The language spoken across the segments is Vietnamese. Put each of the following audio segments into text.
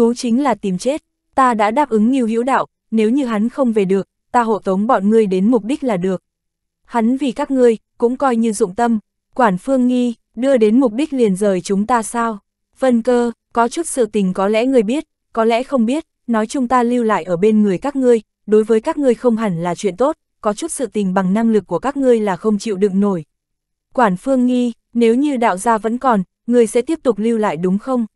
thú chính là tìm chết, ta đã đáp ứng Ngưu Hữu Đạo, nếu như hắn không về được, ta hộ tống bọn ngươi đến mục đích là được. Hắn vì các ngươi, cũng coi như dụng tâm, quản phương nghi, đưa đến mục đích liền rời chúng ta sao? Vân cơ, có chút sự tình có lẽ người biết, có lẽ không biết, nói chúng ta lưu lại ở bên người các ngươi, đối với các ngươi không hẳn là chuyện tốt, có chút sự tình bằng năng lực của các ngươi là không chịu đựng nổi. Quản phương nghi, nếu như đạo gia vẫn còn, người sẽ tiếp tục lưu lại đúng không?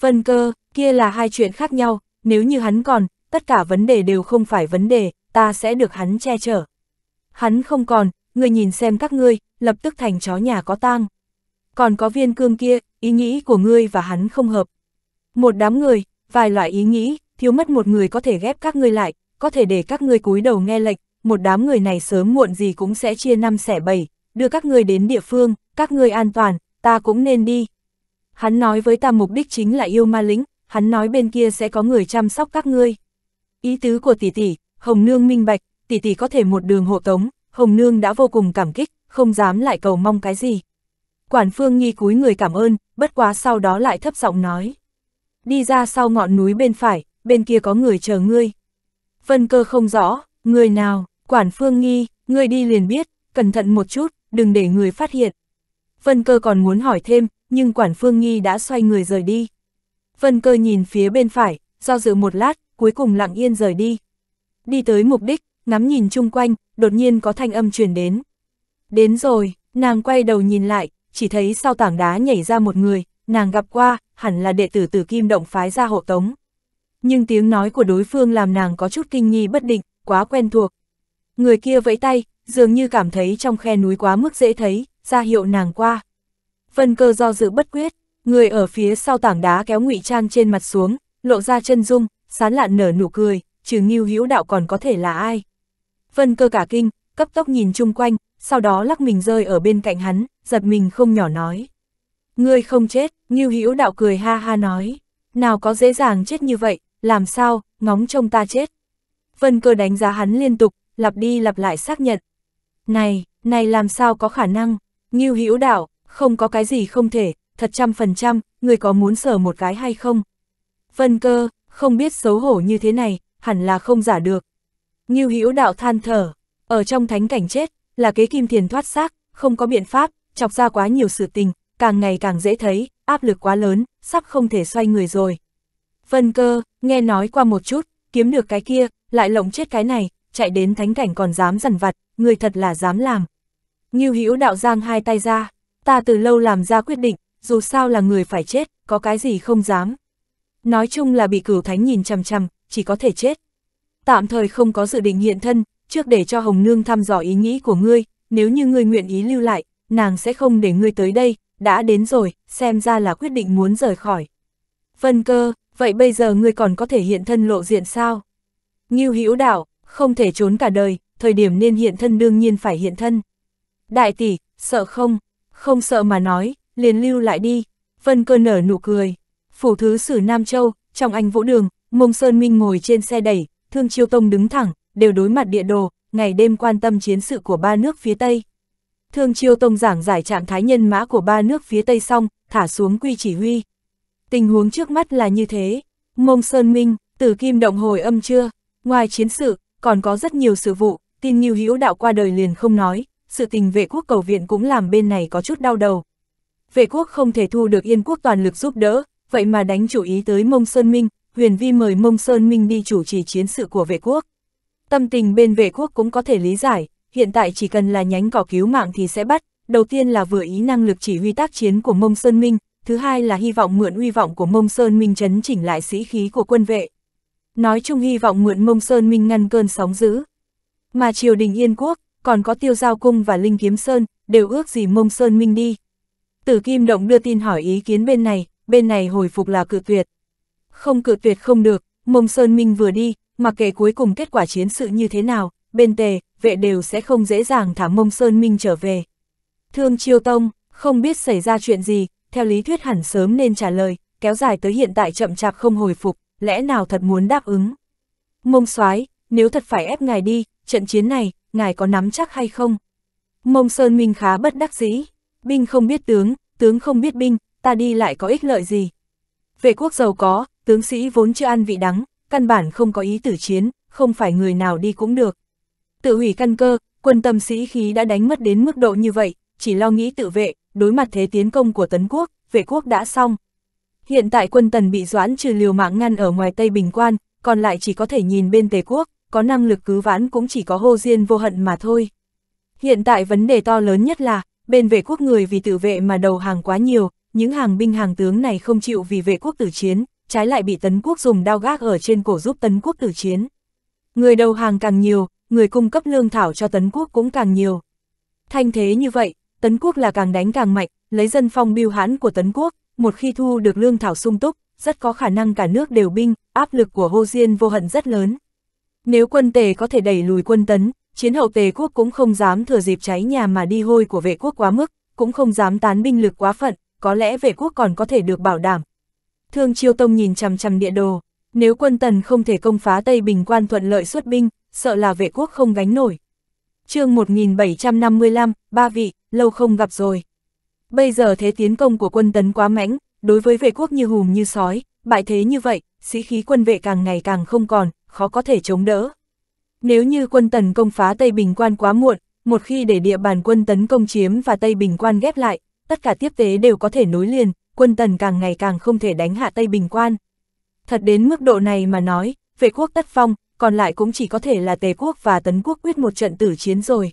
Vân cơ, kia là hai chuyện khác nhau, nếu như hắn còn, tất cả vấn đề đều không phải vấn đề, ta sẽ được hắn che chở. Hắn không còn, người nhìn xem các ngươi, lập tức thành chó nhà có tang. Còn có viên cương kia, ý nghĩ của ngươi và hắn không hợp. Một đám người, vài loại ý nghĩ, thiếu mất một người có thể ghép các ngươi lại, có thể để các ngươi cúi đầu nghe lệch, một đám người này sớm muộn gì cũng sẽ chia năm xẻ bảy, đưa các ngươi đến địa phương, các ngươi an toàn, ta cũng nên đi. Hắn nói với ta mục đích chính là yêu ma lính, hắn nói bên kia sẽ có người chăm sóc các ngươi. Ý tứ của tỷ tỷ, Hồng Nương minh bạch, tỷ tỷ có thể một đường hộ tống, Hồng Nương đã vô cùng cảm kích, không dám lại cầu mong cái gì. Quản Phương Nhi cúi người cảm ơn, bất quá sau đó lại thấp giọng nói. Đi ra sau ngọn núi bên phải, bên kia có người chờ ngươi. Vân cơ không rõ, người nào, Quản Phương Nhi, ngươi đi liền biết, cẩn thận một chút, đừng để người phát hiện. Vân cơ còn muốn hỏi thêm, nhưng Quản Phương Nhi đã xoay người rời đi. Vân cơ nhìn phía bên phải, do dự một lát, cuối cùng lặng yên rời đi. Đi tới mục đích, ngắm nhìn chung quanh, đột nhiên có thanh âm truyền đến. Đến rồi, nàng quay đầu nhìn lại, chỉ thấy sau tảng đá nhảy ra một người, nàng gặp qua, hẳn là đệ tử tử kim động phái ra hộ tống. Nhưng tiếng nói của đối phương làm nàng có chút kinh nghi bất định, quá quen thuộc. Người kia vẫy tay, dường như cảm thấy trong khe núi quá mức dễ thấy, ra hiệu nàng qua. Vân cơ do dự bất quyết, Người ở phía sau tảng đá kéo ngụy trang trên mặt xuống, lộ ra chân dung, sán lạn nở nụ cười, trừ nghiêu hữu đạo còn có thể là ai. Vân cơ cả kinh, cấp tốc nhìn chung quanh, sau đó lắc mình rơi ở bên cạnh hắn, giật mình không nhỏ nói. Ngươi không chết, nghiêu hữu đạo cười ha ha nói. Nào có dễ dàng chết như vậy, làm sao, ngóng trông ta chết. Vân cơ đánh giá hắn liên tục, lặp đi lặp lại xác nhận. Này, này làm sao có khả năng, nghiêu hữu đạo, không có cái gì không thể, thật trăm phần trăm, người có muốn sở một cái hay không? Vân cơ, không biết xấu hổ như thế này, hẳn là không giả được. Ngưu Hữu đạo than thở, ở trong thánh cảnh chết, là kế kim thiền thoát xác, không có biện pháp, chọc ra quá nhiều sự tình, càng ngày càng dễ thấy, áp lực quá lớn, sắp không thể xoay người rồi. Vân cơ, nghe nói qua một chút, kiếm được cái kia, lại lộng chết cái này, chạy đến thánh cảnh còn dám dằn vặt, người thật là dám làm. Ngưu Hữu đạo giang hai tay ra, ta từ lâu làm ra quyết định, dù sao là người phải chết, có cái gì không dám. Nói chung là bị cửu thánh nhìn chằm chằm, chỉ có thể chết. Tạm thời không có dự định hiện thân, trước để cho Hồng Nương thăm dò ý nghĩ của ngươi, nếu như ngươi nguyện ý lưu lại, nàng sẽ không để ngươi tới đây, đã đến rồi, xem ra là quyết định muốn rời khỏi. Vân cơ, vậy bây giờ ngươi còn có thể hiện thân lộ diện sao? Nghiêu hữu đạo, không thể trốn cả đời, thời điểm nên hiện thân đương nhiên phải hiện thân. Đại tỷ, sợ không? Không sợ mà nói, liền lưu lại đi. Vân cơ nở nụ cười. Phủ thứ sử Nam Châu, trong anh vũ đường, mông Sơn Minh ngồi trên xe đẩy, Thương Chiêu Tông đứng thẳng, đều đối mặt địa đồ, ngày đêm quan tâm chiến sự của ba nước phía Tây. Thương Chiêu Tông giảng giải trạng thái nhân mã của ba nước phía Tây xong, thả xuống quy chỉ huy. Tình huống trước mắt là như thế. Mông Sơn Minh, Tử Kim Động hồi âm chưa? Ngoài chiến sự, còn có rất nhiều sự vụ, tin như Hữu đạo qua đời liền không nói, sự tình vệ quốc cầu viện cũng làm bên này có chút đau đầu, vệ quốc không thể thu được Yên quốc toàn lực giúp đỡ, vậy mà đánh chủ ý tới Mông Sơn Minh, Huyền Vi mời Mông Sơn Minh đi chủ trì chiến sự của vệ quốc. Tâm tình bên vệ quốc cũng có thể lý giải, hiện tại chỉ cần là nhánh cỏ cứu mạng thì sẽ bắt, đầu tiên là vừa ý năng lực chỉ huy tác chiến của Mông Sơn Minh, thứ hai là hy vọng mượn uy vọng của Mông Sơn Minh chấn chỉnh lại sĩ khí của quân vệ. Nói chung hy vọng mượn Mông Sơn Minh ngăn cơn sóng dữ. Mà triều đình Yên Quốc, còn có Tiêu Giao Cung và Linh Kiếm Sơn, đều ước gì Mông Sơn Minh đi. Tử Kim Động đưa tin hỏi ý kiến bên này, bên này hồi phục là cự tuyệt. Không cự tuyệt không được, Mông Sơn Minh vừa đi, mặc kệ cuối cùng kết quả chiến sự như thế nào, bên tề, vệ đều sẽ không dễ dàng thả Mông Sơn Minh trở về. Thương Chiêu Tông, không biết xảy ra chuyện gì, theo lý thuyết hẳn sớm nên trả lời, kéo dài tới hiện tại chậm chạp không hồi phục, lẽ nào thật muốn đáp ứng. Mông soái nếu thật phải ép ngài đi, trận chiến này, ngài có nắm chắc hay không? Mông Sơn Minh khá bất đắc dĩ. Binh không biết tướng, tướng không biết binh, ta đi lại có ích lợi gì. Vệ quốc giàu có, tướng sĩ vốn chưa ăn vị đắng, căn bản không có ý tử chiến, không phải người nào đi cũng được. Tự hủy căn cơ, quân tâm sĩ khí đã đánh mất đến mức độ như vậy, chỉ lo nghĩ tự vệ, đối mặt thế tiến công của Tấn Quốc, vệ quốc đã xong. Hiện tại quân tần bị doãn trừ liều mạng ngăn ở ngoài Tây Bình Quan, còn lại chỉ có thể nhìn bên Tề Quốc, có năng lực cứu vãn cũng chỉ có hô diên vô hận mà thôi. Hiện tại vấn đề to lớn nhất là, Bên vệ quốc người vì tự vệ mà đầu hàng quá nhiều, những hàng binh hàng tướng này không chịu vì vệ quốc tử chiến, trái lại bị tấn quốc dùng đao gác ở trên cổ giúp tấn quốc tử chiến. Người đầu hàng càng nhiều, người cung cấp lương thảo cho tấn quốc cũng càng nhiều. Thanh thế như vậy, tấn quốc là càng đánh càng mạnh, lấy dân phong biêu hãn của tấn quốc, một khi thu được lương thảo sung túc, rất có khả năng cả nước đều binh, áp lực của Hô Diên vô hận rất lớn. Nếu quân tề có thể đẩy lùi quân tấn, chiến hậu tề quốc cũng không dám thừa dịp cháy nhà mà đi hôi của vệ quốc quá mức, cũng không dám tán binh lực quá phận, có lẽ vệ quốc còn có thể được bảo đảm. Thương Chiêu Tông nhìn chằm chằm địa đồ, nếu quân tần không thể công phá Tây Bình quan thuận lợi xuất binh, sợ là vệ quốc không gánh nổi. chương 1755, ba vị, lâu không gặp rồi. Bây giờ thế tiến công của quân tấn quá mãnh, đối với vệ quốc như hùm như sói, bại thế như vậy, sĩ khí quân vệ càng ngày càng không còn, khó có thể chống đỡ. Nếu như quân tần công phá Tây Bình Quan quá muộn, một khi để địa bàn quân tấn công chiếm và Tây Bình Quan ghép lại, tất cả tiếp tế đều có thể nối liền, quân tần càng ngày càng không thể đánh hạ Tây Bình Quan. Thật đến mức độ này mà nói, về quốc tất phong, còn lại cũng chỉ có thể là Tề quốc và Tấn quốc quyết một trận tử chiến rồi.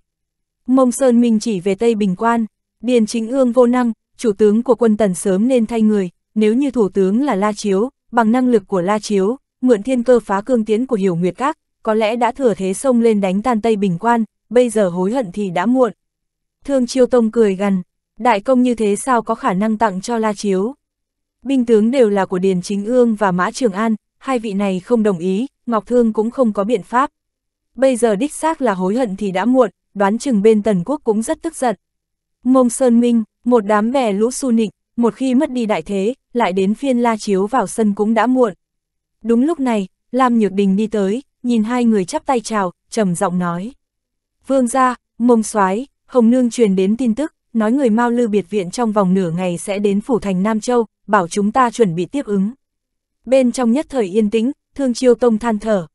Mông Sơn Minh chỉ về Tây Bình Quan, Điền Chính Ương vô năng, chủ tướng của quân tần sớm nên thay người, nếu như thủ tướng là La Chiếu, bằng năng lực của La Chiếu, mượn thiên cơ phá cương tiến của Hiểu Nguyệt Các, có lẽ đã thừa thế xông lên đánh tan Tây Bình Quan, bây giờ hối hận thì đã muộn. Thương Chiêu Tông cười gằn, đại công như thế sao có khả năng tặng cho La Chiếu. Binh tướng đều là của Điền Chính Ương và Mã Trường An, hai vị này không đồng ý, Ngọc Thương cũng không có biện pháp. Bây giờ đích xác là hối hận thì đã muộn, đoán chừng bên Tần Quốc cũng rất tức giận. Mông Sơn Minh, một đám bè lũ su nịnh, một khi mất đi đại thế, lại đến phiên La Chiếu vào sân cũng đã muộn. Đúng lúc này, Lam Nhược Đình đi tới, nhìn hai người chắp tay chào, trầm giọng nói. Vương gia mông soái Hồng Nương truyền đến tin tức, nói người Mao Lư biệt viện trong vòng nửa ngày sẽ đến phủ thành Nam Châu, bảo chúng ta chuẩn bị tiếp ứng. Bên trong nhất thời yên tĩnh, Thương Chiêu Tông than thở.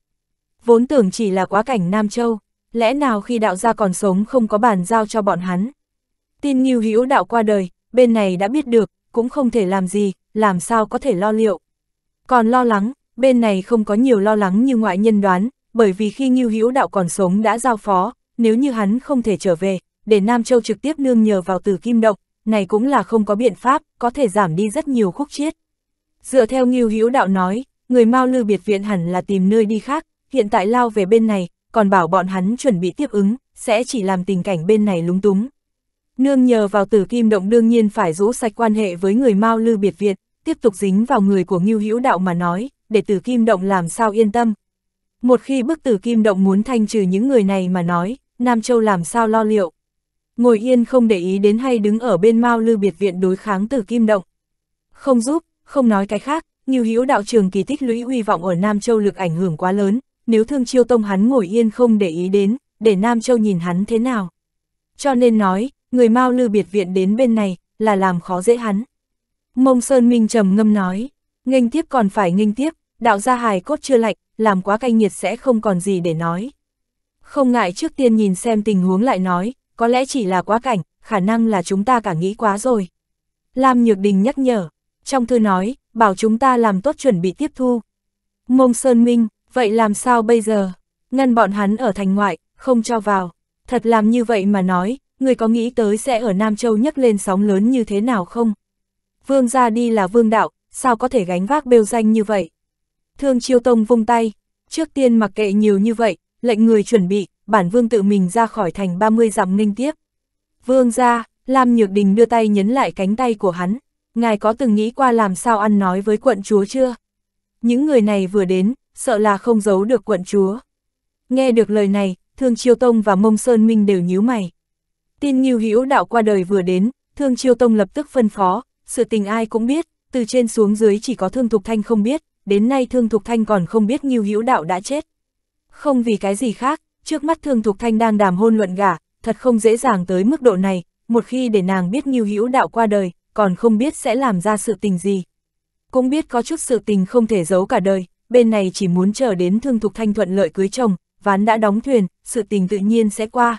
Vốn tưởng chỉ là quá cảnh Nam Châu, lẽ nào khi đạo gia còn sống không có bàn giao cho bọn hắn. Tin nghiêu hữu đạo qua đời, bên này đã biết được, cũng không thể làm gì, làm sao có thể lo liệu. Còn lo lắng, bên này không có nhiều lo lắng như ngoại nhân đoán, bởi vì khi Ngưu Hữu Đạo còn sống đã giao phó, nếu như hắn không thể trở về, để Nam Châu trực tiếp nương nhờ vào Tử Kim Động, này cũng là không có biện pháp, có thể giảm đi rất nhiều khúc chiết. Dựa theo Ngưu Hữu Đạo nói, người Mao Lư biệt viện hẳn là tìm nơi đi khác, hiện tại lao về bên này, còn bảo bọn hắn chuẩn bị tiếp ứng, sẽ chỉ làm tình cảnh bên này lúng túng. Nương nhờ vào Tử Kim Động đương nhiên phải rũ sạch quan hệ với người Mao Lư biệt viện, tiếp tục dính vào người của Ngưu Hữu Đạo mà nói, để tử kim động làm sao yên tâm. Một khi bức tử kim động muốn thanh trừ những người này mà nói, Nam Châu làm sao lo liệu. Ngồi yên không để ý đến hay đứng ở bên Mao Lư Biệt Viện đối kháng tử kim động. Không giúp, không nói cái khác, như hữu đạo trường kỳ tích lũy uy vọng ở Nam Châu lực ảnh hưởng quá lớn, nếu thương chiêu tông hắn ngồi yên không để ý đến, để Nam Châu nhìn hắn thế nào. Cho nên nói, người Mao Lư Biệt Viện đến bên này, là làm khó dễ hắn. Mông Sơn Minh trầm ngâm nói, nghênh tiếp còn phải nghênh tiếp, đạo gia hài cốt chưa lạnh, làm quá cay nghiệt sẽ không còn gì để nói. Không ngại trước tiên nhìn xem tình huống lại nói, có lẽ chỉ là quá cảnh, khả năng là chúng ta cả nghĩ quá rồi. Lam Nhược Đình nhắc nhở, trong thư nói, bảo chúng ta làm tốt chuẩn bị tiếp thu. Mông Sơn Minh, vậy làm sao bây giờ? Ngăn bọn hắn ở thành ngoại, không cho vào. Thật làm như vậy mà nói, người có nghĩ tới sẽ ở Nam Châu nhấc lên sóng lớn như thế nào không? Vương gia đi là vương đạo, sao có thể gánh vác bêu danh như vậy? Thương Chiêu Tông vung tay, trước tiên mặc kệ nhiều như vậy, lệnh người chuẩn bị, bản vương tự mình ra khỏi thành 30 dặm nghênh tiếp. Vương ra, Lam Nhược Đình đưa tay nhấn lại cánh tay của hắn, ngài có từng nghĩ qua làm sao ăn nói với quận chúa chưa? Những người này vừa đến, sợ là không giấu được quận chúa. Nghe được lời này, Thương Chiêu Tông và Mông Sơn Minh đều nhíu mày. Tin Nghiêu Hữu đạo qua đời vừa đến, Thương Chiêu Tông lập tức phân phó, sự tình ai cũng biết, từ trên xuống dưới chỉ có Thương Thục Thanh không biết, đến nay Thương Thục Thanh còn không biết Ngưu Hữu Đạo đã chết. Không vì cái gì khác, trước mắt Thương Thục Thanh đang đàm hôn luận gả, thật không dễ dàng tới mức độ này, một khi để nàng biết Ngưu Hữu Đạo qua đời, còn không biết sẽ làm ra sự tình gì. Cũng biết có chút sự tình không thể giấu cả đời, bên này chỉ muốn chờ đến Thương Thục Thanh thuận lợi cưới chồng, ván đã đóng thuyền, sự tình tự nhiên sẽ qua.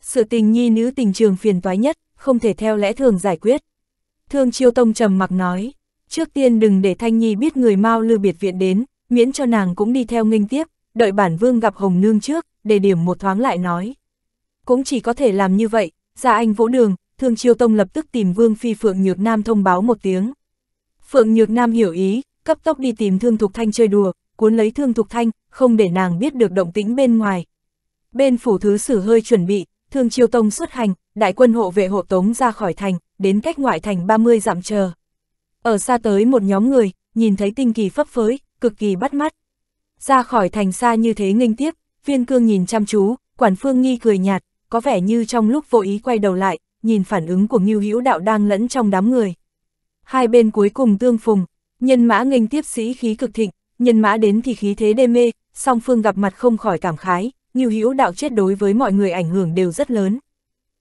Sự tình nhi nữ tình trường phiền toái nhất, không thể theo lẽ thường giải quyết. Thương Chiêu Tông trầm mặc nói, Trước tiên đừng để Thanh Nhi biết người mau lư biệt viện đến, miễn cho nàng cũng đi theo nghinh tiếp, đợi bản vương gặp Hồng Nương trước, để điểm một thoáng lại nói. Cũng chỉ có thể làm như vậy, ra anh vỗ đường, Thương Chiêu Tông lập tức tìm Vương Phi Phượng Nhược Nam thông báo một tiếng. Phượng Nhược Nam hiểu ý, cấp tốc đi tìm Thương Thục Thanh chơi đùa, cuốn lấy Thương Thục Thanh, không để nàng biết được động tĩnh bên ngoài. Bên phủ thứ sử hơi chuẩn bị, Thương Chiêu Tông xuất hành, đại quân hộ vệ hộ tống ra khỏi thành, đến cách ngoại thành 30 dặm chờ. Ở xa tới một nhóm người, nhìn thấy tinh kỳ phấp phới, cực kỳ bắt mắt. Ra khỏi thành xa như thế nghênh tiếp, viên cương nhìn chăm chú, quản phương nghi cười nhạt, có vẻ như trong lúc vô ý quay đầu lại, nhìn phản ứng của Ngưu Hữu Đạo đang lẫn trong đám người. Hai bên cuối cùng tương phùng, nhân mã nghênh tiếp sĩ khí cực thịnh, nhân mã đến thì khí thế đê mê, song phương gặp mặt không khỏi cảm khái, Ngưu Hữu Đạo chết đối với mọi người ảnh hưởng đều rất lớn.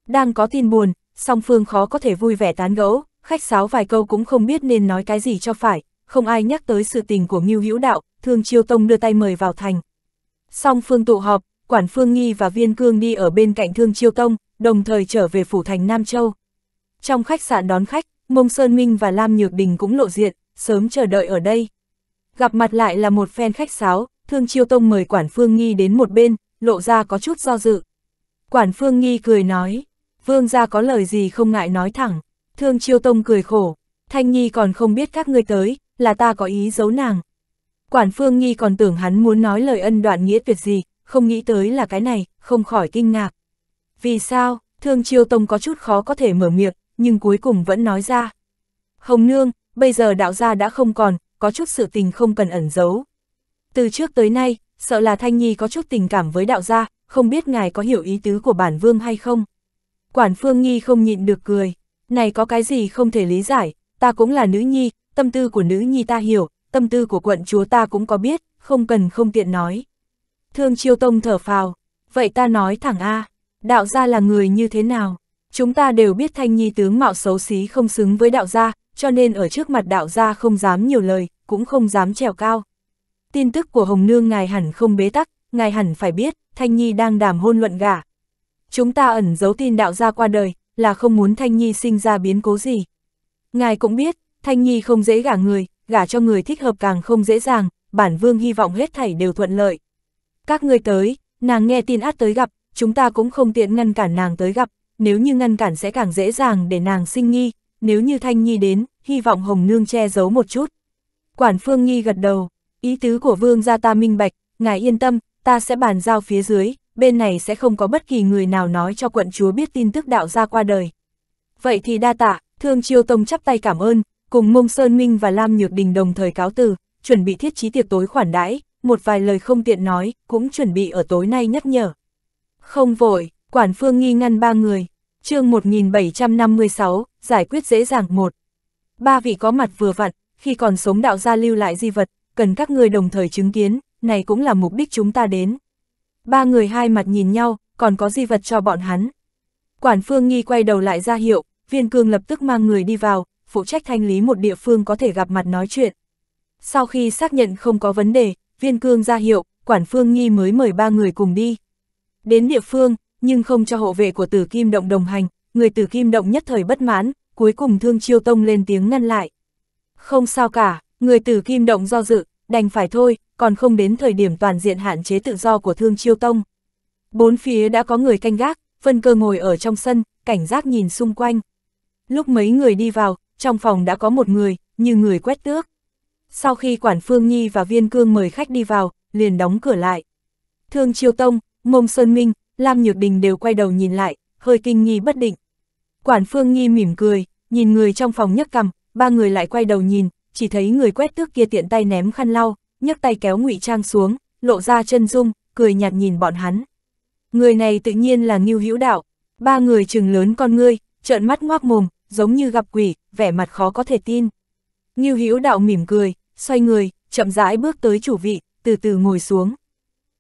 Đang có tin buồn, song phương khó có thể vui vẻ tán gẫu, khách sáo vài câu cũng không biết nên nói cái gì cho phải, không ai nhắc tới sự tình của Ngưu Hữu Đạo, Thương Chiêu Tông đưa tay mời vào thành. Song phương tụ họp, quản phương nghi và viên cương đi ở bên cạnh Thương Chiêu Tông, đồng thời trở về phủ thành Nam Châu. Trong khách sạn đón khách, Mông Sơn Minh và Lam Nhược Đình cũng lộ diện, sớm chờ đợi ở đây. Gặp mặt lại là một phen khách sáo, Thương Chiêu Tông mời Quản Phương Nghi đến một bên, lộ ra có chút do dự. Quản Phương Nghi cười nói, Vương gia có lời gì không ngại nói thẳng. Thương Chiêu Tông cười khổ, Thanh Nhi còn không biết các ngươi tới, là ta có ý giấu nàng. Quản Phương Nhi còn tưởng hắn muốn nói lời ân đoạn nghĩa tuyệt gì, không nghĩ tới là cái này, không khỏi kinh ngạc. Vì sao, Thương Chiêu Tông có chút khó có thể mở miệng, nhưng cuối cùng vẫn nói ra. Hồng Nương, bây giờ đạo gia đã không còn, có chút sự tình không cần ẩn giấu. Từ trước tới nay, sợ là Thanh Nhi có chút tình cảm với đạo gia, không biết ngài có hiểu ý tứ của bản vương hay không. Quản Phương Nhi không nhịn được cười này có cái gì không thể lý giải, ta cũng là nữ nhi, tâm tư của nữ nhi ta hiểu, tâm tư của quận chúa ta cũng có biết, không cần không tiện nói. Thương chiêu tông thở phào, vậy ta nói thẳng A, đạo gia là người như thế nào? Chúng ta đều biết thanh nhi tướng mạo xấu xí không xứng với đạo gia, cho nên ở trước mặt đạo gia không dám nhiều lời, cũng không dám trèo cao. Tin tức của Hồng Nương ngài hẳn không bế tắc, ngài hẳn phải biết, Thanh Nhi đang đàm hôn luận gả. Chúng ta ẩn giấu tin đạo gia qua đời, là không muốn Thanh Nhi sinh ra biến cố gì. Ngài cũng biết, Thanh Nhi không dễ gả người, gả cho người thích hợp càng không dễ dàng, bản vương hy vọng hết thảy đều thuận lợi. Các người tới, nàng nghe tin át tới gặp, chúng ta cũng không tiện ngăn cản nàng tới gặp, nếu như ngăn cản sẽ càng dễ dàng để nàng sinh nghi, nếu như Thanh Nhi đến, hy vọng Hồng Nương che giấu một chút. Quản Phương Nghi gật đầu, ý tứ của vương gia ta minh bạch, ngài yên tâm, ta sẽ bàn giao phía dưới, bên này sẽ không có bất kỳ người nào nói cho quận chúa biết tin tức đạo gia qua đời. Vậy thì đa tạ, thương chiêu tông chắp tay cảm ơn, cùng mông Sơn Minh và Lam Nhược Đình đồng thời cáo từ, chuẩn bị thiết trí tiệc tối khoản đãi, một vài lời không tiện nói, cũng chuẩn bị ở tối nay nhắc nhở. Không vội, quản phương nghi ngăn ba người, chương 1756, giải quyết dễ dàng một. Ba vị có mặt vừa vặn, khi còn sống đạo gia lưu lại di vật, cần các người đồng thời chứng kiến, này cũng là mục đích chúng ta đến. Ba người hai mặt nhìn nhau, còn có di vật cho bọn hắn. Quản Phương Nghi quay đầu lại ra hiệu, viên cương lập tức mang người đi vào, phụ trách thanh lý một địa phương có thể gặp mặt nói chuyện. Sau khi xác nhận không có vấn đề, viên cương ra hiệu, quản phương nghi mới mời ba người cùng đi. Đến địa phương, nhưng không cho hộ vệ của tử kim động đồng hành, người tử kim động nhất thời bất mãn, cuối cùng thương chiêu tông lên tiếng ngăn lại. Không sao cả, người tử kim động do dự, đành phải thôi, còn không đến thời điểm toàn diện hạn chế tự do của Thương Chiêu Tông. Bốn phía đã có người canh gác, phân cơ ngồi ở trong sân, cảnh giác nhìn xung quanh. Lúc mấy người đi vào, trong phòng đã có một người, như người quét tước. Sau khi Quản Phương Nhi và Viên Cương mời khách đi vào, liền đóng cửa lại. Thương Chiêu Tông, Mông Sơn Minh, Lam Nhược Đình đều quay đầu nhìn lại, hơi kinh nghi bất định. Quản Phương Nhi mỉm cười, nhìn người trong phòng nhấc cằm, ba người lại quay đầu nhìn, chỉ thấy người quét tước kia tiện tay ném khăn lau, nhấc tay kéo ngụy trang xuống, lộ ra chân dung, cười nhạt nhìn bọn hắn. Người này tự nhiên là Ngưu Hữu Đạo, ba người trừng lớn con ngươi, trợn mắt ngoác mồm, giống như gặp quỷ, vẻ mặt khó có thể tin. Ngưu Hữu Đạo mỉm cười, xoay người, chậm rãi bước tới chủ vị, từ từ ngồi xuống.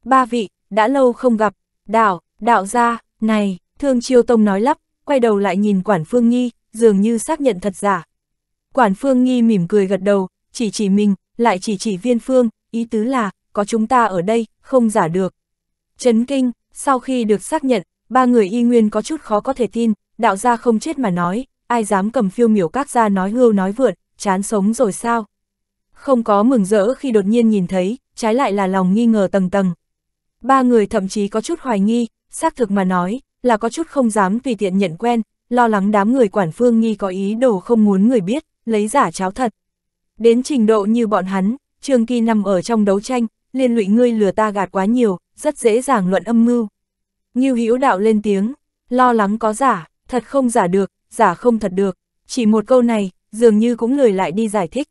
Ba vị, đã lâu không gặp, đạo, đạo gia, này, Thương Chiêu Tông nói lắp, quay đầu lại nhìn Quản Phương Nghi, dường như xác nhận thật giả, Quản phương nghi mỉm cười gật đầu, chỉ chỉ mình, lại chỉ chỉ viên phương, ý tứ là, có chúng ta ở đây, không giả được. Chấn kinh, sau khi được xác nhận, ba người y nguyên có chút khó có thể tin, đạo gia không chết mà nói, ai dám cầm phiêu miểu các gia nói hưu nói vượt, chán sống rồi sao. Không có mừng rỡ khi đột nhiên nhìn thấy, trái lại là lòng nghi ngờ tầng tầng. Ba người thậm chí có chút hoài nghi, xác thực mà nói, là có chút không dám tùy tiện nhận quen, lo lắng đám người quản phương nghi có ý đồ không muốn người biết, lấy giả cháo thật. Đến trình độ như bọn hắn, Trương Kỳ nằm ở trong đấu tranh, liên lụy ngươi lừa ta gạt quá nhiều, rất dễ dàng luận âm mưu. Ngưu Hữu Đạo lên tiếng, lo lắng có giả, thật không giả được, giả không thật được, chỉ một câu này, dường như cũng lười lại đi giải thích.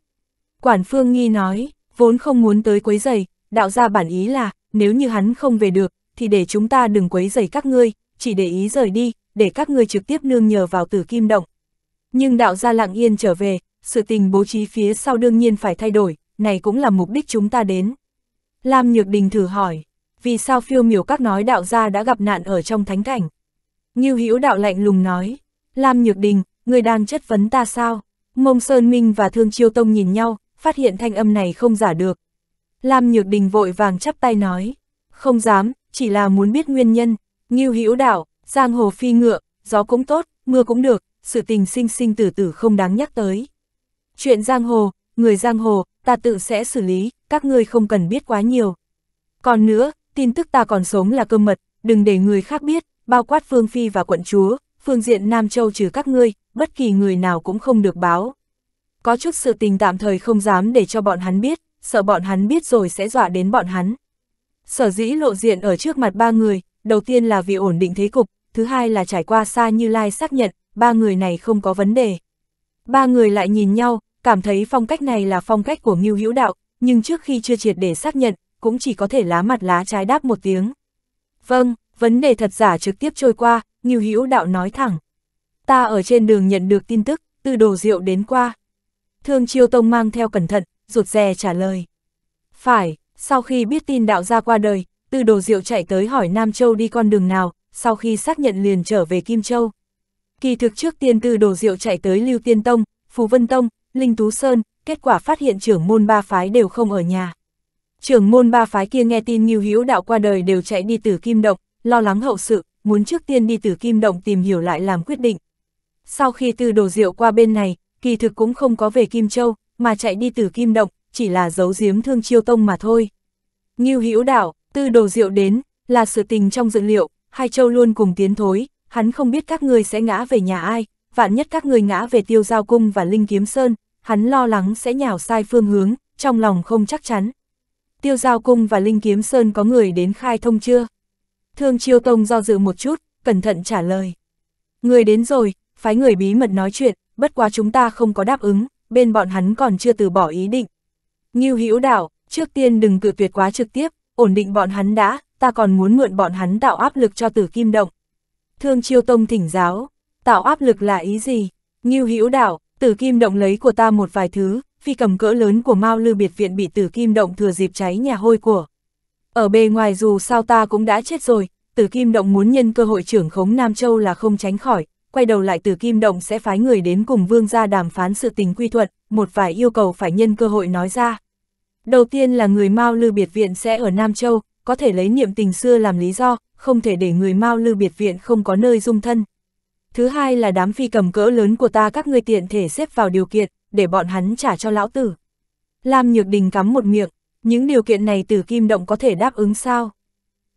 Quản Phương Nghi nói, vốn không muốn tới quấy giày, đạo ra bản ý là, nếu như hắn không về được, thì để chúng ta đừng quấy giày các ngươi, chỉ để ý rời đi, để các ngươi trực tiếp nương nhờ vào tử kim động, nhưng đạo gia lặng yên trở về, sự tình bố trí phía sau đương nhiên phải thay đổi, này cũng là mục đích chúng ta đến. Lam Nhược Đình thử hỏi, vì sao phiêu miểu các nói đạo gia đã gặp nạn ở trong thánh cảnh? Ngưu Hữu đạo lạnh lùng nói, Lam Nhược Đình, người đang chất vấn ta sao? Mông Sơn Minh và Thương Chiêu Tông nhìn nhau, phát hiện thanh âm này không giả được. Lam Nhược Đình vội vàng chắp tay nói, không dám, chỉ là muốn biết nguyên nhân. Ngưu Hữu đạo, giang hồ phi ngựa, gió cũng tốt, mưa cũng được, sự tình sinh sinh tử tử không đáng nhắc tới. Chuyện giang hồ, người giang hồ, ta tự sẽ xử lý, các ngươi không cần biết quá nhiều. Còn nữa, tin tức ta còn sống là cơ mật, đừng để người khác biết, bao quát Phương Phi và quận chúa, phương diện Nam Châu trừ các ngươi, bất kỳ người nào cũng không được báo. Có chút sự tình tạm thời không dám để cho bọn hắn biết, sợ bọn hắn biết rồi sẽ dọa đến bọn hắn. Sở dĩ lộ diện ở trước mặt ba người, đầu tiên là vì ổn định thế cục, thứ hai là trải qua xa như lai xác nhận, ba người này không có vấn đề. Ba người lại nhìn nhau, cảm thấy phong cách này là phong cách của Ngưu Hữu Đạo, nhưng trước khi chưa triệt để xác nhận, cũng chỉ có thể lá mặt lá trái đáp một tiếng. Vâng, vấn đề thật giả trực tiếp trôi qua, Ngưu Hữu Đạo nói thẳng. Ta ở trên đường nhận được tin tức, từ đồ rượu đến qua. Thương Chiêu Tông mang theo cẩn thận, rụt rè trả lời. Phải, sau khi biết tin đạo gia qua đời, từ đồ rượu chạy tới hỏi Nam Châu đi con đường nào, sau khi xác nhận liền trở về Kim Châu. Kỳ thực trước tiên từ đổ rượu chạy tới Lưu Tiên Tông, Phú Vân Tông, Linh Tú Sơn, kết quả phát hiện trưởng môn ba phái đều không ở nhà. Trưởng môn ba phái kia nghe tin Ngưu Hữu đạo qua đời đều chạy đi từ Kim Động, lo lắng hậu sự, muốn trước tiên đi từ Kim Động tìm hiểu lại làm quyết định. Sau khi từ đổ rượu qua bên này, kỳ thực cũng không có về Kim Châu, mà chạy đi từ Kim Động, chỉ là giấu giếm Thương Chiêu Tông mà thôi. Ngưu Hữu đạo, từ Đồ Diệu đến, là sự tình trong dự liệu, hai châu luôn cùng tiến thối, hắn không biết các người sẽ ngã về nhà ai, vạn nhất các người ngã về tiêu giao cung và linh kiếm sơn, hắn lo lắng sẽ nhào sai phương hướng, trong lòng không chắc chắn. Tiêu giao cung và linh kiếm sơn có người đến khai thông chưa? Thương chiêu tông do dự một chút, cẩn thận trả lời. Người đến rồi, phái người bí mật nói chuyện, bất quá chúng ta không có đáp ứng, bên bọn hắn còn chưa từ bỏ ý định. Ngưu Hữu Đạo, trước tiên đừng cự tuyệt quá trực tiếp, ổn định bọn hắn đã, ta còn muốn mượn bọn hắn tạo áp lực cho Tử Kim Động. Thương Chiêu Tông thỉnh giáo, tạo áp lực là ý gì? Ngưu Hữu Đạo, Tử Kim Động lấy của ta một vài thứ, phi cầm cỡ lớn của Mao Lư biệt viện bị Tử Kim Động thừa dịp cháy nhà hôi của. Ở bề ngoài dù sao ta cũng đã chết rồi, Tử Kim Động muốn nhân cơ hội trưởng khống Nam Châu là không tránh khỏi, quay đầu lại Tử Kim Động sẽ phái người đến cùng vương gia đàm phán sự tình quy thuận, một vài yêu cầu phải nhân cơ hội nói ra. Đầu tiên là người Mao Lư biệt viện sẽ ở Nam Châu, có thể lấy niệm tình xưa làm lý do, không thể để người Mao Lư biệt viện không có nơi dung thân. Thứ hai là đám phi cầm cỡ lớn của ta các ngươi tiện thể xếp vào điều kiện, để bọn hắn trả cho lão tử. Lam Nhược Đình cắm một miệng, những điều kiện này Tử Kim Động có thể đáp ứng sao?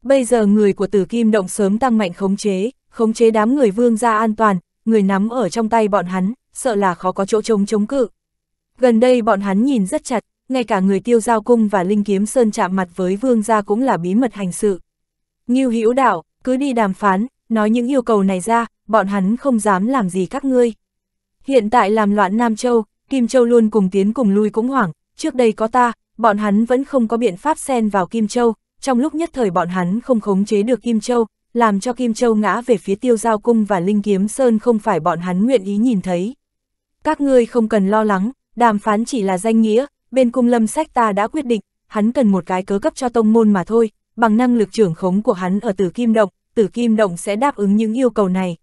Bây giờ người của Tử Kim Động sớm tăng mạnh khống chế, khống chế đám người vương gia an toàn, người nắm ở trong tay bọn hắn, sợ là khó có chỗ trống chống cự. Gần đây bọn hắn nhìn rất chặt, ngay cả người tiêu giao cung và linh kiếm sơn chạm mặt với vương gia cũng là bí mật hành sự. Ngưu hữu đạo, cứ đi đàm phán, nói những yêu cầu này ra, bọn hắn không dám làm gì các ngươi. Hiện tại làm loạn Nam Châu, Kim Châu luôn cùng tiến cùng lui cũng hoảng, trước đây có ta, bọn hắn vẫn không có biện pháp xen vào Kim Châu, trong lúc nhất thời bọn hắn không khống chế được Kim Châu, làm cho Kim Châu ngã về phía tiêu giao cung và Linh Kiếm Sơn không phải bọn hắn nguyện ý nhìn thấy. Các ngươi không cần lo lắng, đàm phán chỉ là danh nghĩa, bên cung lâm sách ta đã quyết định, hắn cần một cái cớ cấp cho tông môn mà thôi, bằng năng lực trưởng khống của hắn ở tử kim động, tử kim động sẽ đáp ứng những yêu cầu này.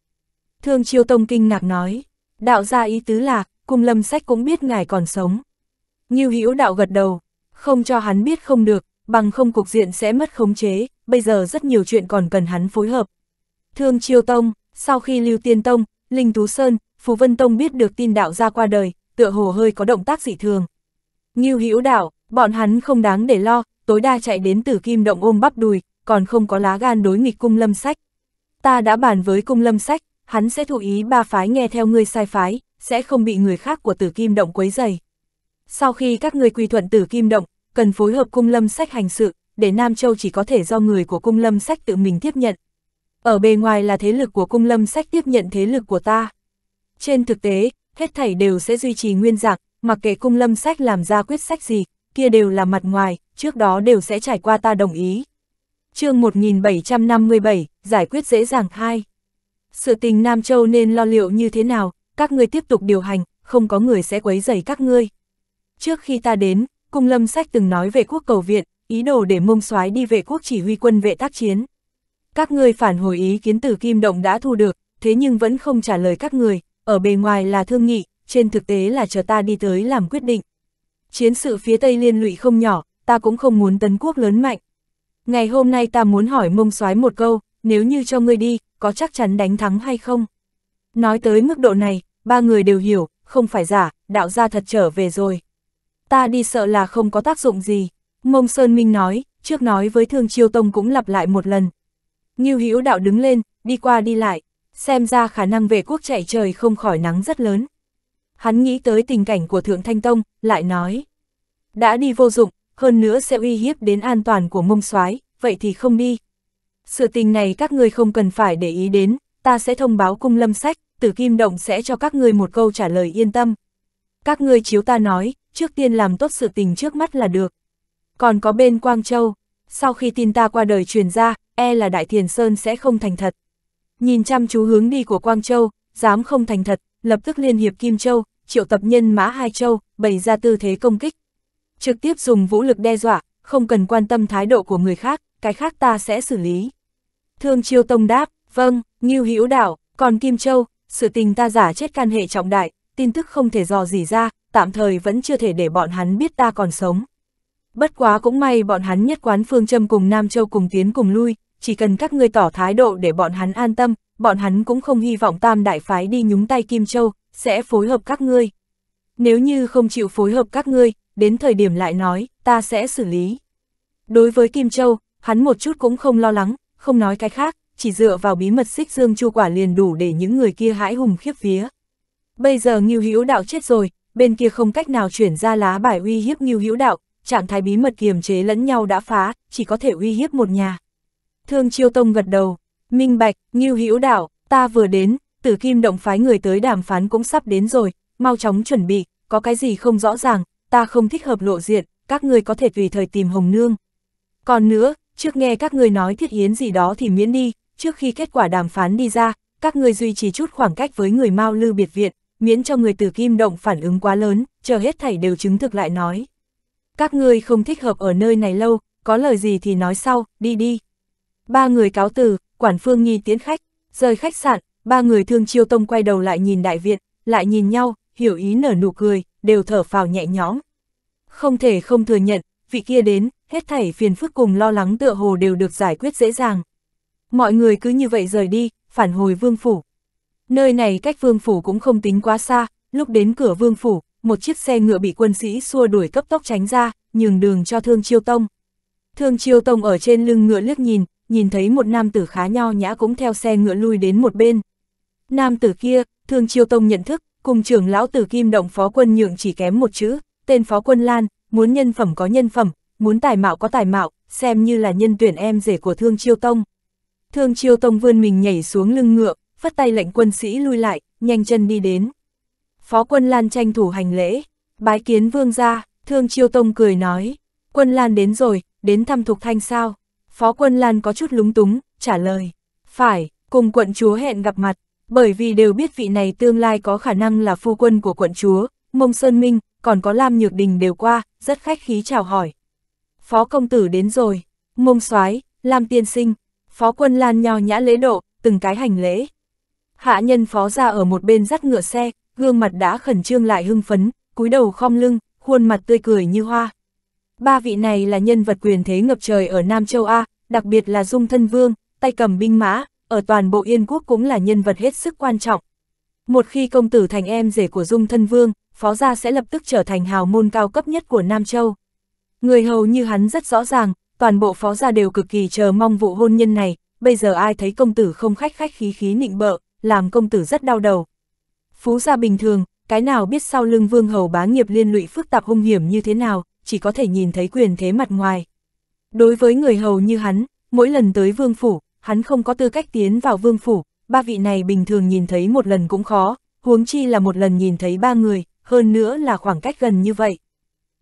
Thương chiêu tông kinh ngạc nói, đạo gia ý tứ là, cung lâm sách cũng biết ngài còn sống. Như hữu đạo gật đầu, không cho hắn biết không được, bằng không cục diện sẽ mất khống chế, bây giờ rất nhiều chuyện còn cần hắn phối hợp. Thương chiêu tông, sau khi lưu tiên tông, linh tú sơn, phù vân tông biết được tin đạo gia qua đời, tựa hồ hơi có động tác dị thường, Ngưu Hữu Đảo, bọn hắn không đáng để lo, tối đa chạy đến Tử Kim động ôm bắp đùi, còn không có lá gan đối nghịch Cung Lâm Sách. Ta đã bàn với Cung Lâm Sách, hắn sẽ thụ ý ba phái nghe theo ngươi sai phái, sẽ không bị người khác của Tử Kim động quấy rầy. Sau khi các ngươi quy thuận Tử Kim động, cần phối hợp Cung Lâm Sách hành sự, để Nam Châu chỉ có thể do người của Cung Lâm Sách tự mình tiếp nhận. Ở bề ngoài là thế lực của Cung Lâm Sách tiếp nhận thế lực của ta. Trên thực tế, hết thảy đều sẽ duy trì nguyên dạng, mặc kệ cung lâm sách làm ra quyết sách gì, kia đều là mặt ngoài, trước đó đều sẽ trải qua ta đồng ý. chương 1757, giải quyết dễ dàng hai. Sự tình Nam Châu nên lo liệu như thế nào, các ngươi tiếp tục điều hành, không có người sẽ quấy rầy các ngươi. Trước khi ta đến, cung lâm sách từng nói về quốc cầu viện, ý đồ để mông soái đi về quốc chỉ huy quân vệ tác chiến. Các ngươi phản hồi ý kiến từ Kim Động đã thu được, thế nhưng vẫn không trả lời các người, ở bề ngoài là thương nghị, trên thực tế là chờ ta đi tới làm quyết định. Chiến sự phía Tây liên lụy không nhỏ, ta cũng không muốn tấn quốc lớn mạnh. Ngày hôm nay ta muốn hỏi mông soái một câu, nếu như cho ngươi đi, có chắc chắn đánh thắng hay không? Nói tới mức độ này, ba người đều hiểu, không phải giả, đạo gia thật trở về rồi. Ta đi sợ là không có tác dụng gì. Mông Sơn Minh nói, trước nói với Thương Chiêu Tông cũng lặp lại một lần. Ngưu Hữu Đạo đứng lên, đi qua đi lại, xem ra khả năng về quốc chạy trời không khỏi nắng rất lớn hắn nghĩ tới tình cảnh của Thượng Thanh Tông, lại nói. Đã đi vô dụng, hơn nữa sẽ uy hiếp đến an toàn của mông soái vậy thì không đi. Sự tình này các người không cần phải để ý đến, ta sẽ thông báo cung lâm sách, tử kim động sẽ cho các người một câu trả lời yên tâm. Các người chiếu ta nói, trước tiên làm tốt sự tình trước mắt là được. Còn có bên Quang Châu, sau khi tin ta qua đời truyền ra, e là Đại Thiền Sơn sẽ không thành thật. Nhìn chăm chú hướng đi của Quang Châu, dám không thành thật, lập tức liên hiệp Kim Châu, triệu tập nhân mã hai châu, bày ra tư thế công kích. Trực tiếp dùng vũ lực đe dọa, không cần quan tâm thái độ của người khác, cái khác ta sẽ xử lý. Thương Chiêu Tông đáp, vâng, Ngưu Hữu Đảo, còn Kim Châu, sự tình ta giả chết can hệ trọng đại, tin tức không thể dò gì ra, tạm thời vẫn chưa thể để bọn hắn biết ta còn sống. Bất quá cũng may bọn hắn nhất quán phương châm cùng Nam Châu cùng tiến cùng lui, chỉ cần các ngươi tỏ thái độ để bọn hắn an tâm, bọn hắn cũng không hy vọng tam đại phái đi nhúng tay Kim Châu, sẽ phối hợp các ngươi. Nếu như không chịu phối hợp các ngươi, đến thời điểm lại nói, ta sẽ xử lý. Đối với Kim Châu, hắn một chút cũng không lo lắng, không nói cái khác, chỉ dựa vào bí mật xích dương chu quả liền đủ để những người kia hãi hùng khiếp vía. Bây giờ Ngưu Hữu Đạo chết rồi, bên kia không cách nào chuyển ra lá bài uy hiếp Ngưu Hữu Đạo, trạng thái bí mật kiềm chế lẫn nhau đã phá, chỉ có thể uy hiếp một nhà. Thương Chiêu Tông gật đầu, minh bạch, Ngưu Hữu Đạo, ta vừa đến, Tử Kim động phái người tới đàm phán cũng sắp đến rồi, mau chóng chuẩn bị, có cái gì không rõ ràng, ta không thích hợp lộ diện, các người có thể tùy thời tìm Hồng Nương. Còn nữa, trước nghe các người nói thiết hiến gì đó thì miễn đi, trước khi kết quả đàm phán đi ra, các người duy trì chút khoảng cách với người Mao Lưu biệt viện, miễn cho người Tử Kim động phản ứng quá lớn, chờ hết thảy đều chứng thực lại nói. Các người không thích hợp ở nơi này lâu, có lời gì thì nói sau, đi đi. Ba người cáo từ, quản phương nhi tiến khách, rời khách sạn, ba người thương chiêu tông quay đầu lại nhìn đại viện, lại nhìn nhau, hiểu ý nở nụ cười, đều thở phào nhẹ nhõm. Không thể không thừa nhận, vị kia đến, hết thảy phiền phức cùng lo lắng tựa hồ đều được giải quyết dễ dàng. Mọi người cứ như vậy rời đi, phản hồi vương phủ. Nơi này cách vương phủ cũng không tính quá xa, lúc đến cửa vương phủ, một chiếc xe ngựa bị quân sĩ xua đuổi cấp tốc tránh ra, nhường đường cho Thương Chiêu Tông. Thương Chiêu Tông ở trên lưng ngựa liếc nhìn, nhìn thấy một nam tử khá nho nhã cũng theo xe ngựa lui đến một bên. Nam tử kia, Thương Chiêu Tông nhận thức, cùng trưởng lão tử Kim Động Phó Quân Nhượng chỉ kém một chữ, tên Phó Quân Lan, muốn nhân phẩm có nhân phẩm, muốn tài mạo có tài mạo, xem như là nhân tuyển em rể của Thương Chiêu Tông. Thương Chiêu Tông vươn mình nhảy xuống lưng ngựa, phất tay lệnh quân sĩ lui lại, nhanh chân đi đến. Phó Quân Lan tranh thủ hành lễ, bái kiến vương gia, Thương Chiêu Tông cười nói, Quân Lan đến rồi, đến thăm Thục Thanh sao? Phó quân Lan có chút lúng túng, trả lời, phải, cùng quận chúa hẹn gặp mặt, bởi vì đều biết vị này tương lai có khả năng là phu quân của quận chúa, Mông Sơn Minh, còn có Lam Nhược Đình đều qua, rất khách khí chào hỏi. Phó công tử đến rồi, Mông soái Lam tiên sinh, phó quân Lan nho nhã lễ độ, từng cái hành lễ. Hạ nhân phó ra ở một bên dắt ngựa xe, gương mặt đã khẩn trương lại hưng phấn, cúi đầu khom lưng, khuôn mặt tươi cười như hoa ba vị này là nhân vật quyền thế ngập trời ở Nam Châu A, đặc biệt là Dung Thân Vương, tay cầm binh mã, ở toàn bộ Yên Quốc cũng là nhân vật hết sức quan trọng. Một khi công tử thành em rể của Dung Thân Vương, phó gia sẽ lập tức trở thành hào môn cao cấp nhất của Nam Châu. Người hầu như hắn rất rõ ràng, toàn bộ phó gia đều cực kỳ chờ mong vụ hôn nhân này, bây giờ ai thấy công tử không khách khách khí khí nịnh bợ, làm công tử rất đau đầu. Phú gia bình thường, cái nào biết sau lưng vương hầu bá nghiệp liên lụy phức tạp hung hiểm như thế nào, chỉ có thể nhìn thấy quyền thế mặt ngoài. Đối với người hầu như hắn, mỗi lần tới vương phủ, hắn không có tư cách tiến vào vương phủ, ba vị này bình thường nhìn thấy một lần cũng khó, huống chi là một lần nhìn thấy ba người, hơn nữa là khoảng cách gần như vậy.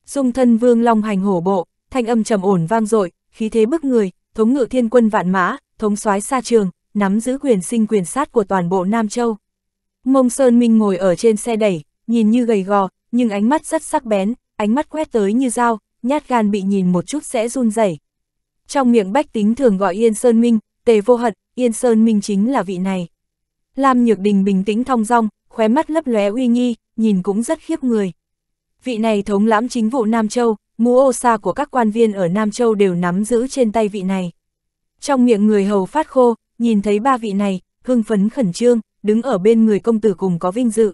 Dung thân vương long hành hổ bộ, thanh âm trầm ổn vang dội, khí thế bức người, thống ngự thiên quân vạn mã, thống soái xa trường, nắm giữ quyền sinh quyền sát của toàn bộ Nam Châu. Mông Sơn Minh ngồi ở trên xe đẩy, nhìn như gầy gò, nhưng ánh mắt rất sắc bén, ánh mắt quét tới như dao, nhát gan bị nhìn một chút sẽ run rẩy. Trong miệng bách tính thường gọi Yên Sơn Minh, tề vô hận, Yên Sơn Minh chính là vị này. Lam Nhược Đình bình tĩnh thong dong, khóe mắt lấp lóe uy nghi, nhìn cũng rất khiếp người. Vị này thống lãm chính vụ Nam Châu, mũ ô sa của các quan viên ở Nam Châu đều nắm giữ trên tay vị này. Trong miệng người hầu phát khô, nhìn thấy ba vị này, hưng phấn khẩn trương, đứng ở bên người công tử cùng có vinh dự.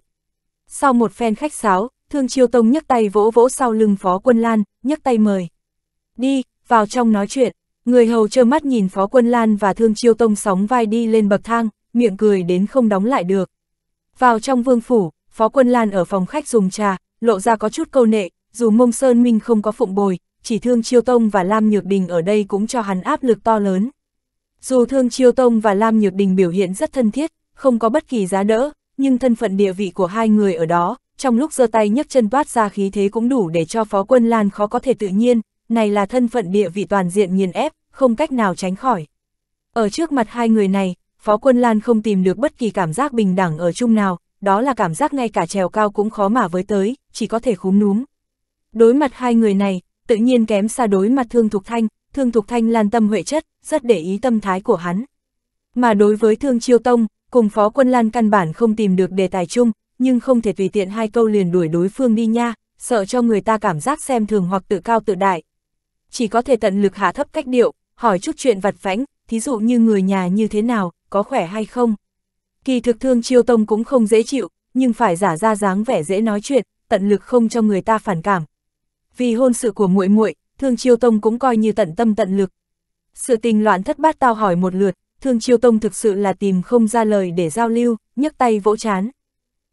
Sau một phen khách sáo, Thương Chiêu Tông nhấc tay vỗ vỗ sau lưng Phó Quân Lan, nhấc tay mời. Đi, vào trong nói chuyện, người hầu trơ mắt nhìn Phó Quân Lan và Thương Chiêu Tông sóng vai đi lên bậc thang, miệng cười đến không đóng lại được. Vào trong vương phủ, Phó Quân Lan ở phòng khách dùng trà, lộ ra có chút câu nệ, dù mông Sơn Minh không có phụng bồi, chỉ Thương Chiêu Tông và Lam Nhược Đình ở đây cũng cho hắn áp lực to lớn. Dù Thương Chiêu Tông và Lam Nhược Đình biểu hiện rất thân thiết, không có bất kỳ giá đỡ, nhưng thân phận địa vị của hai người ở đó, trong lúc giơ tay nhấc chân toát ra khí thế cũng đủ để cho Phó Quân Lan khó có thể tự nhiên, này là thân phận địa vị toàn diện nghiền ép, không cách nào tránh khỏi. Ở trước mặt hai người này, Phó Quân Lan không tìm được bất kỳ cảm giác bình đẳng ở chung nào, đó là cảm giác ngay cả trèo cao cũng khó mà với tới, chỉ có thể khúm núm. Đối mặt hai người này, tự nhiên kém xa đối mặt Thương Thục Thanh, Thương Thục Thanh lan tâm huệ chất, rất để ý tâm thái của hắn. Mà đối với Thương Chiêu Tông, cùng Phó Quân Lan căn bản không tìm được đề tài chung, nhưng không thể tùy tiện hai câu liền đuổi đối phương đi nha, sợ cho người ta cảm giác xem thường hoặc tự cao tự đại. Chỉ có thể tận lực hạ thấp cách điệu, hỏi chút chuyện vặt vãnh, thí dụ như người nhà như thế nào, có khỏe hay không. Kỳ thực thương chiêu tông cũng không dễ chịu, nhưng phải giả ra dáng vẻ dễ nói chuyện, tận lực không cho người ta phản cảm. Vì hôn sự của muội muội, Thương Chiêu Tông cũng coi như tận tâm tận lực. Sự tình loạn thất bát tao hỏi một lượt, Thương Chiêu Tông thực sự là tìm không ra lời để giao lưu, nhấc tay vỗ chán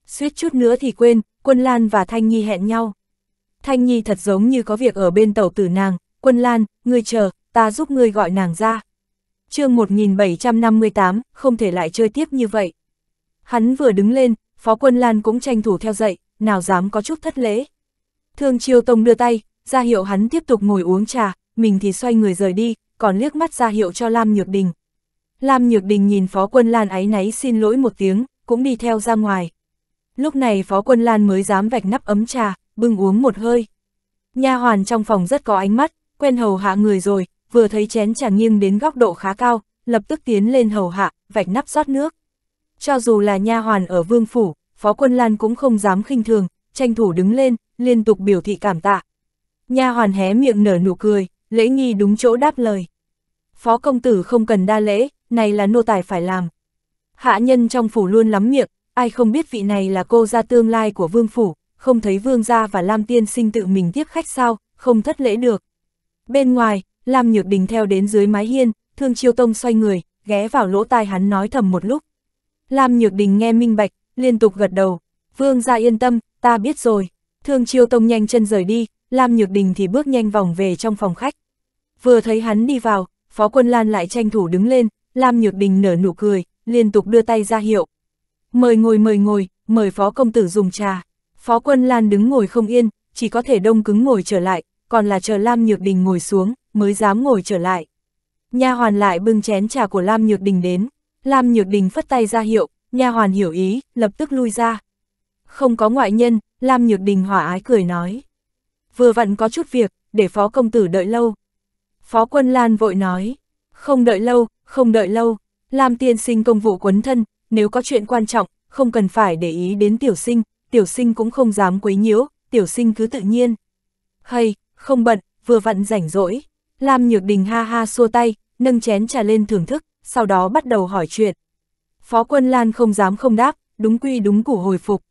suýt chút nữa thì quên, Quân Lan và Thanh Nhi hẹn nhau. Thanh Nhi thật giống như có việc ở bên tàu tử nàng, Quân Lan, ngươi chờ, ta giúp ngươi gọi nàng ra. chương 1758, không thể lại chơi tiếp như vậy. Hắn vừa đứng lên, Phó Quân Lan cũng tranh thủ theo dậy, nào dám có chút thất lễ. Thương Chiêu Tông đưa tay, ra hiệu hắn tiếp tục ngồi uống trà, mình thì xoay người rời đi, còn liếc mắt ra hiệu cho Lam Nhược Đình. Lam Nhược Đình nhìn Phó Quân Lan áy náy xin lỗi một tiếng, cũng đi theo ra ngoài. Lúc này Phó Quân Lan mới dám vạch nắp ấm trà, bưng uống một hơi. Nha hoàn trong phòng rất có ánh mắt, quen hầu hạ người rồi, vừa thấy chén trà nghiêng đến góc độ khá cao, lập tức tiến lên hầu hạ, vạch nắp rót nước. Cho dù là nha hoàn ở vương phủ, Phó Quân Lan cũng không dám khinh thường, tranh thủ đứng lên, liên tục biểu thị cảm tạ. Nha hoàn hé miệng nở nụ cười, lễ nghi đúng chỗ đáp lời. Phó công tử không cần đa lễ, này là nô tài phải làm. Hạ nhân trong phủ luôn lắm miệng, ai không biết vị này là cô gia tương lai của vương phủ, không thấy vương gia và Lam Tiên sinh tự mình tiếp khách sao, không thất lễ được. Bên ngoài, Lam Nhược Đình theo đến dưới mái hiên, Thương Chiêu Tông xoay người, ghé vào lỗ tai hắn nói thầm một lúc. Lam Nhược Đình nghe minh bạch, liên tục gật đầu, vương gia yên tâm, ta biết rồi. Thương Chiêu Tông nhanh chân rời đi, Lam Nhược Đình thì bước nhanh vòng về trong phòng khách. Vừa thấy hắn đi vào, Phó Quân Lan lại tranh thủ đứng lên, Lam Nhược Đình nở nụ cười, liên tục đưa tay ra hiệu, Mời ngồi mời ngồi, mời phó công tử dùng trà. Phó quân Lan đứng ngồi không yên, chỉ có thể đông cứng ngồi trở lại, còn là chờ Lam Nhược Đình ngồi xuống, mới dám ngồi trở lại. Nha hoàn lại bưng chén trà của Lam Nhược Đình đến. Lam Nhược Đình phất tay ra hiệu, nha hoàn hiểu ý, lập tức lui ra. Không có ngoại nhân, Lam Nhược Đình hỏa ái cười nói. Vừa vặn có chút việc, để phó công tử đợi lâu. Phó quân Lan vội nói, không đợi lâu, không đợi lâu. Lam tiên sinh công vụ quấn thân, nếu có chuyện quan trọng, không cần phải để ý đến tiểu sinh, tiểu sinh cũng không dám quấy nhiễu, tiểu sinh cứ tự nhiên. Hay, không bận, vừa vặn rảnh rỗi. Lam Nhược Đình ha ha xua tay, nâng chén trà lên thưởng thức, sau đó bắt đầu hỏi chuyện. Phó quân Lan không dám không đáp, đúng quy đúng củ hồi phục.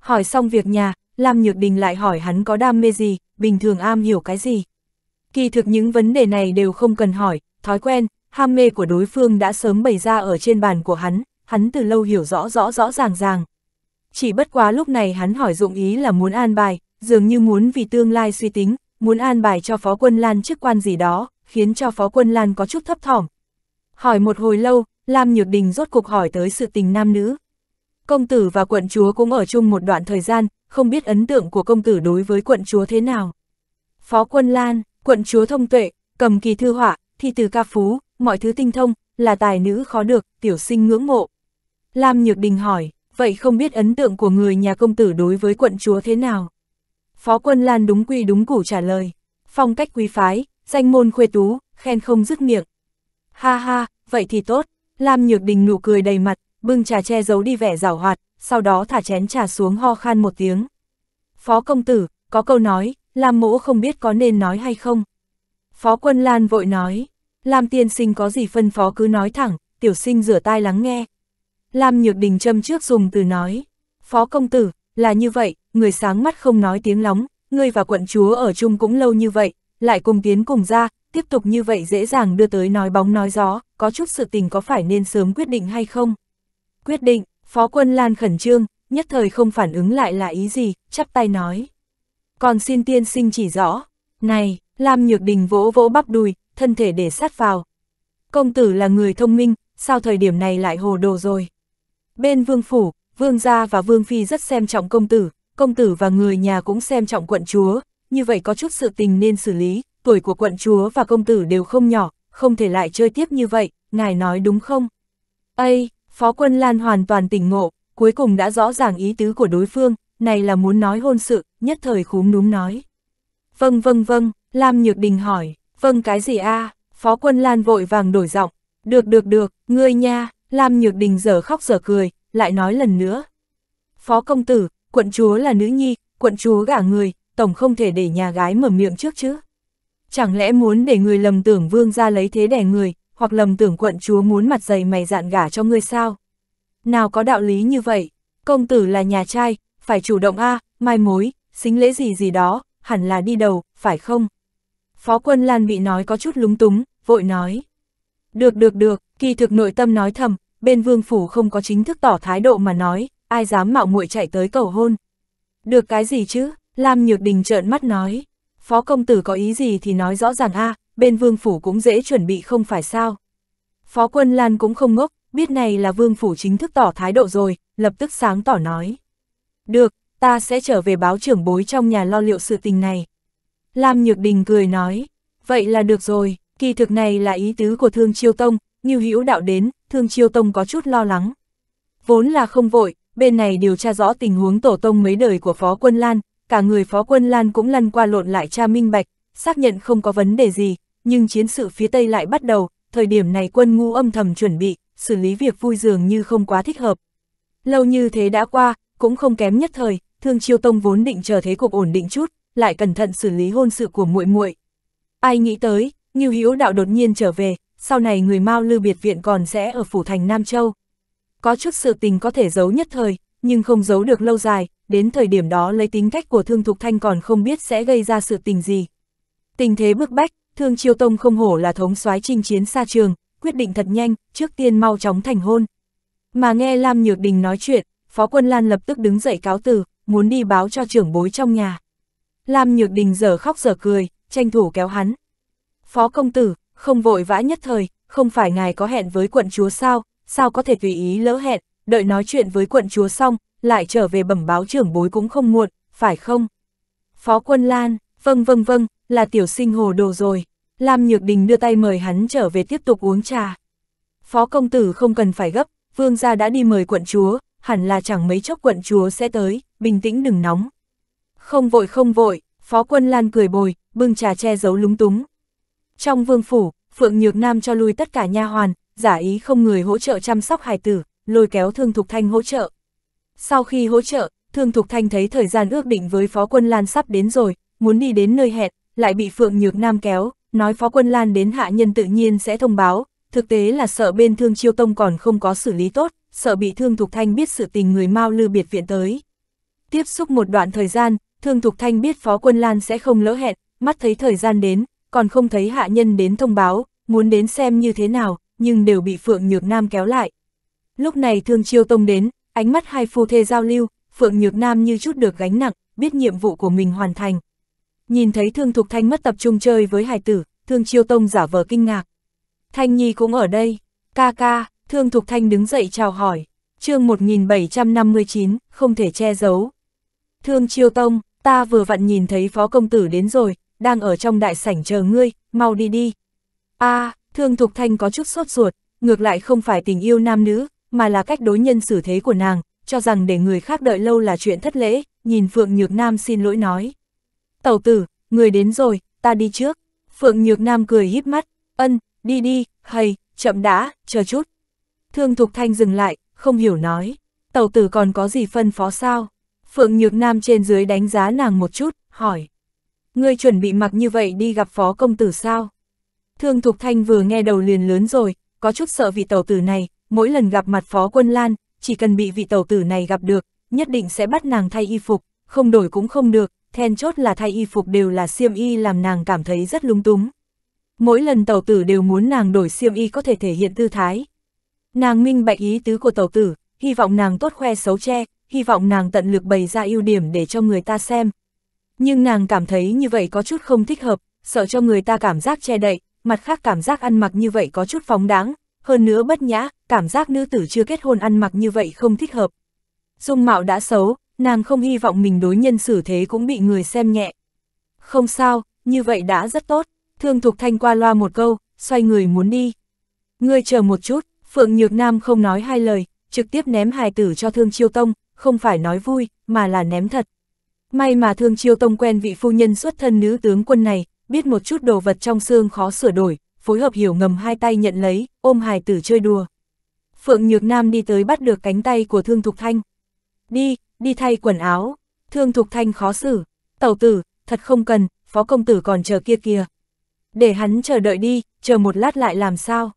Hỏi xong việc nhà, Lam Nhược Đình lại hỏi hắn có đam mê gì, bình thường am hiểu cái gì. Kỳ thực những vấn đề này đều không cần hỏi, thói quen, ham mê của đối phương đã sớm bày ra ở trên bàn của hắn, hắn từ lâu hiểu rõ rõ rõ ràng ràng. Chỉ bất quá lúc này hắn hỏi dụng ý là muốn an bài, dường như muốn vì tương lai suy tính, muốn an bài cho Phó Quân Lan chức quan gì đó, khiến cho Phó Quân Lan có chút thấp thỏm. Hỏi một hồi lâu, Lam Nhược Đình rốt cuộc hỏi tới sự tình nam nữ. Công tử và quận chúa cũng ở chung một đoạn thời gian, không biết ấn tượng của công tử đối với quận chúa thế nào. Phó Quân Lan, quận chúa thông tuệ, cầm kỳ thư họa, thi từ ca phú, mọi thứ tinh thông, là tài nữ khó được, tiểu sinh ngưỡng mộ. Lam Nhược Đình hỏi, vậy không biết ấn tượng của người nhà công tử đối với quận chúa thế nào? Phó quân Lan đúng quy đúng củ trả lời, phong cách quý phái, danh môn khuê tú, khen không dứt miệng. Ha ha, vậy thì tốt, Lam Nhược Đình nụ cười đầy mặt, bưng trà che giấu đi vẻ rảo hoạt, sau đó thả chén trà xuống ho khan một tiếng. Phó công tử, có câu nói, Lam mỗ không biết có nên nói hay không. Phó quân Lan vội nói, Lam tiên sinh có gì phân phó cứ nói thẳng, tiểu sinh rửa tai lắng nghe, Lam Nhược Đình châm trước dùng từ nói. Phó công tử, là như vậy, người sáng mắt không nói tiếng lóng, ngươi và quận chúa ở chung cũng lâu như vậy, lại cùng tiến cùng ra, tiếp tục như vậy dễ dàng đưa tới nói bóng nói gió, có chút sự tình có phải nên sớm quyết định hay không? Quyết định, phó quân Lan khẩn trương, nhất thời không phản ứng lại là ý gì, chắp tay nói. Còn xin tiên sinh chỉ rõ, này, Lam Nhược Đình vỗ vỗ bắp đùi, thân thể để sát vào. Công tử là người thông minh, sao thời điểm này lại hồ đồ rồi? Bên vương phủ, vương gia và vương phi rất xem trọng công tử, công tử và người nhà cũng xem trọng quận chúa, như vậy có chút sự tình nên xử lý, tuổi của quận chúa và công tử đều không nhỏ, không thể lại chơi tiếp như vậy, ngài nói đúng không? Ây, phó quân Lan hoàn toàn tỉnh ngộ, cuối cùng đã rõ ràng ý tứ của đối phương, này là muốn nói hôn sự, nhất thời khúm núm nói. Vâng vâng vâng, Lam Nhược Đình hỏi, vâng cái gì a à? Phó quân Lan vội vàng đổi giọng, được được được, ngươi nha, Lam Nhược Đình giờ khóc giờ cười, lại nói lần nữa. Phó công tử, quận chúa là nữ nhi, quận chúa gả người, tổng không thể để nhà gái mở miệng trước chứ. Chẳng lẽ muốn để người lầm tưởng vương ra lấy thế đẻ người, hoặc lầm tưởng quận chúa muốn mặt dày mày dạn gả cho ngươi sao? Nào có đạo lý như vậy, công tử là nhà trai, phải chủ động a à, mai mối, xính lễ gì gì đó, hẳn là đi đầu, phải không? Phó quân Lan bị nói có chút lúng túng, vội nói. Được được được, kỳ thực nội tâm nói thầm, bên vương phủ không có chính thức tỏ thái độ mà nói, ai dám mạo muội chạy tới cầu hôn. Được cái gì chứ? Lam Nhược Đình trợn mắt nói. Phó công tử có ý gì thì nói rõ ràng a, bên vương phủ cũng dễ chuẩn bị không phải sao. Phó quân Lan cũng không ngốc, biết này là vương phủ chính thức tỏ thái độ rồi, lập tức sáng tỏ nói. Được, ta sẽ trở về báo trưởng bối trong nhà lo liệu sự tình này. Lam Nhược Đình cười nói, vậy là được rồi, Kỳ thực này là ý tứ của Thương Chiêu Tông, như hữu đạo đến, Thương Chiêu Tông có chút lo lắng. Vốn là không vội, bên này điều tra rõ tình huống tổ tông mấy đời của Phó Quân Lan, cả người Phó Quân Lan cũng lăn qua lộn lại tra minh bạch, xác nhận không có vấn đề gì, nhưng chiến sự phía Tây lại bắt đầu, thời điểm này quân ngu âm thầm chuẩn bị, xử lý việc vui dường như không quá thích hợp. Lâu như thế đã qua, cũng không kém nhất thời, Thương Chiêu Tông vốn định chờ thế cục ổn định chút, lại cẩn thận xử lý hôn sự của muội muội. Ai nghĩ tới, Ngưu Hữu Đạo đột nhiên trở về, sau này người Mao Lư biệt viện còn sẽ ở phủ thành Nam Châu. Có chút sự tình có thể giấu nhất thời, nhưng không giấu được lâu dài, đến thời điểm đó lấy tính cách của Thương Thục Thanh còn không biết sẽ gây ra sự tình gì. Tình thế bức bách, Thương Chiêu Tông không hổ là thống soái chinh chiến xa trường, quyết định thật nhanh, trước tiên mau chóng thành hôn. Mà nghe Lam Nhược Đình nói chuyện, Phó Quân Lan lập tức đứng dậy cáo từ, muốn đi báo cho trưởng bối trong nhà. Lam Nhược Đình giờ khóc giờ cười, tranh thủ kéo hắn, Phó công tử, không vội vã nhất thời, không phải ngài có hẹn với quận chúa sao, sao có thể tùy ý lỡ hẹn, đợi nói chuyện với quận chúa xong, lại trở về bẩm báo trưởng bối cũng không muộn, phải không? Phó quân Lan, vâng vâng vâng, là tiểu sinh hồ đồ rồi. Lam Nhược Đình đưa tay mời hắn trở về tiếp tục uống trà. Phó công tử không cần phải gấp, vương gia đã đi mời quận chúa, hẳn là chẳng mấy chốc quận chúa sẽ tới, bình tĩnh đừng nóng. Không vội không vội, phó quân Lan cười bồi, bưng trà che giấu lúng túng, trong vương phủ, Phượng Nhược Nam cho lui tất cả nha hoàn, giả ý không người hỗ trợ chăm sóc hài tử, lôi kéo Thương Thục Thanh hỗ trợ. Sau khi hỗ trợ, Thương Thục Thanh thấy thời gian ước định với Phó Quân Lan sắp đến rồi, muốn đi đến nơi hẹn, lại bị Phượng Nhược Nam kéo, nói Phó Quân Lan đến hạ nhân tự nhiên sẽ thông báo, thực tế là sợ bên Thương Chiêu Tông còn không có xử lý tốt, sợ bị Thương Thục Thanh biết sự tình người Mao Lư biệt viện tới. Tiếp xúc một đoạn thời gian, Thương Thục Thanh biết Phó Quân Lan sẽ không lỡ hẹn, mắt thấy thời gian đến, còn không thấy hạ nhân đến thông báo, muốn đến xem như thế nào, nhưng đều bị Phượng Nhược Nam kéo lại. Lúc này Thương Chiêu Tông đến, ánh mắt hai phu thê giao lưu, Phượng Nhược Nam như chút được gánh nặng, biết nhiệm vụ của mình hoàn thành. Nhìn thấy Thương Thục Thanh mất tập trung chơi với hải tử, Thương Chiêu Tông giả vờ kinh ngạc. Thanh Nhi cũng ở đây, ca ca, Thương Thục Thanh đứng dậy chào hỏi, chương 1759, không thể che giấu. Thương Chiêu Tông, ta vừa vặn nhìn thấy phó công tử đến rồi, đang ở trong đại sảnh chờ ngươi, mau đi đi. a à, thương thục thanh có chút sốt ruột, ngược lại không phải tình yêu nam nữ, mà là cách đối nhân xử thế của nàng, cho rằng để người khác đợi lâu là chuyện thất lễ, nhìn Phượng Nhược Nam xin lỗi nói. Tẩu tử, người đến rồi, ta đi trước. Phượng Nhược Nam cười híp mắt, ân, đi đi, hay, chậm đã, chờ chút. Thương Thục Thanh dừng lại, không hiểu nói, tàu tử còn có gì phân phó sao? Phượng Nhược Nam trên dưới đánh giá nàng một chút, hỏi ngươi chuẩn bị mặc như vậy đi gặp phó công tử sao? Thương Thục Thanh vừa nghe đầu liền lớn rồi, có chút sợ vị tàu tử này, mỗi lần gặp mặt phó quân Lan, chỉ cần bị vị tàu tử này gặp được, nhất định sẽ bắt nàng thay y phục, không đổi cũng không được, then chốt là thay y phục đều là xiêm y làm nàng cảm thấy rất lung túng. Mỗi lần tàu tử đều muốn nàng đổi xiêm y có thể thể hiện tư thái. Nàng minh bạch ý tứ của tàu tử, hy vọng nàng tốt khoe xấu che, hy vọng nàng tận lực bày ra ưu điểm để cho người ta xem, nhưng nàng cảm thấy như vậy có chút không thích hợp, sợ cho người ta cảm giác che đậy, mặt khác cảm giác ăn mặc như vậy có chút phóng đáng, hơn nữa bất nhã, cảm giác nữ tử chưa kết hôn ăn mặc như vậy không thích hợp. Dung mạo đã xấu, nàng không hy vọng mình đối nhân xử thế cũng bị người xem nhẹ. Không sao, như vậy đã rất tốt, thương thục thanh qua loa một câu, xoay người muốn đi. Ngươi chờ một chút, Phượng Nhược Nam không nói hai lời, trực tiếp ném hài tử cho thương chiêu tông, không phải nói vui, mà là ném thật. May mà Thương Chiêu Tông quen vị phu nhân xuất thân nữ tướng quân này, biết một chút đồ vật trong xương khó sửa đổi, phối hợp hiểu ngầm hai tay nhận lấy, ôm hài tử chơi đùa. Phượng Nhược Nam đi tới bắt được cánh tay của Thương Thục Thanh. Đi, đi thay quần áo. Thương Thục Thanh khó xử. Tẩu tử, thật không cần, phó công tử còn chờ kia kia. Để hắn chờ đợi đi, chờ một lát lại làm sao.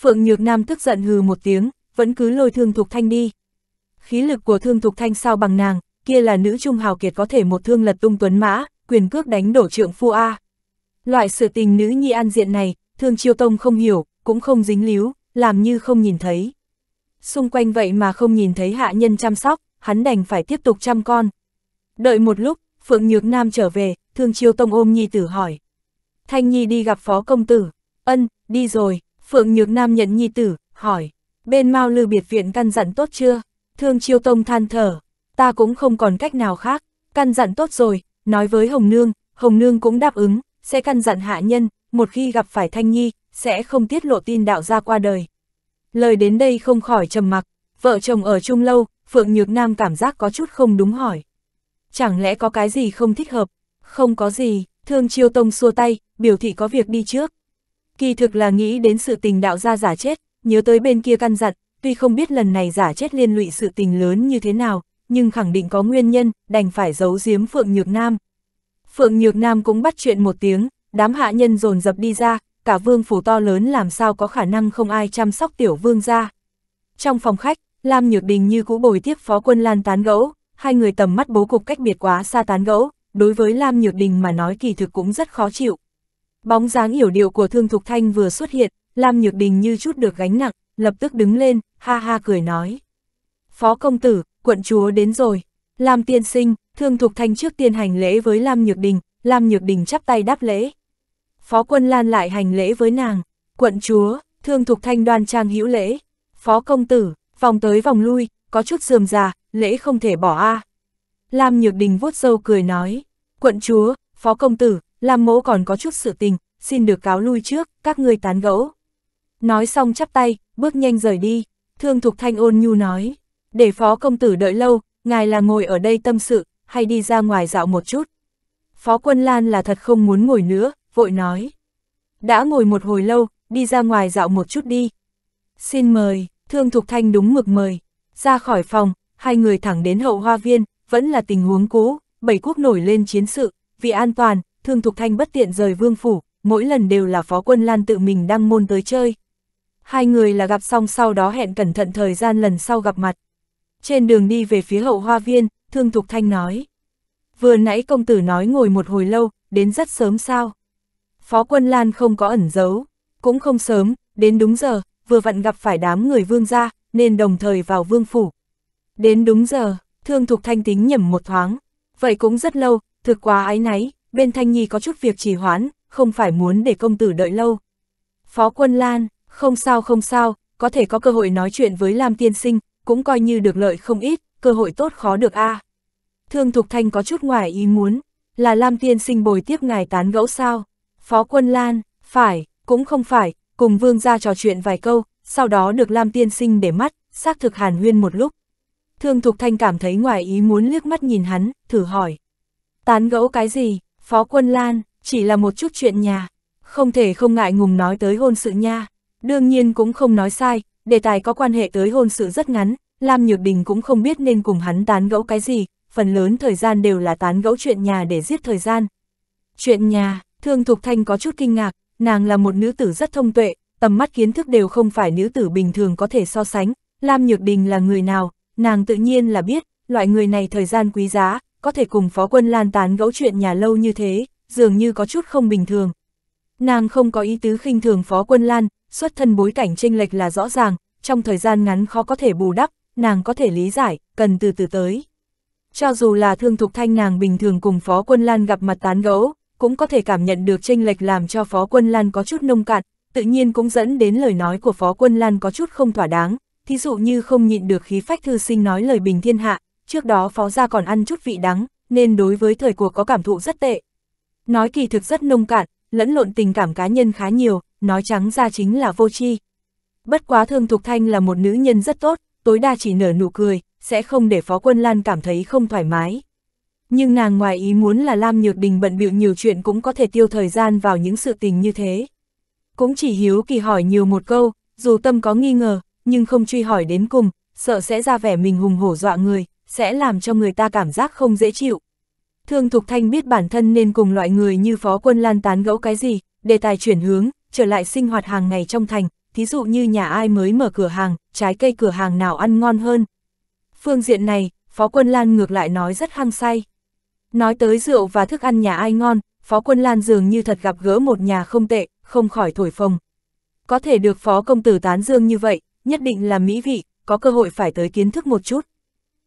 Phượng Nhược Nam tức giận hừ một tiếng, vẫn cứ lôi Thương Thục Thanh đi. Khí lực của Thương Thục Thanh sao bằng nàng, kia là nữ trung hào kiệt có thể một thương lật tung tuấn mã, quyền cước đánh đổ trượng phu A. Loại sự tình nữ nhi an diện này, thương chiêu tông không hiểu, cũng không dính líu, làm như không nhìn thấy. Xung quanh vậy mà không nhìn thấy hạ nhân chăm sóc, hắn đành phải tiếp tục chăm con. Đợi một lúc, Phượng Nhược Nam trở về, thương chiêu tông ôm nhi tử hỏi. Thanh nhi đi gặp phó công tử, ân, đi rồi, Phượng Nhược Nam nhận nhi tử, hỏi. Bên mao lư biệt viện căn dặn tốt chưa? Thương chiêu tông than thở, ta cũng không còn cách nào khác, căn dặn tốt rồi, nói với Hồng Nương, Hồng Nương cũng đáp ứng, sẽ căn dặn hạ nhân, một khi gặp phải Thanh Nhi, sẽ không tiết lộ tin đạo ra qua đời. Lời đến đây không khỏi trầm mặc, vợ chồng ở chung lâu, Phượng Nhược Nam cảm giác có chút không đúng hỏi. Chẳng lẽ có cái gì không thích hợp? Không có gì, Thương Chiêu Tông xua tay, biểu thị có việc đi trước. Kỳ thực là nghĩ đến sự tình đạo gia giả chết, nhớ tới bên kia căn dặn, tuy không biết lần này giả chết liên lụy sự tình lớn như thế nào, nhưng khẳng định có nguyên nhân, đành phải giấu giếm Phượng Nhược Nam. Phượng Nhược Nam cũng bắt chuyện một tiếng, đám hạ nhân dồn dập đi ra, cả vương phủ to lớn làm sao có khả năng không ai chăm sóc tiểu vương ra. Trong phòng khách, Lam Nhược Đình như cũ bồi tiếp phó quân Lan tán gẫu, hai người tầm mắt bố cục cách biệt quá xa tán gẫu, đối với Lam Nhược Đình mà nói kỳ thực cũng rất khó chịu. Bóng dáng hiểu điệu của Thương Thục Thanh vừa xuất hiện, Lam Nhược Đình như chút được gánh nặng, lập tức đứng lên, ha ha cười nói. Phó công tử, quận chúa đến rồi. Lam tiên sinh, thương thục thanh trước tiên hành lễ với Lam Nhược Đình, Lam Nhược Đình chắp tay đáp lễ. Phó quân Lan lại hành lễ với nàng, quận chúa, thương thục thanh đoan trang hữu lễ. Phó công tử, vòng tới vòng lui, có chút dườm già, lễ không thể bỏ a. À. Lam Nhược Đình vuốt râu cười nói, quận chúa, phó công tử, Lam mỗ còn có chút sự tình, xin được cáo lui trước, các ngươi tán gẫu. Nói xong chắp tay, bước nhanh rời đi, thương thục thanh ôn nhu nói. Để phó công tử đợi lâu, ngài là ngồi ở đây tâm sự, hay đi ra ngoài dạo một chút. Phó quân Lan là thật không muốn ngồi nữa, vội nói. Đã ngồi một hồi lâu, đi ra ngoài dạo một chút đi. Xin mời, Thương Thục Thanh đúng mực mời. Ra khỏi phòng, hai người thẳng đến hậu hoa viên, vẫn là tình huống cũ, bảy quốc nổi lên chiến sự, vì an toàn, Thương Thục Thanh bất tiện rời vương phủ, mỗi lần đều là phó quân Lan tự mình đăng môn tới chơi. Hai người là gặp xong sau đó hẹn cẩn thận thời gian lần sau gặp mặt. Trên đường đi về phía hậu hoa viên, Thương Thục Thanh nói. Vừa nãy công tử nói ngồi một hồi lâu, đến rất sớm sao. Phó quân Lan không có ẩn giấu, cũng không sớm, đến đúng giờ, vừa vặn gặp phải đám người vương gia, nên đồng thời vào vương phủ. Đến đúng giờ, Thương Thục Thanh tính nhầm một thoáng, vậy cũng rất lâu, thực quá ái náy, bên Thanh Nhi có chút việc trì hoãn, không phải muốn để công tử đợi lâu. Phó quân Lan, không sao không sao, có thể có cơ hội nói chuyện với Lam Tiên Sinh, cũng coi như được lợi không ít, cơ hội tốt khó được a. À. Thương Thục Thanh có chút ngoài ý muốn, là Lam Tiên sinh bồi tiếp ngài tán gẫu sao? Phó Quân Lan, phải, cũng không phải, cùng Vương gia trò chuyện vài câu, sau đó được Lam Tiên sinh để mắt, xác thực Hàn Huyên một lúc. Thương Thục Thanh cảm thấy ngoài ý muốn liếc mắt nhìn hắn, thử hỏi. Tán gẫu cái gì, Phó Quân Lan, chỉ là một chút chuyện nhà, không thể không ngại ngùng nói tới hôn sự nha. Đương nhiên cũng không nói sai, đề tài có quan hệ tới hôn sự rất ngắn, Lam Nhược Đình cũng không biết nên cùng hắn tán gẫu cái gì, phần lớn thời gian đều là tán gẫu chuyện nhà để giết thời gian. Chuyện nhà, Thương Thục Thanh có chút kinh ngạc, nàng là một nữ tử rất thông tuệ, tầm mắt kiến thức đều không phải nữ tử bình thường có thể so sánh, Lam Nhược Đình là người nào, nàng tự nhiên là biết, loại người này thời gian quý giá, có thể cùng phó quân lan tán gẫu chuyện nhà lâu như thế, dường như có chút không bình thường. Nàng không có ý tứ khinh thường phó quân lan, xuất thân bối cảnh chênh lệch là rõ ràng, trong thời gian ngắn khó có thể bù đắp, nàng có thể lý giải, cần từ từ tới. Cho dù là thương thục thanh nàng bình thường cùng Phó Quân Lan gặp mặt tán gẫu, cũng có thể cảm nhận được chênh lệch làm cho Phó Quân Lan có chút nông cạn, tự nhiên cũng dẫn đến lời nói của Phó Quân Lan có chút không thỏa đáng, thí dụ như không nhịn được khí phách thư sinh nói lời bình thiên hạ, trước đó Phó gia còn ăn chút vị đắng, nên đối với thời cuộc có cảm thụ rất tệ. Nói kỳ thực rất nông cạn, lẫn lộn tình cảm cá nhân khá nhiều, nói trắng ra chính là vô tri. Bất quá Thương Thục Thanh là một nữ nhân rất tốt, tối đa chỉ nở nụ cười, sẽ không để Phó Quân Lan cảm thấy không thoải mái. Nhưng nàng ngoài ý muốn là Lam Nhược Đình bận bịu nhiều chuyện cũng có thể tiêu thời gian vào những sự tình như thế. Cũng chỉ hiếu kỳ hỏi nhiều một câu, dù tâm có nghi ngờ, nhưng không truy hỏi đến cùng, sợ sẽ ra vẻ mình hùng hổ dọa người, sẽ làm cho người ta cảm giác không dễ chịu. Thương Thục Thanh biết bản thân nên cùng loại người như Phó Quân Lan tán gẫu cái gì, đề tài chuyển hướng, trở lại sinh hoạt hàng ngày trong thành, thí dụ như nhà ai mới mở cửa hàng, trái cây cửa hàng nào ăn ngon hơn. Phương diện này, Phó Quân Lan ngược lại nói rất hăng say. Nói tới rượu và thức ăn nhà ai ngon, Phó Quân Lan dường như thật gặp gỡ một nhà không tệ, không khỏi thổi phồng. Có thể được Phó Công Tử tán dương như vậy, nhất định là mỹ vị, có cơ hội phải tới kiến thức một chút.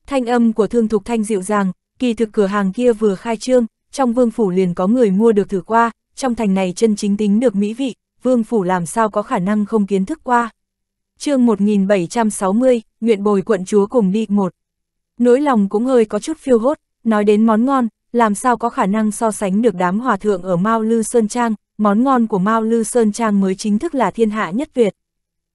Thanh âm của Thương Thục Thanh dịu dàng, kỳ thực cửa hàng kia vừa khai trương, trong vương phủ liền có người mua được thử qua, trong thành này chân chính tính được mỹ vị, vương phủ làm sao có khả năng không kiến thức qua. chương 1760, Nguyện Bồi quận chúa cùng đi một. Nỗi lòng cũng hơi có chút phiêu hốt, nói đến món ngon, làm sao có khả năng so sánh được đám hòa thượng ở Mao Lư Sơn Trang, món ngon của Mao Lư Sơn Trang mới chính thức là thiên hạ nhất Việt.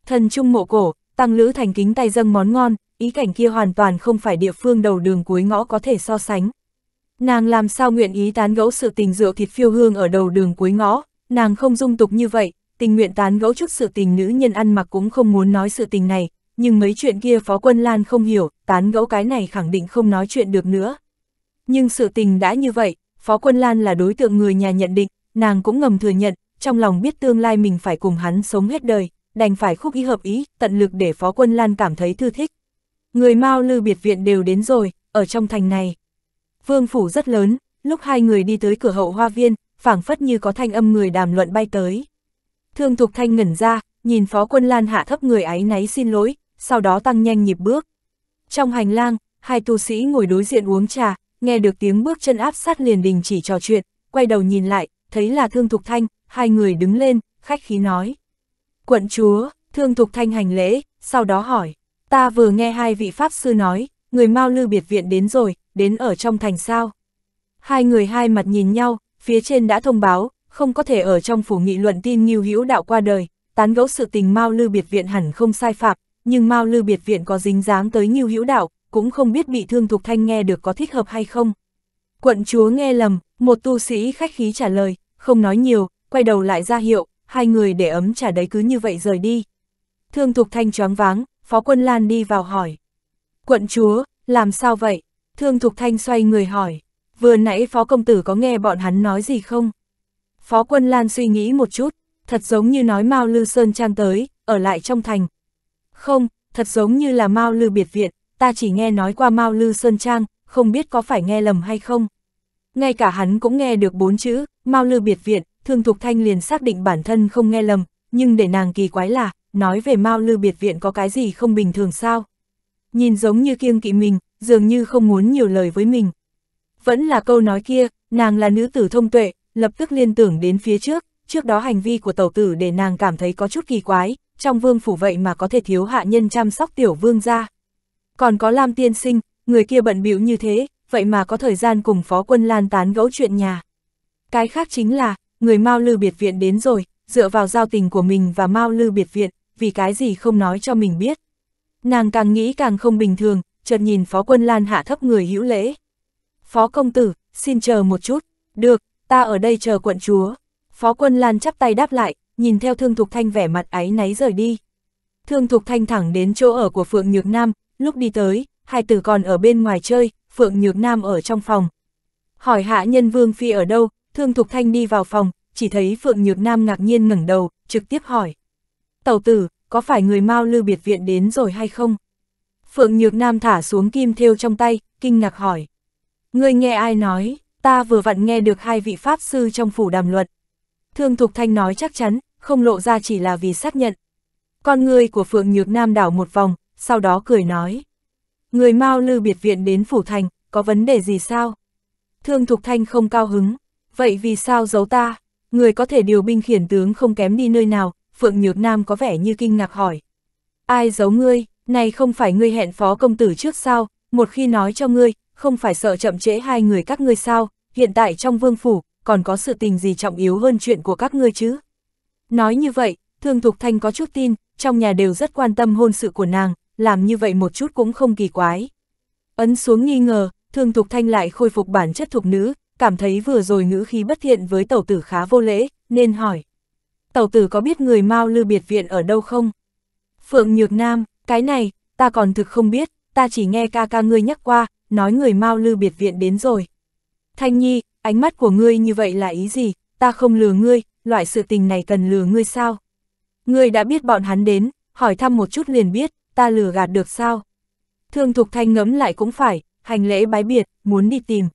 Thần trung mộ cổ, tăng lữ thành kính tay dâng món ngon, ý cảnh kia hoàn toàn không phải địa phương đầu đường cuối ngõ có thể so sánh. Nàng làm sao nguyện ý tán gẫu sự tình rượu thịt phiêu hương ở đầu đường cuối ngõ, nàng không dung tục như vậy, tình nguyện tán gẫu chút sự tình nữ nhân ăn mặc cũng không muốn nói sự tình này, nhưng mấy chuyện kia Phó Quân Lan không hiểu, tán gẫu cái này khẳng định không nói chuyện được nữa. Nhưng sự tình đã như vậy, Phó Quân Lan là đối tượng người nhà nhận định, nàng cũng ngầm thừa nhận, trong lòng biết tương lai mình phải cùng hắn sống hết đời, đành phải khúc ý hợp ý, tận lực để Phó Quân Lan cảm thấy thư thích. Người Mao Lư biệt viện đều đến rồi, ở trong thành này. Vương phủ rất lớn, lúc hai người đi tới cửa hậu hoa viên, phảng phất như có thanh âm người đàm luận bay tới. Thương Thục Thanh ngẩn ra, nhìn Phó Quân Lan hạ thấp người áy náy xin lỗi, sau đó tăng nhanh nhịp bước. Trong hành lang, hai tu sĩ ngồi đối diện uống trà, nghe được tiếng bước chân áp sát liền đình chỉ trò chuyện, quay đầu nhìn lại, thấy là Thương Thục Thanh, hai người đứng lên, khách khí nói. Quận chúa, Thương Thục Thanh hành lễ, sau đó hỏi, ta vừa nghe hai vị Pháp sư nói, người Mao Lư biệt viện đến rồi, đến ở trong thành sao. Hai người hai mặt nhìn nhau, phía trên đã thông báo, không có thể ở trong phủ nghị luận tin nghiêu hữu đạo qua đời, tán gẫu sự tình Mao Lư Biệt Viện hẳn không sai phạm, nhưng Mao Lư Biệt Viện có dính dáng tới nghiêu hữu đạo, cũng không biết bị thương Thục Thanh nghe được có thích hợp hay không. Quận chúa nghe lầm, một tu sĩ khách khí trả lời, không nói nhiều, quay đầu lại ra hiệu, hai người để ấm trả đấy cứ như vậy rời đi. Thương Thục Thanh choáng váng, Phó Quân Lan đi vào hỏi. Quận chúa, làm sao vậy? Thương Thục Thanh xoay người hỏi. Vừa nãy Phó Công Tử có nghe bọn hắn nói gì không? Phó quân Lan suy nghĩ một chút, thật giống như nói Mao Lư Sơn Trang tới, ở lại trong thành. Không, thật giống như là Mao Lư Biệt Viện, ta chỉ nghe nói qua Mao Lư Sơn Trang, không biết có phải nghe lầm hay không. Ngay cả hắn cũng nghe được bốn chữ, Mao Lư Biệt Viện, Thương Thục Thanh liền xác định bản thân không nghe lầm, nhưng để nàng kỳ quái là, nói về Mao Lư Biệt Viện có cái gì không bình thường sao. Nhìn giống như kiêng kỵ mình, dường như không muốn nhiều lời với mình. Vẫn là câu nói kia, nàng là nữ tử thông tuệ, lập tức liên tưởng đến phía trước, trước đó hành vi của tàu tử để nàng cảm thấy có chút kỳ quái, trong vương phủ vậy mà có thể thiếu hạ nhân chăm sóc tiểu vương gia. Còn có Lam Tiên Sinh, người kia bận bịu như thế, vậy mà có thời gian cùng phó quân lan tán gẫu chuyện nhà. Cái khác chính là, người Mao Lư Biệt Viện đến rồi, dựa vào giao tình của mình và Mao Lư Biệt Viện, vì cái gì không nói cho mình biết. Nàng càng nghĩ càng không bình thường, chợt nhìn phó quân lan hạ thấp người hữu lễ. Phó công tử, xin chờ một chút, được, ta ở đây chờ quận chúa. Phó quân Lan chắp tay đáp lại, nhìn theo Thương Thục Thanh vẻ mặt áy náy rời đi. Thương Thục Thanh thẳng đến chỗ ở của Phượng Nhược Nam, lúc đi tới, hai tử còn ở bên ngoài chơi, Phượng Nhược Nam ở trong phòng. Hỏi hạ nhân Vương Phi ở đâu, Thương Thục Thanh đi vào phòng, chỉ thấy Phượng Nhược Nam ngạc nhiên ngẩng đầu, trực tiếp hỏi. Tàu tử, có phải người mau lưu biệt viện đến rồi hay không? Phượng Nhược Nam thả xuống kim thêu trong tay, kinh ngạc hỏi. người nghe ai nói? ta vừa vặn nghe được hai vị pháp sư trong phủ đàm luận. Thương Thục Thanh nói chắc chắn, không lộ ra chỉ là vì xác nhận. Con người của Phượng Nhược Nam đảo một vòng, sau đó cười nói. Người Mao Lư biệt viện đến phủ thành, có vấn đề gì sao? Thương Thục Thanh không cao hứng, vậy vì sao giấu ta? Người có thể điều binh khiển tướng không kém đi nơi nào, Phượng Nhược Nam có vẻ như kinh ngạc hỏi. Ai giấu ngươi, này không phải ngươi hẹn phó công tử trước sao, một khi nói cho ngươi, không phải sợ chậm trễ hai người các ngươi sao, hiện tại trong vương phủ, còn có sự tình gì trọng yếu hơn chuyện của các ngươi chứ. Nói như vậy, Thương Thục Thanh có chút tin, trong nhà đều rất quan tâm hôn sự của nàng, làm như vậy một chút cũng không kỳ quái. Ấn xuống nghi ngờ, Thương Thục Thanh lại khôi phục bản chất thục nữ, cảm thấy vừa rồi ngữ khí bất thiện với tẩu tử khá vô lễ, nên hỏi. Tẩu tử có biết người Mao Lư Biệt Viện ở đâu không? Phượng Nhược Nam, cái này, ta còn thực không biết, ta chỉ nghe ca ca ngươi nhắc qua, nói người mau Lư biệt viện đến rồi. Thanh Nhi, ánh mắt của ngươi như vậy là ý gì, ta không lừa ngươi, loại sự tình này cần lừa ngươi sao? Ngươi đã biết bọn hắn đến, hỏi thăm một chút liền biết, ta lừa gạt được sao? Thương Thục Thanh ngấm lại cũng phải, hành lễ bái biệt, muốn đi tìm.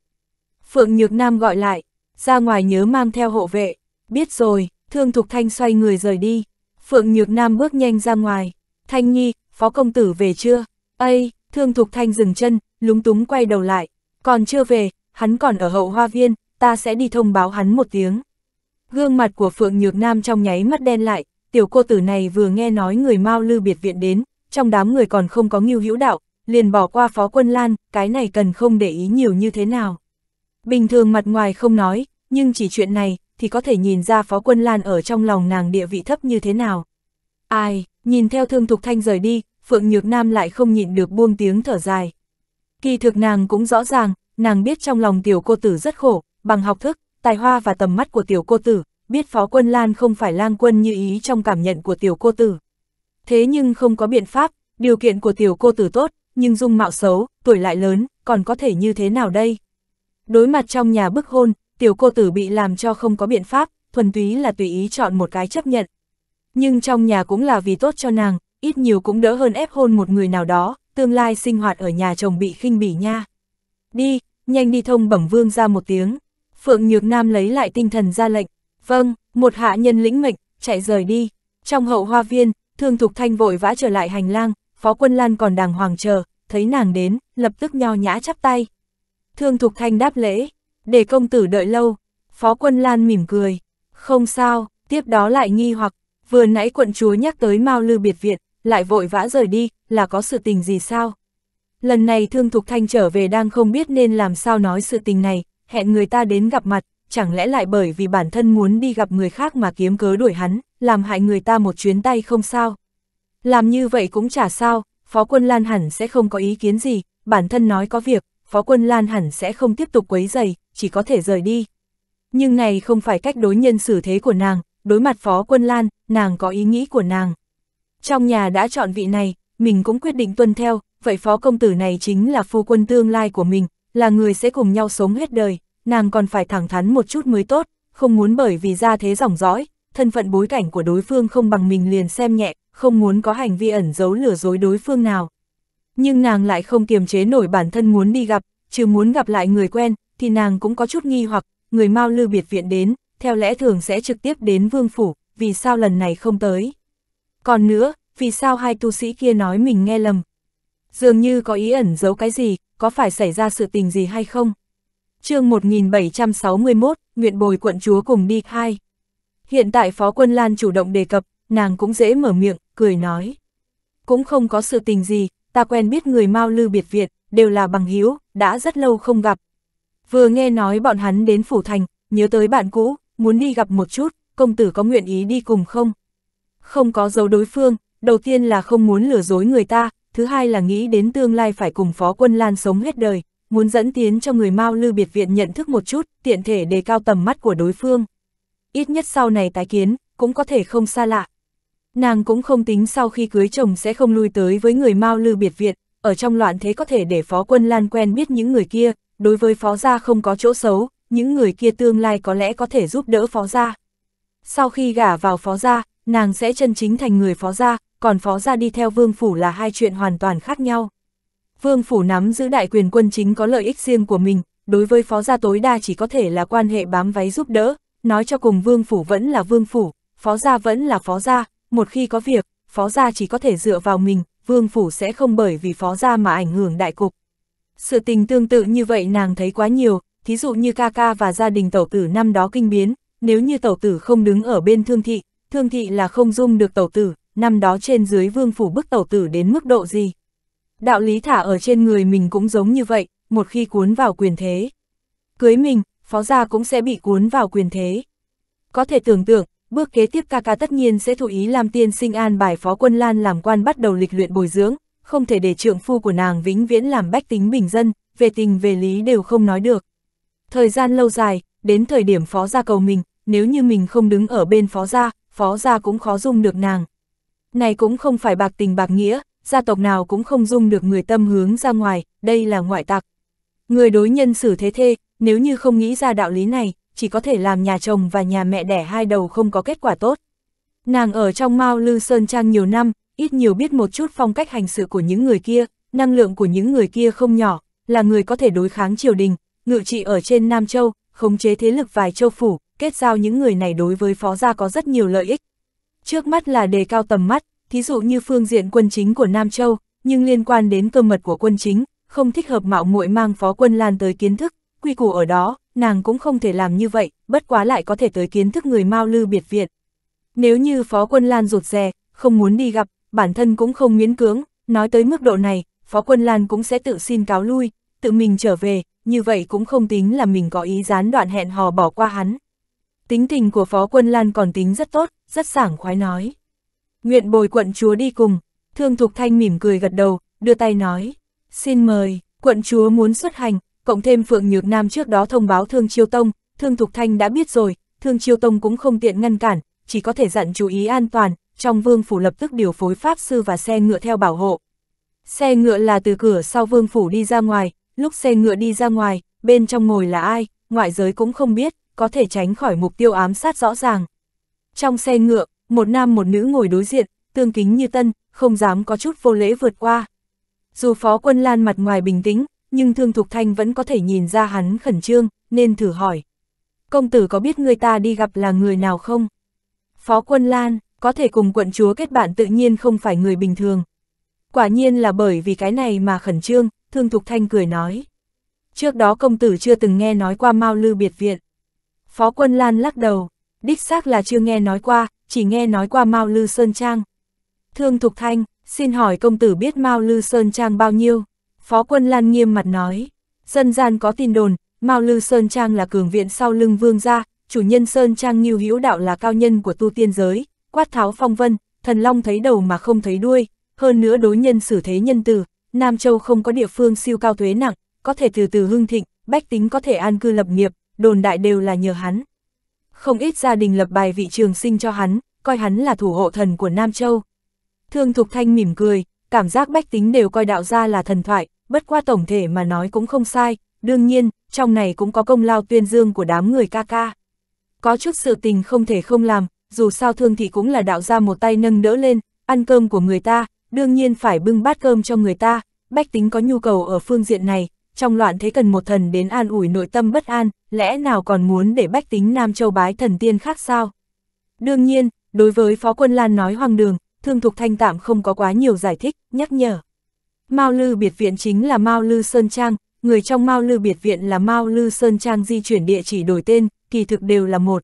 Phượng Nhược Nam gọi lại, ra ngoài nhớ mang theo hộ vệ, biết rồi, Thương Thục Thanh xoay người rời đi. Phượng Nhược Nam bước nhanh ra ngoài, Thanh Nhi, phó công tử về chưa? Ây, Thương Thục Thanh dừng chân, lúng túng quay đầu lại, còn chưa về, hắn còn ở hậu hoa viên, ta sẽ đi thông báo hắn một tiếng. Gương mặt của Phượng Nhược Nam trong nháy mắt đen lại, tiểu cô tử này vừa nghe nói người Mao Lư biệt viện đến, trong đám người còn không có nghiêu hữu đạo, liền bỏ qua phó quân Lan, cái này cần không để ý nhiều như thế nào. Bình thường mặt ngoài không nói, nhưng chỉ chuyện này, thì có thể nhìn ra phó quân Lan ở trong lòng nàng địa vị thấp như thế nào. Ai, nhìn theo thương thục thanh rời đi, Phượng Nhược Nam lại không nhịn được buông tiếng thở dài. Kỳ thực nàng cũng rõ ràng, nàng biết trong lòng tiểu cô tử rất khổ, bằng học thức, tài hoa và tầm mắt của tiểu cô tử, biết Phó Quân Lan không phải lang quân như ý trong cảm nhận của tiểu cô tử. Thế nhưng không có biện pháp, điều kiện của tiểu cô tử tốt, nhưng dung mạo xấu, tuổi lại lớn, còn có thể như thế nào đây? Đối mặt trong nhà bức hôn, tiểu cô tử bị làm cho không có biện pháp, thuần túy là tùy ý chọn một cái chấp nhận. Nhưng trong nhà cũng là vì tốt cho nàng, ít nhiều cũng đỡ hơn ép hôn một người nào đó, tương lai sinh hoạt ở nhà chồng bị khinh bỉ nha. Đi, nhanh đi thông bẩm vương ra một tiếng. Phượng Nhược Nam lấy lại tinh thần ra lệnh. Vâng, một hạ nhân lĩnh mệnh, chạy rời đi. Trong hậu hoa viên, Thương Thục Thanh vội vã trở lại hành lang, Phó Quân Lan còn đàng hoàng chờ, thấy nàng đến, lập tức nho nhã chắp tay. Thương Thục Thanh đáp lễ, để công tử đợi lâu. Phó Quân Lan mỉm cười, không sao, tiếp đó lại nghi hoặc, vừa nãy quận chúa nhắc tới Mao Lư Biệt Viện, lại vội vã rời đi, là có sự tình gì sao? Lần này Thương Thục Thanh trở về đang không biết nên làm sao nói sự tình này, hẹn người ta đến gặp mặt, chẳng lẽ lại bởi vì bản thân muốn đi gặp người khác mà kiếm cớ đuổi hắn, làm hại người ta một chuyến tay không sao? Làm như vậy cũng chả sao, Phó Quân Lan hẳn sẽ không có ý kiến gì, bản thân nói có việc, Phó Quân Lan hẳn sẽ không tiếp tục quấy dày, chỉ có thể rời đi. Nhưng này không phải cách đối nhân xử thế của nàng, đối mặt Phó Quân Lan, nàng có ý nghĩ của nàng. Trong nhà đã chọn vị này, mình cũng quyết định tuân theo, vậy phó công tử này chính là phu quân tương lai của mình, là người sẽ cùng nhau sống hết đời, nàng còn phải thẳng thắn một chút mới tốt, không muốn bởi vì ra thế dòng dõi, thân phận bối cảnh của đối phương không bằng mình liền xem nhẹ, không muốn có hành vi ẩn giấu lừa dối đối phương nào. Nhưng nàng lại không kiềm chế nổi bản thân muốn đi gặp, chứ muốn gặp lại người quen, thì nàng cũng có chút nghi hoặc, người mau lưu biệt viện đến, theo lẽ thường sẽ trực tiếp đến vương phủ, vì sao lần này không tới. Còn nữa, vì sao hai tu sĩ kia nói mình nghe lầm? Dường như có ý ẩn giấu cái gì, có phải xảy ra sự tình gì hay không? chương 1761, Nguyện Bồi quận chúa cùng đi hai. Hiện tại Phó Quân Lan chủ động đề cập, nàng cũng dễ mở miệng, cười nói. Cũng không có sự tình gì, ta quen biết người Mao Lư Biệt Việt, đều là bằng hiếu, đã rất lâu không gặp. Vừa nghe nói bọn hắn đến Phủ Thành, nhớ tới bạn cũ, muốn đi gặp một chút, công tử có nguyện ý đi cùng không? Không có dấu đối phương, đầu tiên là không muốn lừa dối người ta, thứ hai là nghĩ đến tương lai phải cùng phó quân Lan sống hết đời, muốn dẫn tiến cho người Mao Lư Biệt Viện nhận thức một chút, tiện thể đề cao tầm mắt của đối phương. Ít nhất sau này tái kiến, cũng có thể không xa lạ. Nàng cũng không tính sau khi cưới chồng sẽ không lui tới với người Mao Lư Biệt Viện, ở trong loạn thế có thể để phó quân Lan quen biết những người kia, đối với phó gia không có chỗ xấu, những người kia tương lai có lẽ có thể giúp đỡ phó gia. Sau khi gả vào phó gia, nàng sẽ chân chính thành người phó gia, còn phó gia đi theo vương phủ là hai chuyện hoàn toàn khác nhau. Vương phủ nắm giữ đại quyền quân chính có lợi ích riêng của mình, đối với phó gia tối đa chỉ có thể là quan hệ bám váy giúp đỡ, nói cho cùng vương phủ vẫn là vương phủ, phó gia vẫn là phó gia, một khi có việc, phó gia chỉ có thể dựa vào mình, vương phủ sẽ không bởi vì phó gia mà ảnh hưởng đại cục. Sự tình tương tự như vậy nàng thấy quá nhiều, thí dụ như ca ca và gia đình tẩu tử năm đó kinh biến, nếu như tẩu tử không đứng ở bên thương thị, thương thị là không dung được tẩu tử, năm đó trên dưới vương phủ bức tẩu tử đến mức độ gì. Đạo lý thả ở trên người mình cũng giống như vậy, một khi cuốn vào quyền thế. Cưới mình, phó gia cũng sẽ bị cuốn vào quyền thế. Có thể tưởng tượng, bước kế tiếp ca ca tất nhiên sẽ thụ ý làm tiên sinh an bài phó quân Lan làm quan bắt đầu lịch luyện bồi dưỡng, không thể để trượng phu của nàng vĩnh viễn làm bách tính bình dân, về tình về lý đều không nói được. Thời gian lâu dài, đến thời điểm phó gia cầu mình, nếu như mình không đứng ở bên phó gia, phó gia cũng khó dung được nàng. Này cũng không phải bạc tình bạc nghĩa, gia tộc nào cũng không dung được người tâm hướng ra ngoài, đây là ngoại tặc. Người đối nhân xử thế thê, nếu như không nghĩ ra đạo lý này, chỉ có thể làm nhà chồng và nhà mẹ đẻ hai đầu không có kết quả tốt. Nàng ở trong Mao Lư Sơn Trang nhiều năm, ít nhiều biết một chút phong cách hành sự của những người kia, năng lượng của những người kia không nhỏ, là người có thể đối kháng triều đình, ngự trị ở trên Nam Châu, khống chế thế lực vài châu phủ, kết giao những người này đối với phó gia có rất nhiều lợi ích. Trước mắt là đề cao tầm mắt, thí dụ như phương diện quân chính của Nam Châu, nhưng liên quan đến cơ mật của quân chính, không thích hợp mạo muội mang phó quân lan tới kiến thức, quy củ ở đó, nàng cũng không thể làm như vậy, bất quá lại có thể tới kiến thức người Mao Lư biệt viện. Nếu như phó quân Lan rụt rè, không muốn đi gặp, bản thân cũng không miễn cưỡng, nói tới mức độ này, phó quân Lan cũng sẽ tự xin cáo lui, tự mình trở về, như vậy cũng không tính là mình có ý gián đoạn hẹn hò bỏ qua hắn. Tính tình của Phó Quân Lan còn tính rất tốt, rất sảng khoái nói. Nguyện bồi quận chúa đi cùng, Thương Thục Thanh mỉm cười gật đầu, đưa tay nói. Xin mời, quận chúa muốn xuất hành, cộng thêm Phượng Nhược Nam trước đó thông báo Thương Chiêu Tông, Thương Thục Thanh đã biết rồi, Thương Chiêu Tông cũng không tiện ngăn cản, chỉ có thể dặn chú ý an toàn, trong vương phủ lập tức điều phối pháp sư và xe ngựa theo bảo hộ. Xe ngựa là từ cửa sau vương phủ đi ra ngoài, lúc xe ngựa đi ra ngoài, bên trong ngồi là ai, ngoại giới cũng không biết, có thể tránh khỏi mục tiêu ám sát rõ ràng. Trong xe ngựa, một nam một nữ ngồi đối diện, tương kính như tân, không dám có chút vô lễ vượt qua. Dù phó quân lan mặt ngoài bình tĩnh, nhưng Thương Thục Thanh vẫn có thể nhìn ra hắn khẩn trương, nên thử hỏi. Công tử có biết người ta đi gặp là người nào không? Phó quân Lan, có thể cùng quận chúa kết bạn tự nhiên không phải người bình thường. Quả nhiên là bởi vì cái này mà khẩn trương, Thương Thục Thanh cười nói. Trước đó công tử chưa từng nghe nói qua mau Lư Biệt Viện. Phó quân Lan lắc đầu, đích xác là chưa nghe nói qua, chỉ nghe nói qua Mao Lư Sơn Trang. Thương Thục Thanh, xin hỏi công tử biết Mao Lư Sơn Trang bao nhiêu? Phó quân Lan nghiêm mặt nói, dân gian có tin đồn, Mao Lư Sơn Trang là cường viện sau lưng vương gia, chủ nhân Sơn Trang Nhiêu Hữu Đạo là cao nhân của tu tiên giới, quát tháo phong vân, thần long thấy đầu mà không thấy đuôi, hơn nữa đối nhân xử thế nhân từ, Nam Châu không có địa phương siêu cao thuế nặng, có thể từ từ hưng thịnh, bách tính có thể an cư lập nghiệp, đồn đại đều là nhờ hắn. Không ít gia đình lập bài vị trường sinh cho hắn, coi hắn là thủ hộ thần của Nam Châu. Thương Thục Thanh mỉm cười, cảm giác bách tính đều coi đạo gia là thần thoại, bất qua tổng thể mà nói cũng không sai, đương nhiên, trong này cũng có công lao tuyên dương của đám người ca ca. Có chút sự tình không thể không làm, dù sao thương thì cũng là đạo gia một tay nâng đỡ lên, ăn cơm của người ta, đương nhiên phải bưng bát cơm cho người ta, bách tính có nhu cầu ở phương diện này, trong loạn thế cần một thần đến an ủi nội tâm bất an, lẽ nào còn muốn để bách tính Nam Châu bái thần tiên khác sao? Đương nhiên, đối với Phó Quân Lan nói hoang đường, Thương Thục Thanh tạm không có quá nhiều giải thích, nhắc nhở. Mao Lư biệt viện chính là Mao Lư Sơn Trang, người trong Mao Lư biệt viện là Mao Lư Sơn Trang di chuyển địa chỉ đổi tên, kỳ thực đều là một.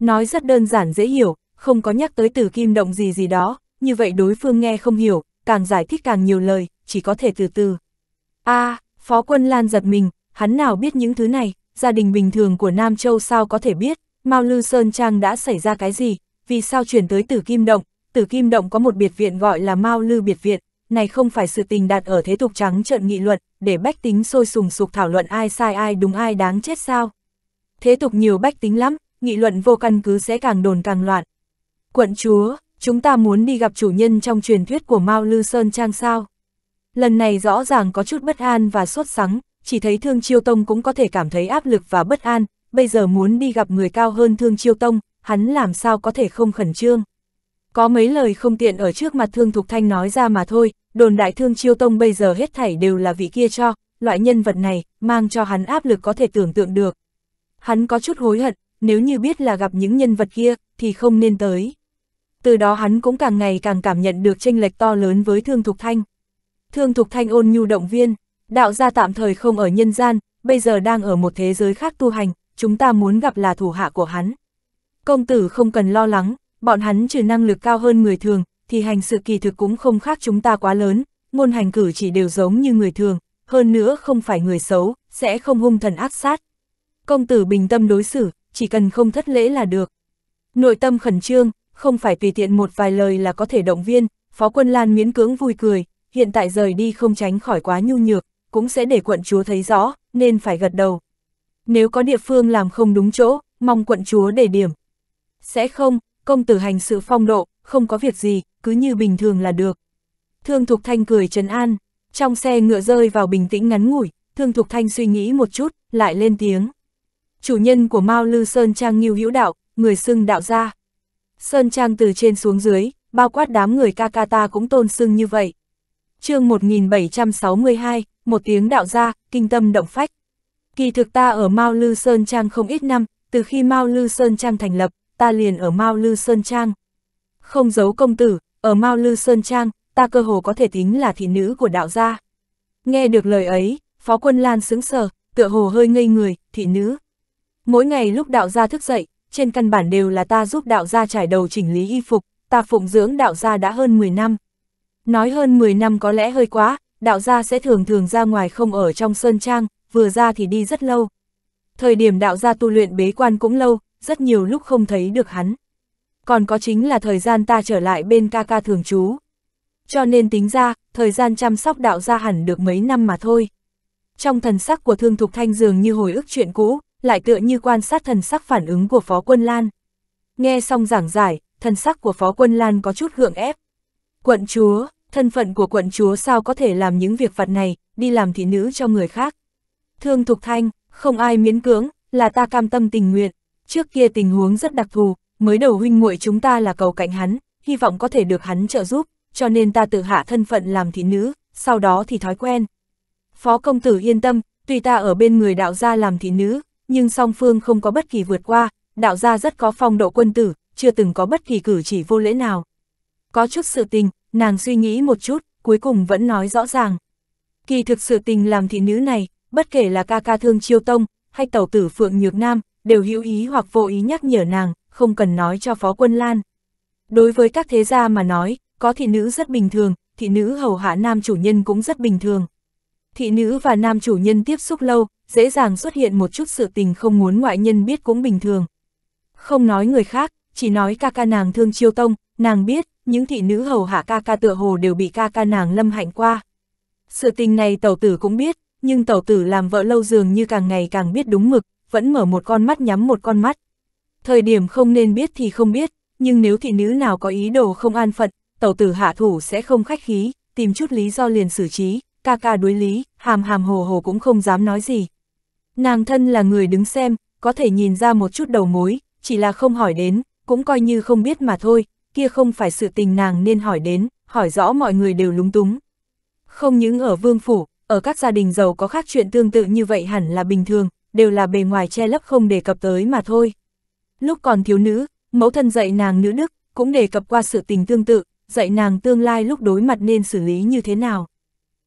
Nói rất đơn giản dễ hiểu, không có nhắc tới từ kim động gì gì đó, như vậy đối phương nghe không hiểu, càng giải thích càng nhiều lời, chỉ có thể từ từ. a à, Phó quân Lan giật mình, hắn nào biết những thứ này, gia đình bình thường của Nam Châu sao có thể biết, Mao Lư Sơn Trang đã xảy ra cái gì, vì sao chuyển tới Tử Kim Động, Tử Kim Động có một biệt viện gọi là Mao Lư Biệt Viện, này không phải sự tình đạt ở thế tục trắng trợn nghị luận, để bách tính sôi sùng sục thảo luận ai sai ai đúng ai đáng chết sao. Thế tục nhiều bách tính lắm, nghị luận vô căn cứ sẽ càng đồn càng loạn. Quận chúa, chúng ta muốn đi gặp chủ nhân trong truyền thuyết của Mao Lư Sơn Trang sao? lần này rõ ràng có chút bất an và sốt sắng, chỉ thấy Thương Chiêu Tông cũng có thể cảm thấy áp lực và bất an, bây giờ muốn đi gặp người cao hơn Thương Chiêu Tông, hắn làm sao có thể không khẩn trương. Có mấy lời không tiện ở trước mặt Thương Thục Thanh nói ra mà thôi, đồn đại Thương Chiêu Tông bây giờ hết thảy đều là vị kia cho, loại nhân vật này, mang cho hắn áp lực có thể tưởng tượng được. Hắn có chút hối hận, nếu như biết là gặp những nhân vật kia, thì không nên tới. Từ đó hắn cũng càng ngày càng cảm nhận được tranh lệch to lớn với Thương Thục Thanh. Thương Thục Thanh ôn nhu động viên, đạo gia tạm thời không ở nhân gian, bây giờ đang ở một thế giới khác tu hành, chúng ta muốn gặp là thủ hạ của hắn. Công tử không cần lo lắng, bọn hắn trừ năng lực cao hơn người thường, thì hành sự kỳ thực cũng không khác chúng ta quá lớn, ngôn hành cử chỉ đều giống như người thường, hơn nữa không phải người xấu, sẽ không hung thần ác sát. Công tử bình tâm đối xử, chỉ cần không thất lễ là được. Nội tâm khẩn trương, không phải tùy tiện một vài lời là có thể động viên, Phó Quân Lan miễn cưỡng vui cười, hiện tại rời đi không tránh khỏi quá nhu nhược, cũng sẽ để quận chúa thấy rõ, nên phải gật đầu. Nếu có địa phương làm không đúng chỗ, mong quận chúa để điểm. Sẽ không, công tử hành sự phong độ, không có việc gì, cứ như bình thường là được. Thương Thục Thanh cười trấn an, trong xe ngựa rơi vào bình tĩnh ngắn ngủi, Thương Thục Thanh suy nghĩ một chút, lại lên tiếng. Chủ nhân của Mao Lư Sơn Trang Nghiêu Hữu Đạo, người xưng đạo gia. Sơn Trang từ trên xuống dưới, bao quát đám người ca ca ta cũng tôn xưng như vậy chương 1762, một tiếng đạo gia kinh tâm động phách. Kỳ thực ta ở Mao Lư Sơn Trang không ít năm, từ khi Mao Lư Sơn Trang thành lập, ta liền ở Mao Lư Sơn Trang. Không giấu công tử, ở Mao Lư Sơn Trang, ta cơ hồ có thể tính là thị nữ của đạo gia. Nghe được lời ấy, Phó Quân Lan sững sờ, tựa hồ hơi ngây người, thị nữ. Mỗi ngày lúc đạo gia thức dậy, trên căn bản đều là ta giúp đạo gia trải đầu chỉnh lý y phục, ta phụng dưỡng đạo gia đã hơn 10 năm. Nói hơn 10 năm có lẽ hơi quá, đạo gia sẽ thường thường ra ngoài không ở trong sơn trang, vừa ra thì đi rất lâu. Thời điểm đạo gia tu luyện bế quan cũng lâu, rất nhiều lúc không thấy được hắn. Còn có chính là thời gian ta trở lại bên ca ca thường trú. Cho nên tính ra, thời gian chăm sóc đạo gia hẳn được mấy năm mà thôi. Trong thần sắc của Thương Thục Thanh dường như hồi ức chuyện cũ, lại tựa như quan sát thần sắc phản ứng của Phó Quân Lan. Nghe xong giảng giải, thần sắc của Phó Quân Lan có chút gượng ép. Quận chúa, thân phận của quận chúa sao có thể làm những việc vặt này, đi làm thị nữ cho người khác. Thương Thục Thanh, không ai miễn cưỡng, là ta cam tâm tình nguyện. Trước kia tình huống rất đặc thù, mới đầu huynh muội chúng ta là cầu cạnh hắn, hy vọng có thể được hắn trợ giúp, cho nên ta tự hạ thân phận làm thị nữ, sau đó thì thói quen. Phó công tử yên tâm, tuy ta ở bên người đạo gia làm thị nữ, nhưng song phương không có bất kỳ vượt qua, đạo gia rất có phong độ quân tử, chưa từng có bất kỳ cử chỉ vô lễ nào có chút sự tình, nàng suy nghĩ một chút, cuối cùng vẫn nói rõ ràng. Kỳ thực sự tình làm thị nữ này, bất kể là ca ca thương chiêu tông, hay tàu tử phượng nhược nam, đều hữu ý hoặc vô ý nhắc nhở nàng, không cần nói cho phó quân lan. Đối với các thế gia mà nói, có thị nữ rất bình thường, thị nữ hầu hạ nam chủ nhân cũng rất bình thường. Thị nữ và nam chủ nhân tiếp xúc lâu, dễ dàng xuất hiện một chút sự tình không muốn ngoại nhân biết cũng bình thường. Không nói người khác, chỉ nói ca ca nàng thương chiêu tông, nàng biết, những thị nữ hầu hạ ca ca tựa hồ đều bị ca ca nàng lâm hạnh qua. Sự tình này tàu tử cũng biết, nhưng tàu tử làm vợ lâu dường như càng ngày càng biết đúng mực, vẫn mở một con mắt nhắm một con mắt. Thời điểm không nên biết thì không biết, nhưng nếu thị nữ nào có ý đồ không an phận, tàu tử hạ thủ sẽ không khách khí, tìm chút lý do liền xử trí, ca ca đối lý, hàm hàm hồ hồ cũng không dám nói gì. Nàng thân là người đứng xem, có thể nhìn ra một chút đầu mối, chỉ là không hỏi đến, cũng coi như không biết mà thôi, kia không phải sự tình nàng nên hỏi đến, hỏi rõ mọi người đều lúng túng. Không những ở vương phủ, ở các gia đình giàu có khác chuyện tương tự như vậy hẳn là bình thường, đều là bề ngoài che lấp không đề cập tới mà thôi. Lúc còn thiếu nữ, mẫu thân dạy nàng nữ đức, cũng đề cập qua sự tình tương tự, dạy nàng tương lai lúc đối mặt nên xử lý như thế nào.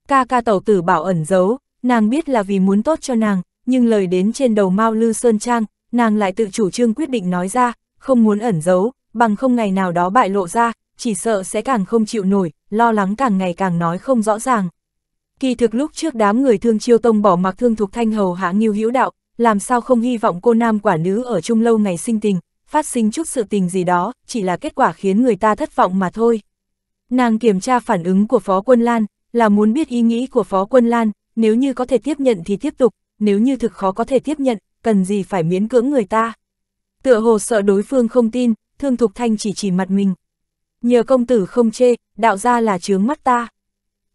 Ca ca tẩu tử bảo ẩn giấu, nàng biết là vì muốn tốt cho nàng, nhưng lời đến trên đầu Mao Lư Sơn Trang, nàng lại tự chủ trương quyết định nói ra, không muốn ẩn giấu, bằng không ngày nào đó bại lộ ra, chỉ sợ sẽ càng không chịu nổi, lo lắng càng ngày càng nói không rõ ràng. Kỳ thực lúc trước đám người thương chiêu tông bỏ mặc thương thuộc thanh hầu hạ nghiêu hữu đạo, làm sao không hy vọng cô nam quả nữ ở chung lâu ngày sinh tình, phát sinh chút sự tình gì đó, chỉ là kết quả khiến người ta thất vọng mà thôi. Nàng kiểm tra phản ứng của Phó Quân Lan, là muốn biết ý nghĩ của Phó Quân Lan, nếu như có thể tiếp nhận thì tiếp tục, nếu như thực khó có thể tiếp nhận, cần gì phải miễn cưỡng người ta. Tựa hồ sợ đối phương không tin, Thương Thục Thanh chỉ chỉ mặt mình. Nhờ công tử không chê, đạo ra là trướng mắt ta.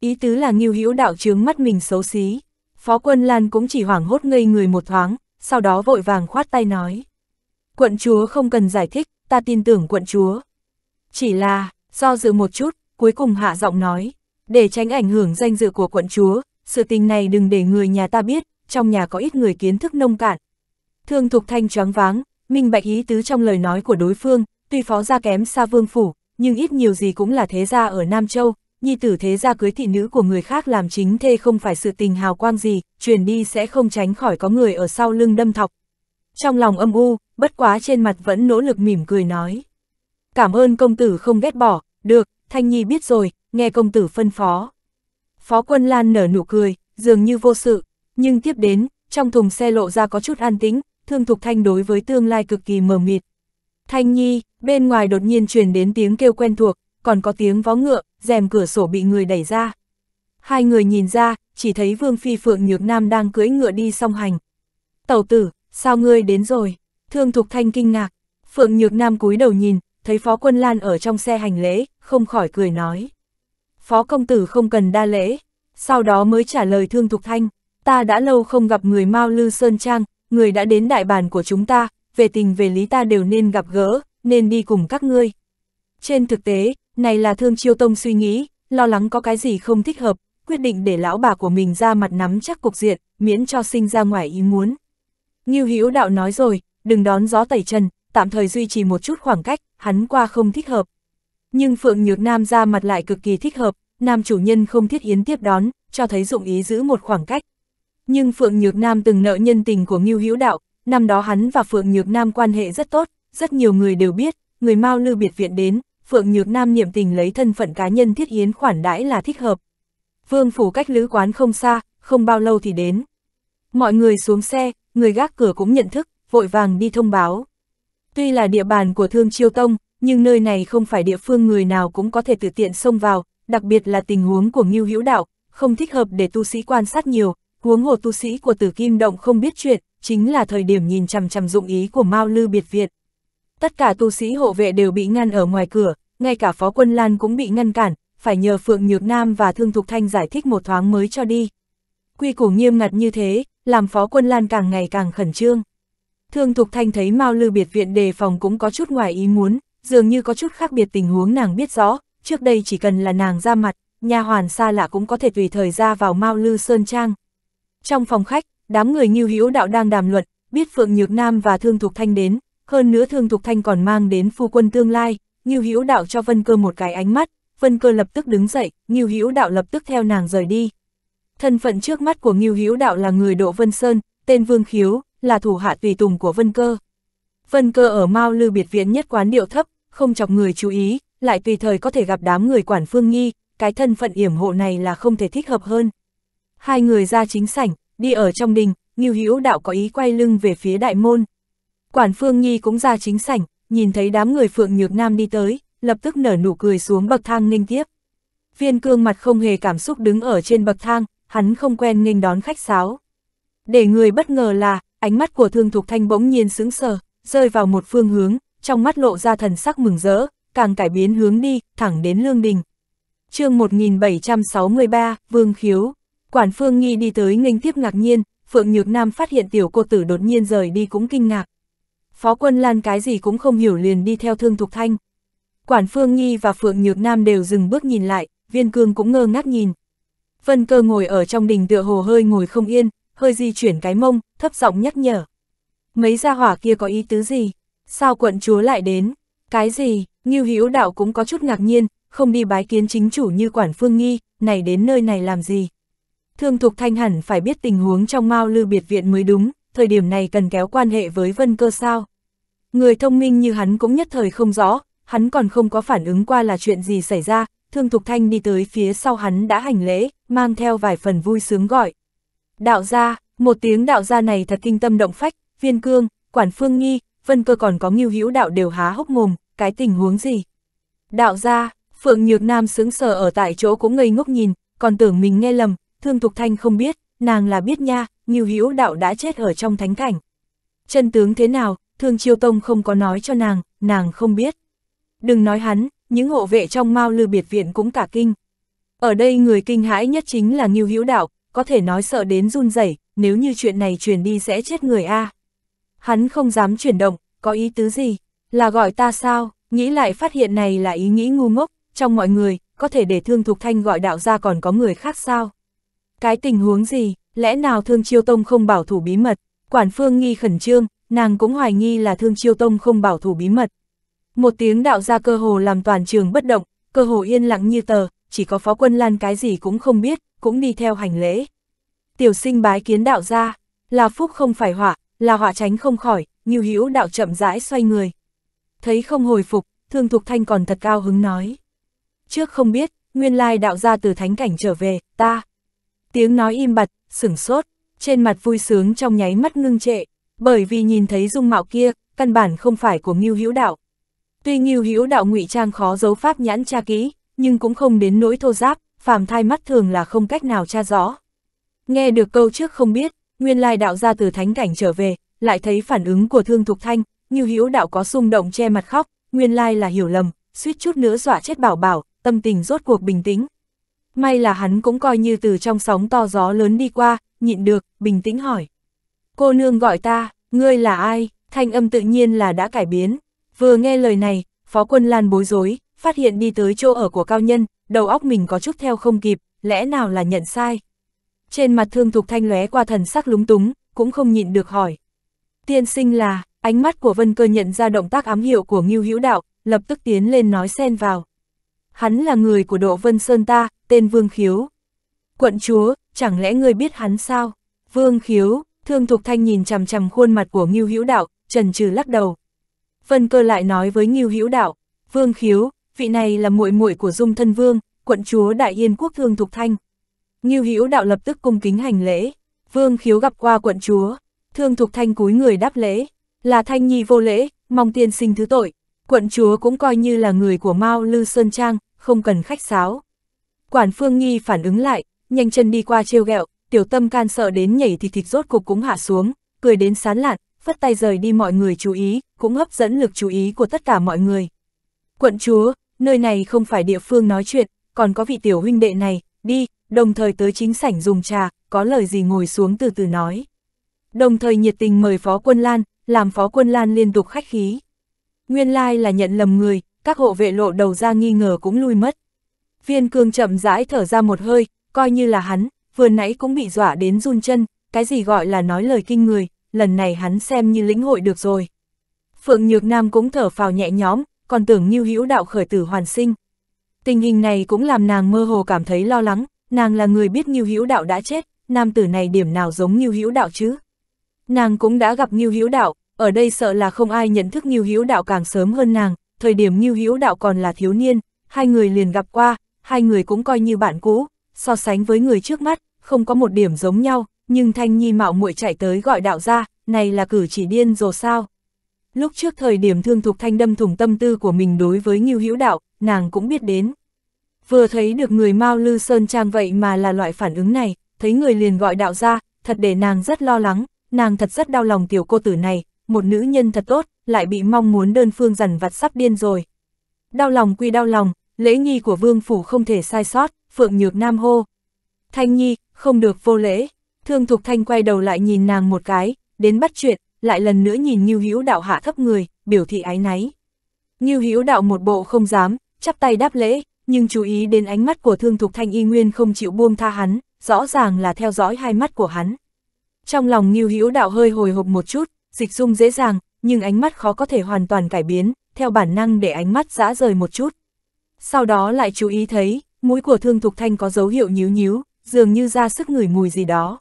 Ý tứ là nghiêu hữu đạo trướng mắt mình xấu xí. Phó quân Lan cũng chỉ hoảng hốt ngây người một thoáng, sau đó vội vàng khoát tay nói. Quận chúa không cần giải thích, ta tin tưởng quận chúa. Chỉ là, do dự một chút, cuối cùng hạ giọng nói, để tránh ảnh hưởng danh dự của quận chúa, sự tình này đừng để người nhà ta biết, trong nhà có ít người kiến thức nông cạn. Thương Thục Thanh choáng váng, minh bạch ý tứ trong lời nói của đối phương, tuy phó gia kém xa vương phủ, nhưng ít nhiều gì cũng là thế gia ở Nam Châu, nhi tử thế gia cưới thị nữ của người khác làm chính thê không phải sự tình hào quang gì, truyền đi sẽ không tránh khỏi có người ở sau lưng đâm thọc. Trong lòng âm u, bất quá trên mặt vẫn nỗ lực mỉm cười nói. Cảm ơn công tử không ghét bỏ, được, Thanh Nhi biết rồi, nghe công tử phân phó. Phó quân Lan nở nụ cười, dường như vô sự, nhưng tiếp đến, trong thùng xe lộ ra có chút an tĩnh, Thương Thục Thanh đối với tương lai cực kỳ mờ mịt. Thanh Nhi, bên ngoài đột nhiên truyền đến tiếng kêu quen thuộc, còn có tiếng vó ngựa, rèm cửa sổ bị người đẩy ra. Hai người nhìn ra, chỉ thấy Vương Phi Phượng Nhược Nam đang cưỡi ngựa đi song hành. Tẩu tử, sao ngươi đến rồi? Thương Thục Thanh kinh ngạc. Phượng Nhược Nam cúi đầu nhìn, thấy Phó Quân Lan ở trong xe hành lễ, không khỏi cười nói. Phó Công Tử không cần đa lễ, sau đó mới trả lời Thương Thục Thanh. Ta đã lâu không gặp người Mao Lư Sơn Trang, người đã đến đại bàn của chúng ta, về tình về lý ta đều nên gặp gỡ, nên đi cùng các ngươi. Trên thực tế, này là Thương Chiêu Tông suy nghĩ, lo lắng có cái gì không thích hợp, quyết định để lão bà của mình ra mặt nắm chắc cục diện, miễn cho sinh ra ngoài ý muốn. Như Hữu Đạo nói rồi, đừng đón gió tẩy chân, tạm thời duy trì một chút khoảng cách, hắn qua không thích hợp. Nhưng Phượng Nhược Nam ra mặt lại cực kỳ thích hợp, nam chủ nhân không thiết yến tiếp đón, cho thấy dụng ý giữ một khoảng cách, nhưng Phượng Nhược Nam từng nợ nhân tình của Ngưu Hữu Đạo, năm đó hắn và Phượng Nhược Nam quan hệ rất tốt, rất nhiều người đều biết, người Mao Lư Biệt Viện đến, Phượng Nhược Nam niệm tình lấy thân phận cá nhân thiết yến khoản đãi là thích hợp. Vương phủ cách lữ quán không xa, không bao lâu thì đến. Mọi người xuống xe, người gác cửa cũng nhận thức, vội vàng đi thông báo. Tuy là địa bàn của Thương Chiêu Tông, nhưng nơi này không phải địa phương người nào cũng có thể tự tiện xông vào, đặc biệt là tình huống của Ngưu Hữu Đạo, không thích hợp để tu sĩ quan sát nhiều, Huống hồ tu sĩ của tử kim động không biết chuyện, chính là thời điểm nhìn chằm chằm dụng ý của Mao Lư Biệt viện Tất cả tu sĩ hộ vệ đều bị ngăn ở ngoài cửa, ngay cả Phó Quân Lan cũng bị ngăn cản, phải nhờ Phượng Nhược Nam và Thương Thục Thanh giải thích một thoáng mới cho đi. Quy củ nghiêm ngặt như thế, làm Phó Quân Lan càng ngày càng khẩn trương. Thương Thục Thanh thấy Mao Lư Biệt Viện đề phòng cũng có chút ngoài ý muốn, dường như có chút khác biệt tình huống nàng biết rõ, trước đây chỉ cần là nàng ra mặt, nhà hoàn xa lạ cũng có thể tùy thời ra vào Mao Lư Sơn Trang, trong phòng khách, đám người nghiêu hữu đạo đang đàm luận, biết Phượng Nhược Nam và Thương Thục Thanh đến, hơn nữa Thương Thục Thanh còn mang đến phu quân tương lai, nghiêu hữu đạo cho Vân Cơ một cái ánh mắt, Vân Cơ lập tức đứng dậy, nghiêu hữu đạo lập tức theo nàng rời đi. Thân phận trước mắt của nghiêu hữu đạo là người Độ Vân Sơn, tên Vương Khiếu, là thủ hạ tùy tùng của Vân Cơ. Vân Cơ ở Mao Lư biệt viện nhất quán điệu thấp, không chọc người chú ý, lại tùy thời có thể gặp đám người quản phương nghi, cái thân phận yểm hộ này là không thể thích hợp hơn. Hai người ra chính sảnh, đi ở trong đình, Ngưu Hữu Đạo có ý quay lưng về phía đại môn. Quản Phương Nhi cũng ra chính sảnh, nhìn thấy đám người Phượng Nhược Nam đi tới, lập tức nở nụ cười xuống bậc thang nghênh tiếp. Viên Cương mặt không hề cảm xúc đứng ở trên bậc thang, hắn không quen nghênh đón khách sáo. Để người bất ngờ là, ánh mắt của Thương Thục Thanh bỗng nhiên sững sờ, rơi vào một phương hướng, trong mắt lộ ra thần sắc mừng rỡ, càng cải biến hướng đi, thẳng đến Lương Đình. chương 1763, Vương Khiếu Quản Phương Nghi đi tới nghênh tiếp ngạc nhiên, Phượng Nhược Nam phát hiện tiểu cô tử đột nhiên rời đi cũng kinh ngạc. Phó quân Lan cái gì cũng không hiểu liền đi theo Thương Thục Thanh. Quản Phương Nghi và Phượng Nhược Nam đều dừng bước nhìn lại, Viên Cương cũng ngơ ngác nhìn. Vân Cơ ngồi ở trong đình tựa hồ hơi ngồi không yên, hơi di chuyển cái mông, thấp giọng nhắc nhở. Mấy gia hỏa kia có ý tứ gì? Sao quận chúa lại đến? Cái gì? Ngưu Hữu Đạo cũng có chút ngạc nhiên, không đi bái kiến chính chủ như Quản Phương Nghi, này đến nơi này làm gì? Thương Thục Thanh hẳn phải biết tình huống trong Mao Lư Biệt Viện mới đúng, thời điểm này cần kéo quan hệ với Vân Cơ sao. Người thông minh như hắn cũng nhất thời không rõ, hắn còn không có phản ứng qua là chuyện gì xảy ra, Thương Thục Thanh đi tới phía sau hắn đã hành lễ, mang theo vài phần vui sướng gọi. Đạo gia, một tiếng đạo gia này thật kinh tâm động phách, viên cương, quản phương nghi, vân cơ còn có nghiêu hữu đạo đều há hốc mồm, cái tình huống gì. Đạo gia, Phượng Nhược Nam sướng sờ ở tại chỗ cũng ngây ngốc nhìn, còn tưởng mình nghe lầm, Thương Thục Thanh không biết, nàng là biết nha, Ngưu Hữu Đạo đã chết ở trong thánh cảnh. Chân tướng thế nào, Thương Chiêu Tông không có nói cho nàng, nàng không biết. Đừng nói hắn, những hộ vệ trong Mao Lư biệt viện cũng cả kinh. Ở đây người kinh hãi nhất chính là Ngưu Hữu Đạo, có thể nói sợ đến run rẩy, nếu như chuyện này truyền đi sẽ chết người a. À. Hắn không dám chuyển động, có ý tứ gì? Là gọi ta sao? Nghĩ lại phát hiện này là ý nghĩ ngu ngốc, trong mọi người, có thể để Thương Thục Thanh gọi đạo ra còn có người khác sao? Cái tình huống gì, lẽ nào Thương Chiêu Tông không bảo thủ bí mật? Quản Phương nghi khẩn trương, nàng cũng hoài nghi là Thương Chiêu Tông không bảo thủ bí mật. Một tiếng đạo ra cơ hồ làm toàn trường bất động, cơ hồ yên lặng như tờ, chỉ có phó quân lan cái gì cũng không biết, cũng đi theo hành lễ. Tiểu sinh bái kiến đạo ra, là phúc không phải họa, là họa tránh không khỏi, như hữu đạo chậm rãi xoay người. Thấy không hồi phục, Thương Thục Thanh còn thật cao hứng nói. Trước không biết, nguyên lai đạo gia từ thánh cảnh trở về, ta, Tiếng nói im bặt, sửng sốt, trên mặt vui sướng trong nháy mắt ngưng trệ, bởi vì nhìn thấy dung mạo kia, căn bản không phải của Ngưu Hữu Đạo. Tuy Ngưu Hữu Đạo ngụy trang khó giấu pháp nhãn tra kỹ, nhưng cũng không đến nỗi thô giáp, phàm thai mắt thường là không cách nào tra rõ. Nghe được câu trước không biết, nguyên lai đạo ra từ thánh cảnh trở về, lại thấy phản ứng của Thương Thục Thanh, Ngưu Hữu Đạo có xung động che mặt khóc, nguyên lai là hiểu lầm, suýt chút nữa dọa chết bảo bảo, tâm tình rốt cuộc bình tĩnh, May là hắn cũng coi như từ trong sóng to gió lớn đi qua, nhịn được, bình tĩnh hỏi. Cô nương gọi ta, ngươi là ai, thanh âm tự nhiên là đã cải biến. Vừa nghe lời này, phó quân Lan bối rối, phát hiện đi tới chỗ ở của cao nhân, đầu óc mình có chút theo không kịp, lẽ nào là nhận sai. Trên mặt thương thục thanh lóe qua thần sắc lúng túng, cũng không nhịn được hỏi. Tiên sinh là, ánh mắt của vân cơ nhận ra động tác ám hiệu của ngưu hữu đạo, lập tức tiến lên nói xen vào. Hắn là người của độ vân sơn ta, tên Vương Khiếu. Quận chúa, chẳng lẽ ngươi biết hắn sao? Vương Khiếu, Thương Thục Thanh nhìn chằm chằm khuôn mặt của Ngưu Hữu Đạo, trần trừ lắc đầu. Vân Cơ lại nói với Ngưu Hữu Đạo, "Vương Khiếu, vị này là muội muội của Dung Thân Vương, quận chúa Đại Yên quốc Thương Thục Thanh." Ngưu Hữu Đạo lập tức cung kính hành lễ. Vương Khiếu gặp qua quận chúa, Thương Thục Thanh cúi người đáp lễ, "Là Thanh nhi vô lễ, mong tiên sinh thứ tội." Quận chúa cũng coi như là người của Mao Lư Sơn Trang, không cần khách sáo. Quản Phương Nghi phản ứng lại, nhanh chân đi qua trêu ghẹo, tiểu tâm can sợ đến nhảy thì thịt rốt cục cũng hạ xuống, cười đến sán lạn, phất tay rời đi mọi người chú ý, cũng hấp dẫn lực chú ý của tất cả mọi người. Quận chúa, nơi này không phải địa phương nói chuyện, còn có vị tiểu huynh đệ này, đi, đồng thời tới chính sảnh dùng trà, có lời gì ngồi xuống từ từ nói. Đồng thời nhiệt tình mời phó quân Lan, làm phó quân Lan liên tục khách khí. Nguyên lai là nhận lầm người, các hộ vệ lộ đầu ra nghi ngờ cũng lui mất. Viên cương chậm rãi thở ra một hơi, coi như là hắn, vừa nãy cũng bị dọa đến run chân, cái gì gọi là nói lời kinh người, lần này hắn xem như lĩnh hội được rồi. Phượng Nhược Nam cũng thở phào nhẹ nhõm, còn tưởng như hữu đạo khởi tử hoàn sinh. Tình hình này cũng làm nàng mơ hồ cảm thấy lo lắng, nàng là người biết Nhiêu Hữu Đạo đã chết, nam tử này điểm nào giống Nhiêu Hữu Đạo chứ? Nàng cũng đã gặp Nhiêu Hữu Đạo, ở đây sợ là không ai nhận thức Nhiêu Hữu Đạo càng sớm hơn nàng, thời điểm Nhiêu Hữu Đạo còn là thiếu niên, hai người liền gặp qua, hai người cũng coi như bạn cũ, so sánh với người trước mắt, không có một điểm giống nhau, nhưng Thanh Nhi mạo muội chạy tới gọi đạo ra, này là cử chỉ điên rồ sao. Lúc trước thời điểm thương thục Thanh đâm thủng tâm tư của mình đối với Ngưu Hữu Đạo, nàng cũng biết đến. Vừa thấy được người Mao Lư Sơn Trang vậy mà là loại phản ứng này, thấy người liền gọi đạo ra, thật để nàng rất lo lắng, nàng thật rất đau lòng tiểu cô tử này, một nữ nhân thật tốt, lại bị mong muốn đơn phương dằn vặt sắp điên rồi. Đau lòng quy đau lòng, lễ nghi của vương phủ không thể sai sót, Phượng Nhược Nam hô. Thanh Nhi, không được vô lễ. Thương Thục Thanh quay đầu lại nhìn nàng một cái, đến bắt chuyện, lại lần nữa nhìn Như Hữu Đạo hạ thấp người, biểu thị ái náy. Như Hữu Đạo một bộ không dám, chắp tay đáp lễ, nhưng chú ý đến ánh mắt của Thương Thục Thanh y nguyên không chịu buông tha hắn, rõ ràng là theo dõi hai mắt của hắn. Trong lòng Như Hữu Đạo hơi hồi hộp một chút, dịch dung dễ dàng, nhưng ánh mắt khó có thể hoàn toàn cải biến, theo bản năng để ánh mắt dã rời một chút sau đó lại chú ý thấy, mũi của Thương Thục Thanh có dấu hiệu nhíu nhíu, dường như ra sức ngửi mùi gì đó.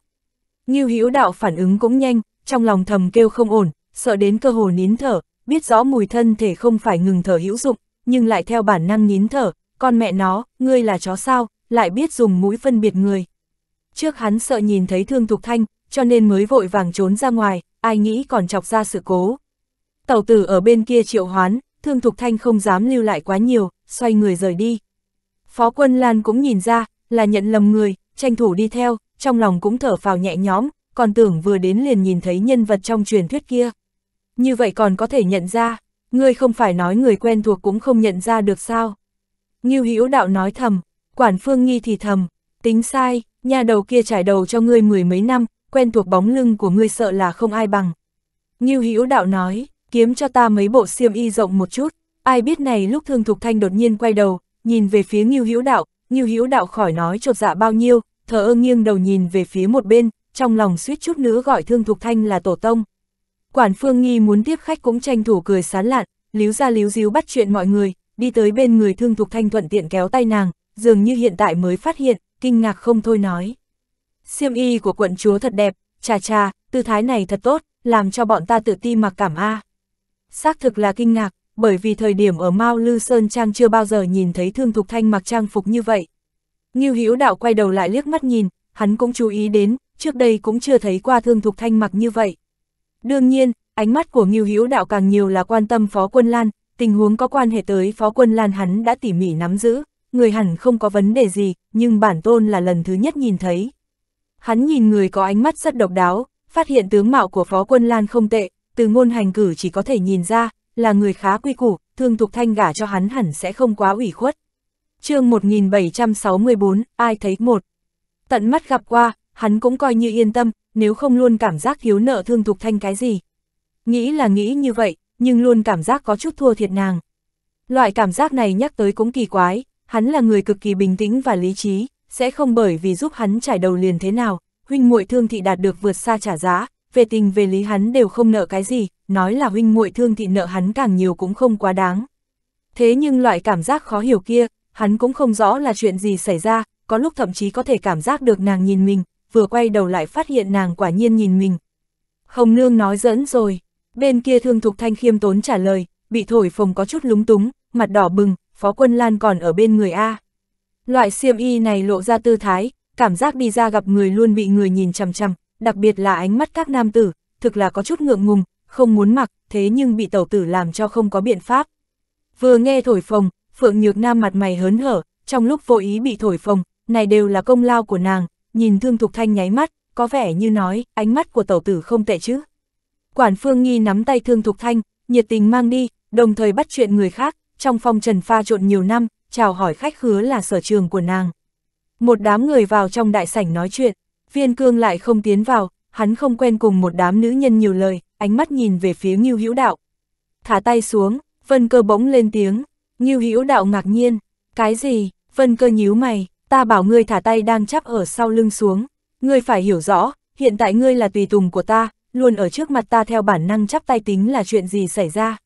Ngưu Hữu Đạo phản ứng cũng nhanh, trong lòng thầm kêu không ổn, sợ đến cơ hồ nín thở, biết rõ mùi thân thể không phải ngừng thở hữu dụng, nhưng lại theo bản năng nín thở, con mẹ nó, ngươi là chó sao, lại biết dùng mũi phân biệt người. Trước hắn sợ nhìn thấy Thương Thục Thanh, cho nên mới vội vàng trốn ra ngoài, ai nghĩ còn chọc ra sự cố. Tàu tử ở bên kia triệu hoán, Thương Thục Thanh không dám lưu lại quá nhiều, xoay người rời đi. Phó quân Lan cũng nhìn ra, là nhận lầm người, tranh thủ đi theo, trong lòng cũng thở phào nhẹ nhõm, còn tưởng vừa đến liền nhìn thấy nhân vật trong truyền thuyết kia. Như vậy còn có thể nhận ra, ngươi không phải nói người quen thuộc cũng không nhận ra được sao. Ngưu Hữu đạo nói thầm, quản phương nghi thì thầm, tính sai, nhà đầu kia trải đầu cho ngươi mười mấy năm, quen thuộc bóng lưng của ngươi sợ là không ai bằng. Ngưu Hữu đạo nói, kiếm cho ta mấy bộ xiêm y rộng một chút, ai biết này lúc Thương Thục Thanh đột nhiên quay đầu, nhìn về phía Ngưu Hữu Đạo, Ngưu Hữu Đạo khỏi nói chột dạ bao nhiêu, thờ ơ nghiêng đầu nhìn về phía một bên, trong lòng suýt chút nữa gọi Thương Thục Thanh là tổ tông. Quản Phương Nghi muốn tiếp khách cũng tranh thủ cười sán lạn, líu ra líu díu bắt chuyện mọi người, đi tới bên người Thương Thục Thanh thuận tiện kéo tay nàng, dường như hiện tại mới phát hiện, kinh ngạc không thôi nói. Xiêm y của quận chúa thật đẹp, cha cha, tư thái này thật tốt, làm cho bọn ta tự ti mặc cảm a. À xác thực là kinh ngạc, bởi vì thời điểm ở Mao Lư Sơn Trang chưa bao giờ nhìn thấy Thương Thục Thanh mặc trang phục như vậy. Ngưu Hữu Đạo quay đầu lại liếc mắt nhìn, hắn cũng chú ý đến, trước đây cũng chưa thấy qua Thương Thục Thanh mặc như vậy. Đương nhiên, ánh mắt của Ngưu Hữu Đạo càng nhiều là quan tâm Phó Quân Lan, tình huống có quan hệ tới Phó Quân Lan hắn đã tỉ mỉ nắm giữ, người hẳn không có vấn đề gì, nhưng bản tôn là lần thứ nhất nhìn thấy. Hắn nhìn người có ánh mắt rất độc đáo, phát hiện tướng mạo của Phó Quân Lan không tệ, từ ngôn hành cử chỉ có thể nhìn ra, là người khá quy củ, thương Thục Thanh gả cho hắn hẳn sẽ không quá ủy khuất. chương 1764, ai thấy một. Tận mắt gặp qua, hắn cũng coi như yên tâm, nếu không luôn cảm giác thiếu nợ thương Thục Thanh cái gì. Nghĩ là nghĩ như vậy, nhưng luôn cảm giác có chút thua thiệt nàng. Loại cảm giác này nhắc tới cũng kỳ quái, hắn là người cực kỳ bình tĩnh và lý trí, sẽ không bởi vì giúp hắn trải đầu liền thế nào, huynh muội thương thị đạt được vượt xa trả giá, về tình về lý hắn đều không nợ cái gì, nói là huynh muội thương thì nợ hắn càng nhiều cũng không quá đáng. Thế nhưng loại cảm giác khó hiểu kia, hắn cũng không rõ là chuyện gì xảy ra, có lúc thậm chí có thể cảm giác được nàng nhìn mình, vừa quay đầu lại phát hiện nàng quả nhiên nhìn mình. Hồng Nương nói dẫn rồi, bên kia thương thục thanh khiêm tốn trả lời, bị thổi phồng có chút lúng túng, mặt đỏ bừng, phó quân Lan còn ở bên người A. Loại xiêm y này lộ ra tư thái, cảm giác đi ra gặp người luôn bị người nhìn chằm chằm, đặc biệt là ánh mắt các nam tử, thực là có chút ngượng ngùng, không muốn mặc, thế nhưng bị tẩu tử làm cho không có biện pháp. Vừa nghe thổi phồng, Phượng Nhược Nam mặt mày hớn hở, trong lúc vô ý bị thổi phồng, này đều là công lao của nàng, nhìn Thương Thục Thanh nháy mắt, có vẻ như nói, ánh mắt của tẩu tử không tệ chứ. Quản Phương Nghi nắm tay Thương Thục Thanh, nhiệt tình mang đi, đồng thời bắt chuyện người khác, trong phong trần pha trộn nhiều năm, chào hỏi khách khứa là sở trường của nàng. Một đám người vào trong đại sảnh nói chuyện, Viên cương lại không tiến vào, hắn không quen cùng một đám nữ nhân nhiều lời, ánh mắt nhìn về phía Ngưu Hữu Đạo. Thả tay xuống, Vân Cơ bỗng lên tiếng, Ngưu Hữu Đạo ngạc nhiên, cái gì? Vân Cơ nhíu mày, ta bảo ngươi thả tay đang chắp ở sau lưng xuống, ngươi phải hiểu rõ, hiện tại ngươi là tùy tùng của ta, luôn ở trước mặt ta theo bản năng chắp tay tính là chuyện gì xảy ra.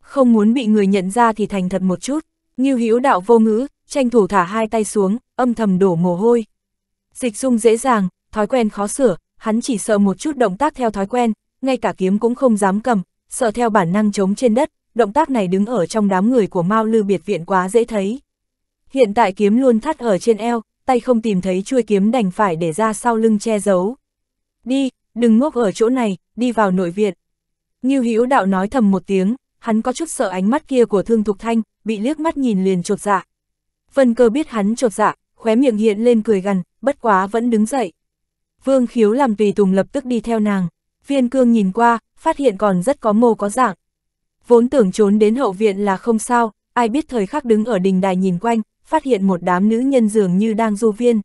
Không muốn bị người nhận ra thì thành thật một chút, Ngưu Hữu Đạo vô ngữ, tranh thủ thả hai tay xuống, âm thầm đổ mồ hôi. Dịch dung dễ dàng, thói quen khó sửa, hắn chỉ sợ một chút động tác theo thói quen, ngay cả kiếm cũng không dám cầm, sợ theo bản năng chống trên đất, động tác này đứng ở trong đám người của Mao Lư biệt viện quá dễ thấy. Hiện tại kiếm luôn thắt ở trên eo, tay không tìm thấy chuôi kiếm đành phải để ra sau lưng che giấu. Đi, đừng ngốc ở chỗ này, đi vào nội viện. Như Hữu đạo nói thầm một tiếng, hắn có chút sợ ánh mắt kia của Thương Thục Thanh, bị liếc mắt nhìn liền trột dạ. Vân cơ biết hắn trột dạ, khóe miệng hiện lên cười gằn, bất quá vẫn đứng dậy. Vương khiếu làm tùy tùng lập tức đi theo nàng, viên cương nhìn qua, phát hiện còn rất có mô có dạng. Vốn tưởng trốn đến hậu viện là không sao, ai biết thời khắc đứng ở đình đài nhìn quanh, phát hiện một đám nữ nhân dường như đang du viên.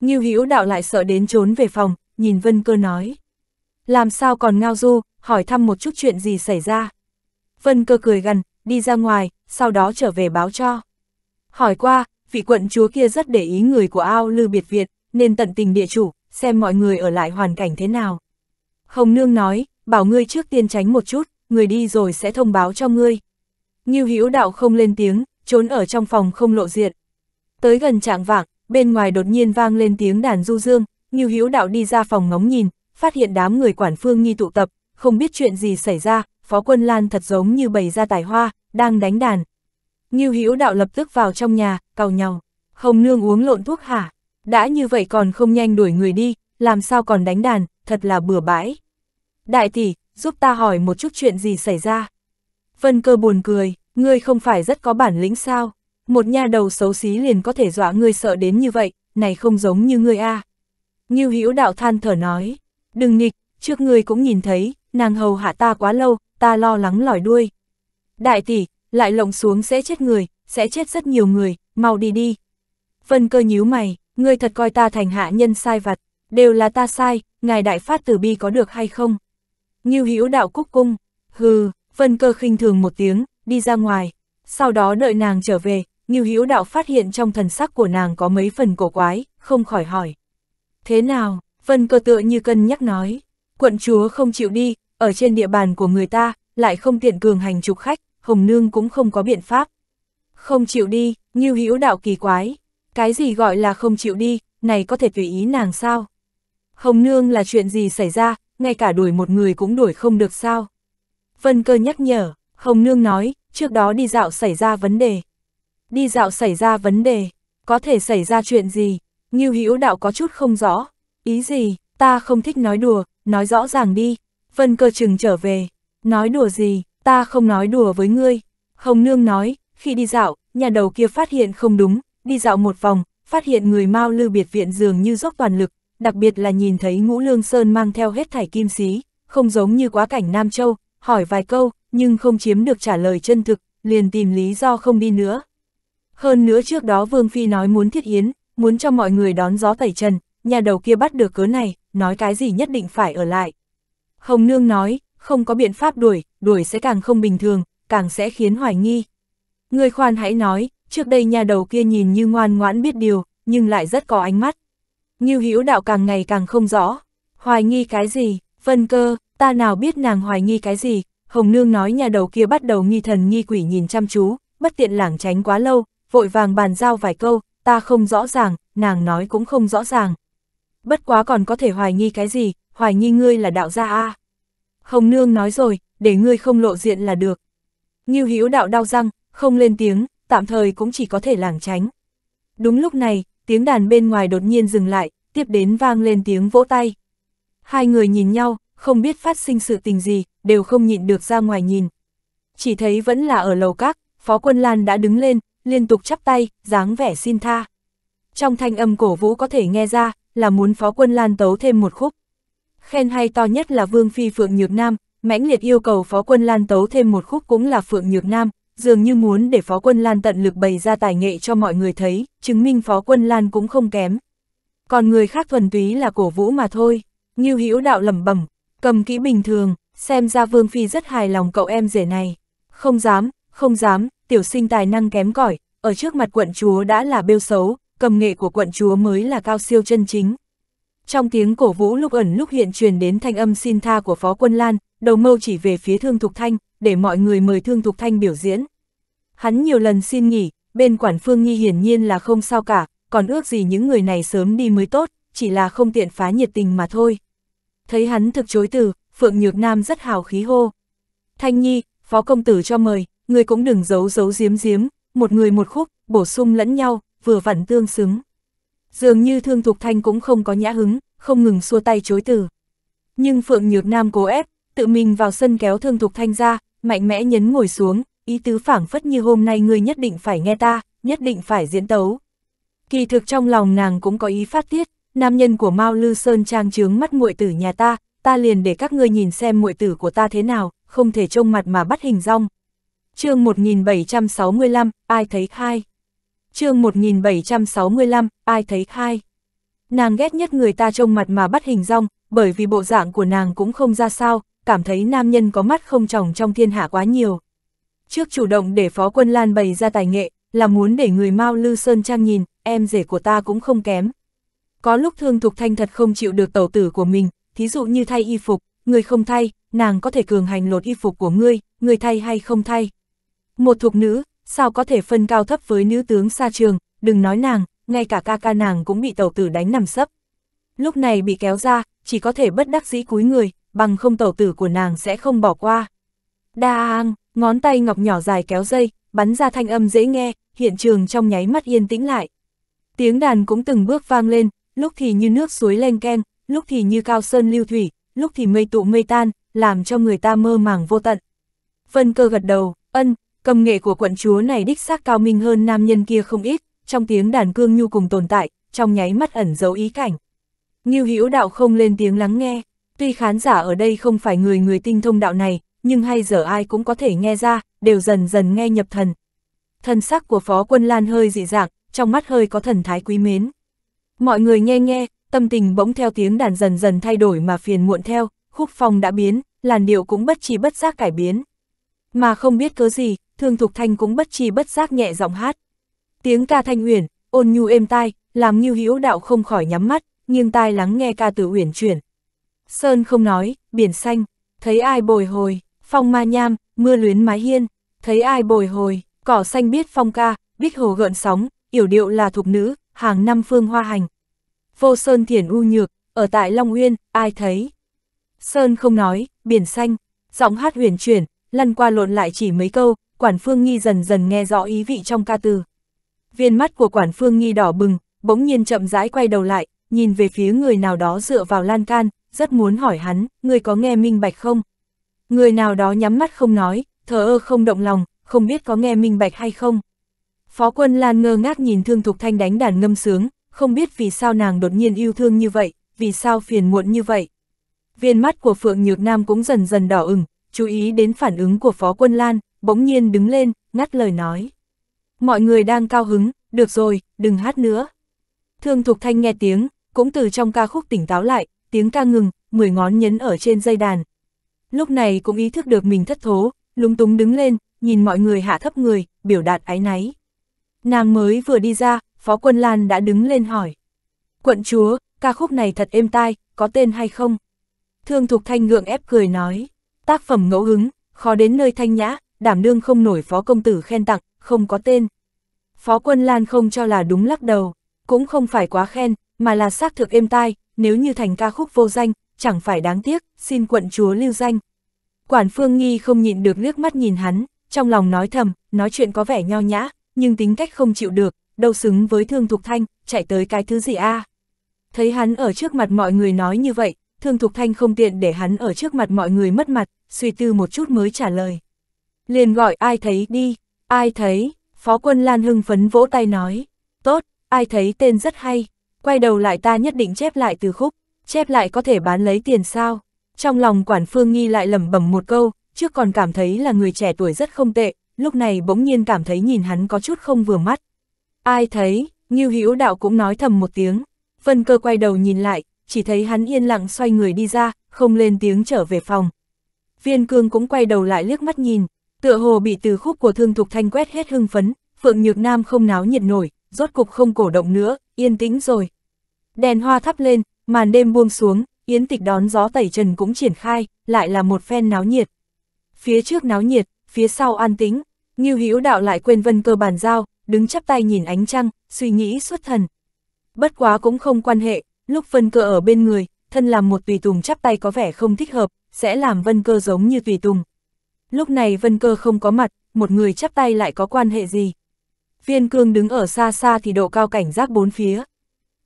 Như Hữu đạo lại sợ đến trốn về phòng, nhìn Vân Cơ nói. Làm sao còn ngao du, hỏi thăm một chút chuyện gì xảy ra. Vân Cơ cười gần, đi ra ngoài, sau đó trở về báo cho. Hỏi qua, vị quận chúa kia rất để ý người của ao lư biệt viện, nên tận tình địa chủ, xem mọi người ở lại hoàn cảnh thế nào. Hồng Nương nói, bảo ngươi trước tiên tránh một chút, người đi rồi sẽ thông báo cho ngươi. Nghiêu Hữu đạo không lên tiếng, trốn ở trong phòng không lộ diện. Tới gần trạng vạng, bên ngoài đột nhiên vang lên tiếng đàn du dương, Nghiêu Hữu đạo đi ra phòng ngóng nhìn, phát hiện đám người quản phương nghi tụ tập, không biết chuyện gì xảy ra, phó quân Lan thật giống như bày ra tài hoa, đang đánh đàn. Nghiêu Hữu đạo lập tức vào trong nhà, cầu nhau, Hồng Nương uống lộn thuốc hả? Đã như vậy còn không nhanh đuổi người đi, làm sao còn đánh đàn, thật là bừa bãi. Đại tỷ, giúp ta hỏi một chút chuyện gì xảy ra. Vân cơ buồn cười, ngươi không phải rất có bản lĩnh sao, một nha đầu xấu xí liền có thể dọa ngươi sợ đến như vậy, này không giống như ngươi a. À. Hữu đạo than thở nói, đừng nghịch, trước ngươi cũng nhìn thấy, nàng hầu hạ ta quá lâu, ta lo lắng lòi đuôi. Đại tỷ, lại lộng xuống sẽ chết người, sẽ chết rất nhiều người, mau đi đi. Vân cơ nhíu mày, ngươi thật coi ta thành hạ nhân sai vặt, đều là ta sai, ngài đại phát tử bi có được hay không? Ngưu Hữu đạo cúc cung, hừ, Vân Cơ khinh thường một tiếng, đi ra ngoài, sau đó đợi nàng trở về, Ngưu Hữu đạo phát hiện trong thần sắc của nàng có mấy phần cổ quái, không khỏi hỏi. Thế nào? Vân Cơ tựa như cân nhắc nói, quận chúa không chịu đi, ở trên địa bàn của người ta, lại không tiện cường hành trục khách, Hồng Nương cũng không có biện pháp. Không chịu đi, Ngưu Hữu đạo kỳ quái, cái gì gọi là không chịu đi, này có thể tùy ý nàng sao? Hồng Nương là chuyện gì xảy ra, ngay cả đuổi một người cũng đuổi không được sao? Vân cơ nhắc nhở, Hồng Nương nói, trước đó đi dạo xảy ra vấn đề. Đi dạo xảy ra vấn đề, có thể xảy ra chuyện gì? Ngưu Hữu đạo có chút không rõ, ý gì, ta không thích nói đùa, nói rõ ràng đi. Vân cơ chừng trở về, nói đùa gì, ta không nói đùa với ngươi. Hồng Nương nói, khi đi dạo, nhà đầu kia phát hiện không đúng, đi dạo một vòng, phát hiện người Mao Lư biệt viện dường như dốc toàn lực, đặc biệt là nhìn thấy Ngũ Lương Sơn mang theo hết thảy kim xí, không giống như quá cảnh Nam Châu, hỏi vài câu, nhưng không chiếm được trả lời chân thực, liền tìm lý do không đi nữa. Hơn nữa trước đó Vương Phi nói muốn thiết yến, muốn cho mọi người đón gió tẩy trần, nhà đầu kia bắt được cớ này, nói cái gì nhất định phải ở lại. Hồng Nương nói, không có biện pháp đuổi, đuổi sẽ càng không bình thường, càng sẽ khiến hoài nghi. Người khoan hãy nói, Trước đây nhà đầu kia nhìn như ngoan ngoãn biết điều, nhưng lại rất có ánh mắt. Ngưu Hữu đạo càng ngày càng không rõ. Hoài nghi cái gì? Vân cơ, ta nào biết nàng hoài nghi cái gì? Hồng Nương nói nhà đầu kia bắt đầu nghi thần nghi quỷ nhìn chăm chú, bất tiện lảng tránh quá lâu, vội vàng bàn giao vài câu, ta không rõ ràng, nàng nói cũng không rõ ràng. Bất quá còn có thể hoài nghi cái gì, hoài nghi ngươi là đạo gia a à. Hồng Nương nói rồi, để ngươi không lộ diện là được. Ngưu Hữu đạo đau răng, không lên tiếng, tạm thời cũng chỉ có thể lảng tránh. Đúng lúc này, tiếng đàn bên ngoài đột nhiên dừng lại, tiếp đến vang lên tiếng vỗ tay. Hai người nhìn nhau, không biết phát sinh sự tình gì, đều không nhịn được ra ngoài nhìn. Chỉ thấy vẫn là ở lầu các, Phó Quân Lan đã đứng lên, liên tục chắp tay, dáng vẻ xin tha. Trong thanh âm cổ vũ có thể nghe ra, là muốn Phó Quân Lan tấu thêm một khúc. Khen hay to nhất là Vương Phi Phượng Nhược Nam, mãnh liệt yêu cầu Phó Quân Lan tấu thêm một khúc cũng là Phượng Nhược Nam, dường như muốn để phó quân Lan tận lực bày ra tài nghệ cho mọi người thấy, chứng minh phó quân Lan cũng không kém. Còn người khác thuần túy là cổ vũ mà thôi, như Hữu đạo lẩm bẩm, cầm kỹ bình thường, xem ra Vương Phi rất hài lòng cậu em rể này. Không dám, không dám, tiểu sinh tài năng kém cỏi ở trước mặt quận chúa đã là bêu xấu, cầm nghệ của quận chúa mới là cao siêu chân chính. Trong tiếng cổ vũ lúc ẩn lúc hiện truyền đến thanh âm xin tha của phó quân Lan, đầu mâu chỉ về phía thương thục thanh, để mọi người mời Thương Thục Thanh biểu diễn. Hắn nhiều lần xin nghỉ, bên quản phương nghi hiển nhiên là không sao cả, còn ước gì những người này sớm đi mới tốt, chỉ là không tiện phá nhiệt tình mà thôi. Thấy hắn thực chối từ, Phượng Nhược Nam rất hào khí hô. Thanh Nhi, phó công tử cho mời, người cũng đừng giấu giấu giếm giếm, một người một khúc, bổ sung lẫn nhau, vừa vặn tương xứng. Dường như Thương Thục Thanh cũng không có nhã hứng, không ngừng xua tay chối từ. Nhưng Phượng Nhược Nam cố ép, tự mình vào sân kéo Thương Thục Thanh ra, mạnh mẽ nhấn ngồi xuống, ý tứ phảng phất như hôm nay ngươi nhất định phải nghe ta, nhất định phải diễn tấu. Kỳ thực trong lòng nàng cũng có ý phát tiết, nam nhân của Mao Lư Sơn trang trướng mắt muội tử nhà ta, ta liền để các ngươi nhìn xem muội tử của ta thế nào, không thể trông mặt mà bắt hình rong. chương 1765, ai thấy khai? chương 1765, ai thấy khai? Nàng ghét nhất người ta trông mặt mà bắt hình rong, bởi vì bộ dạng của nàng cũng không ra sao, cảm thấy nam nhân có mắt không tròng trong thiên hạ quá nhiều. Trước chủ động để phó quân Lan bày ra tài nghệ, là muốn để người mau Lư Sơn Trang nhìn, em rể của ta cũng không kém. Có lúc thương thục thanh thật không chịu được tẩu tử của mình, thí dụ như thay y phục, người không thay, nàng có thể cường hành lột y phục của ngươi, người thay hay không thay. Một thục nữ, sao có thể phân cao thấp với nữ tướng xa trường, đừng nói nàng, ngay cả ca ca nàng cũng bị tẩu tử đánh nằm sấp. Lúc này bị kéo ra, chỉ có thể bất đắc dĩ cúi người, bằng không tẩu tử của nàng sẽ không bỏ qua. Đang, ngón tay ngọc nhỏ dài kéo dây, bắn ra thanh âm dễ nghe, hiện trường trong nháy mắt yên tĩnh lại. Tiếng đàn cũng từng bước vang lên, lúc thì như nước suối len keng, lúc thì như cao sơn lưu thủy, lúc thì mây tụ mây tan, làm cho người ta mơ màng vô tận. Vân cơ gật đầu, ân, cầm nghệ của quận chúa này đích xác cao minh hơn nam nhân kia không ít, trong tiếng đàn cương nhu cùng tồn tại, trong nháy mắt ẩn giấu ý cảnh. ngưu hữu đạo không lên tiếng lắng nghe. Tuy khán giả ở đây không phải người người tinh thông đạo này, nhưng hay giờ ai cũng có thể nghe ra, đều dần dần nghe nhập thần. Thần sắc của Phó Quân Lan hơi dị dạng, trong mắt hơi có thần thái quý mến. Mọi người nghe nghe, tâm tình bỗng theo tiếng đàn dần dần thay đổi mà phiền muộn theo, khúc phong đã biến, làn điệu cũng bất chi bất giác cải biến. Mà không biết cớ gì, Thương Thục Thanh cũng bất chi bất giác nhẹ giọng hát. Tiếng ca thanh uyển, ôn nhu êm tai, làm như hiểu Đạo không khỏi nhắm mắt, nghiêng tai lắng nghe ca từ uyển chuyển, Sơn không nói, biển xanh, thấy ai bồi hồi, phong ma nham, mưa luyến mái hiên, thấy ai bồi hồi, cỏ xanh biết phong ca, bích hồ gợn sóng, yểu điệu là thục nữ, hàng năm phương hoa hành. Vô Sơn thiển u nhược, ở tại Long Uyên, ai thấy? Sơn không nói, biển xanh, giọng hát huyền chuyển, lăn qua lộn lại chỉ mấy câu, quản phương nghi dần dần nghe rõ ý vị trong ca từ. Viên mắt của quản phương nghi đỏ bừng, bỗng nhiên chậm rãi quay đầu lại, nhìn về phía người nào đó dựa vào lan can, rất muốn hỏi hắn, người có nghe minh bạch không? Người nào đó nhắm mắt không nói, thờ ơ không động lòng, không biết có nghe minh bạch hay không. Phó quân Lan ngơ ngác nhìn Thương Thục Thanh đánh đàn ngâm sướng, không biết vì sao nàng đột nhiên yêu thương như vậy, vì sao phiền muộn như vậy. Viên mắt của Phượng Nhược Nam cũng dần dần đỏ ửng, chú ý đến phản ứng của Phó quân Lan, bỗng nhiên đứng lên, ngắt lời nói. Mọi người đang cao hứng, được rồi, đừng hát nữa. Thương Thục Thanh nghe tiếng, cũng từ trong ca khúc tỉnh táo lại, tiếng ca ngừng, mười ngón nhấn ở trên dây đàn. Lúc này cũng ý thức được mình thất thố, lúng túng đứng lên, nhìn mọi người hạ thấp người, biểu đạt ái náy. Nàng mới vừa đi ra, Phó Quân Lan đã đứng lên hỏi. Quận chúa, ca khúc này thật êm tai, có tên hay không? Thương Thục Thanh ngượng ép cười nói, tác phẩm ngẫu hứng, khó đến nơi thanh nhã, đảm đương không nổi Phó Công Tử khen tặng, không có tên. Phó Quân Lan không cho là đúng lắc đầu, cũng không phải quá khen, mà là xác thực êm tai, nếu như thành ca khúc vô danh, chẳng phải đáng tiếc, xin quận chúa lưu danh. Quản Phương Nghi không nhịn được liếc mắt nhìn hắn, trong lòng nói thầm, nói chuyện có vẻ nho nhã, nhưng tính cách không chịu được, đâu xứng với Thương Thục Thanh, chạy tới cái thứ gì a? À? Thấy hắn ở trước mặt mọi người nói như vậy, Thương Thục Thanh không tiện để hắn ở trước mặt mọi người mất mặt, suy tư một chút mới trả lời. Liền gọi ai thấy đi, ai thấy, Phó Quân Lan hưng phấn vỗ tay nói, tốt, ai thấy tên rất hay, quay đầu lại ta nhất định chép lại từ khúc, chép lại có thể bán lấy tiền sao. Trong lòng quản phương nghi lại lẩm bẩm một câu, trước còn cảm thấy là người trẻ tuổi rất không tệ, lúc này bỗng nhiên cảm thấy nhìn hắn có chút không vừa mắt. Ai thấy, Ngưu Hữu Đạo cũng nói thầm một tiếng. Vân cơ quay đầu nhìn lại, chỉ thấy hắn yên lặng xoay người đi ra, không lên tiếng trở về phòng. Viên cương cũng quay đầu lại liếc mắt nhìn, tựa hồ bị từ khúc của thương thục thanh quét hết hưng phấn, Phượng Nhược Nam không náo nhiệt nổi, rốt cục không cổ động nữa, yên tĩnh rồi. Đèn hoa thắp lên, màn đêm buông xuống, yến tịch đón gió tẩy trần cũng triển khai, lại là một phen náo nhiệt. Phía trước náo nhiệt, phía sau an tĩnh, Ngưu Hữu Đạo lại quên vân cơ bàn giao, đứng chắp tay nhìn ánh trăng, suy nghĩ xuất thần. Bất quá cũng không quan hệ, lúc vân cơ ở bên người, thân làm một tùy tùng chắp tay có vẻ không thích hợp, sẽ làm vân cơ giống như tùy tùng. Lúc này vân cơ không có mặt, một người chắp tay lại có quan hệ gì viên cương đứng ở xa xa thì độ cao cảnh giác bốn phía.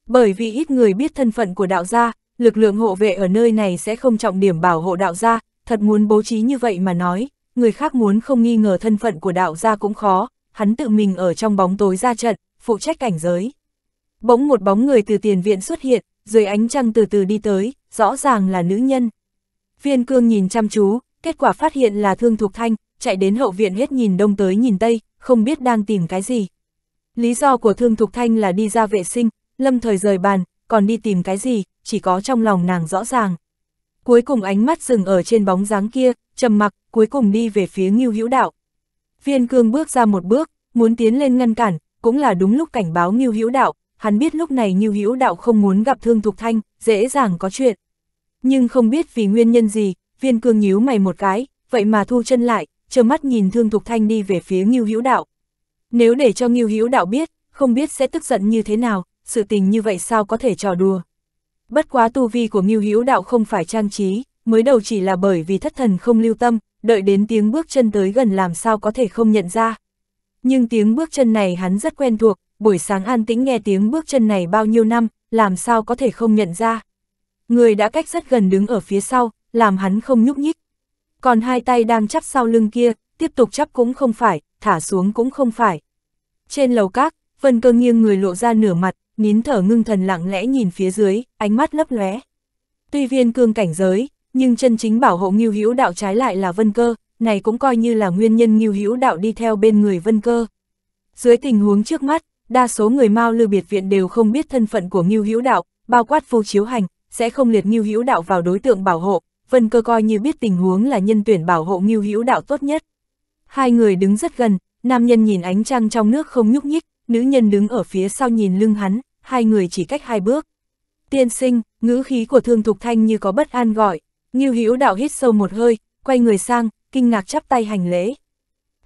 Bởi vì ít người biết thân phận của đạo gia, lực lượng hộ vệ ở nơi này sẽ không trọng điểm bảo hộ đạo gia, thật muốn bố trí như vậy mà nói, người khác muốn không nghi ngờ thân phận của đạo gia cũng khó, hắn tự mình ở trong bóng tối ra trận, phụ trách cảnh giới. Bỗng một bóng người từ tiền viện xuất hiện, dưới ánh trăng từ từ đi tới, rõ ràng là nữ nhân. Viên cương nhìn chăm chú, kết quả phát hiện là thương thục thanh, chạy đến hậu viện hết nhìn đông tới nhìn tây, không biết đang tìm cái gì. Lý do của Thương Thục Thanh là đi ra vệ sinh, lâm thời rời bàn, còn đi tìm cái gì, chỉ có trong lòng nàng rõ ràng. Cuối cùng ánh mắt dừng ở trên bóng dáng kia, trầm mặc, cuối cùng đi về phía Ngưu Hữu Đạo. Viên Cương bước ra một bước, muốn tiến lên ngăn cản, cũng là đúng lúc cảnh báo Ngưu Hữu Đạo, hắn biết lúc này Ngưu Hữu Đạo không muốn gặp Thương Thục Thanh, dễ dàng có chuyện. Nhưng không biết vì nguyên nhân gì, Viên Cương nhíu mày một cái, vậy mà thu chân lại, trơ mắt nhìn Thương Thục Thanh đi về phía Ngưu Hữu Đạo. Nếu để cho Ngưu Hữu Đạo biết, không biết sẽ tức giận như thế nào, sự tình như vậy sao có thể trò đùa. Bất quá tu vi của Ngưu Hữu Đạo không phải trang trí, mới đầu chỉ là bởi vì thất thần không lưu tâm, đợi đến tiếng bước chân tới gần làm sao có thể không nhận ra. Nhưng tiếng bước chân này hắn rất quen thuộc, buổi sáng an tĩnh nghe tiếng bước chân này bao nhiêu năm, làm sao có thể không nhận ra. Người đã cách rất gần đứng ở phía sau, làm hắn không nhúc nhích còn hai tay đang chắp sau lưng kia, tiếp tục chắp cũng không phải, thả xuống cũng không phải. Trên lầu các, Vân Cơ nghiêng người lộ ra nửa mặt, nín thở ngưng thần lặng lẽ nhìn phía dưới, ánh mắt lấp lóe. Tuy viên cương cảnh giới, nhưng chân chính bảo hộ Ngưu Hữu đạo trái lại là Vân Cơ, này cũng coi như là nguyên nhân Ngưu Hữu đạo đi theo bên người Vân Cơ. Dưới tình huống trước mắt, đa số người Mao Lư biệt viện đều không biết thân phận của Ngưu Hữu đạo, bao quát phu chiếu hành, sẽ không liệt Ngưu Hữu đạo vào đối tượng bảo hộ, Vân Cơ coi như biết tình huống là nhân tuyển bảo hộ Ngưu Hữu Đạo tốt nhất. Hai người đứng rất gần, nam nhân nhìn ánh trăng trong nước không nhúc nhích, nữ nhân đứng ở phía sau nhìn lưng hắn, hai người chỉ cách hai bước. Tiên sinh, ngữ khí của Thương Thục Thanh như có bất an gọi, Ngưu Hữu Đạo hít sâu một hơi, quay người sang, kinh ngạc chắp tay hành lễ.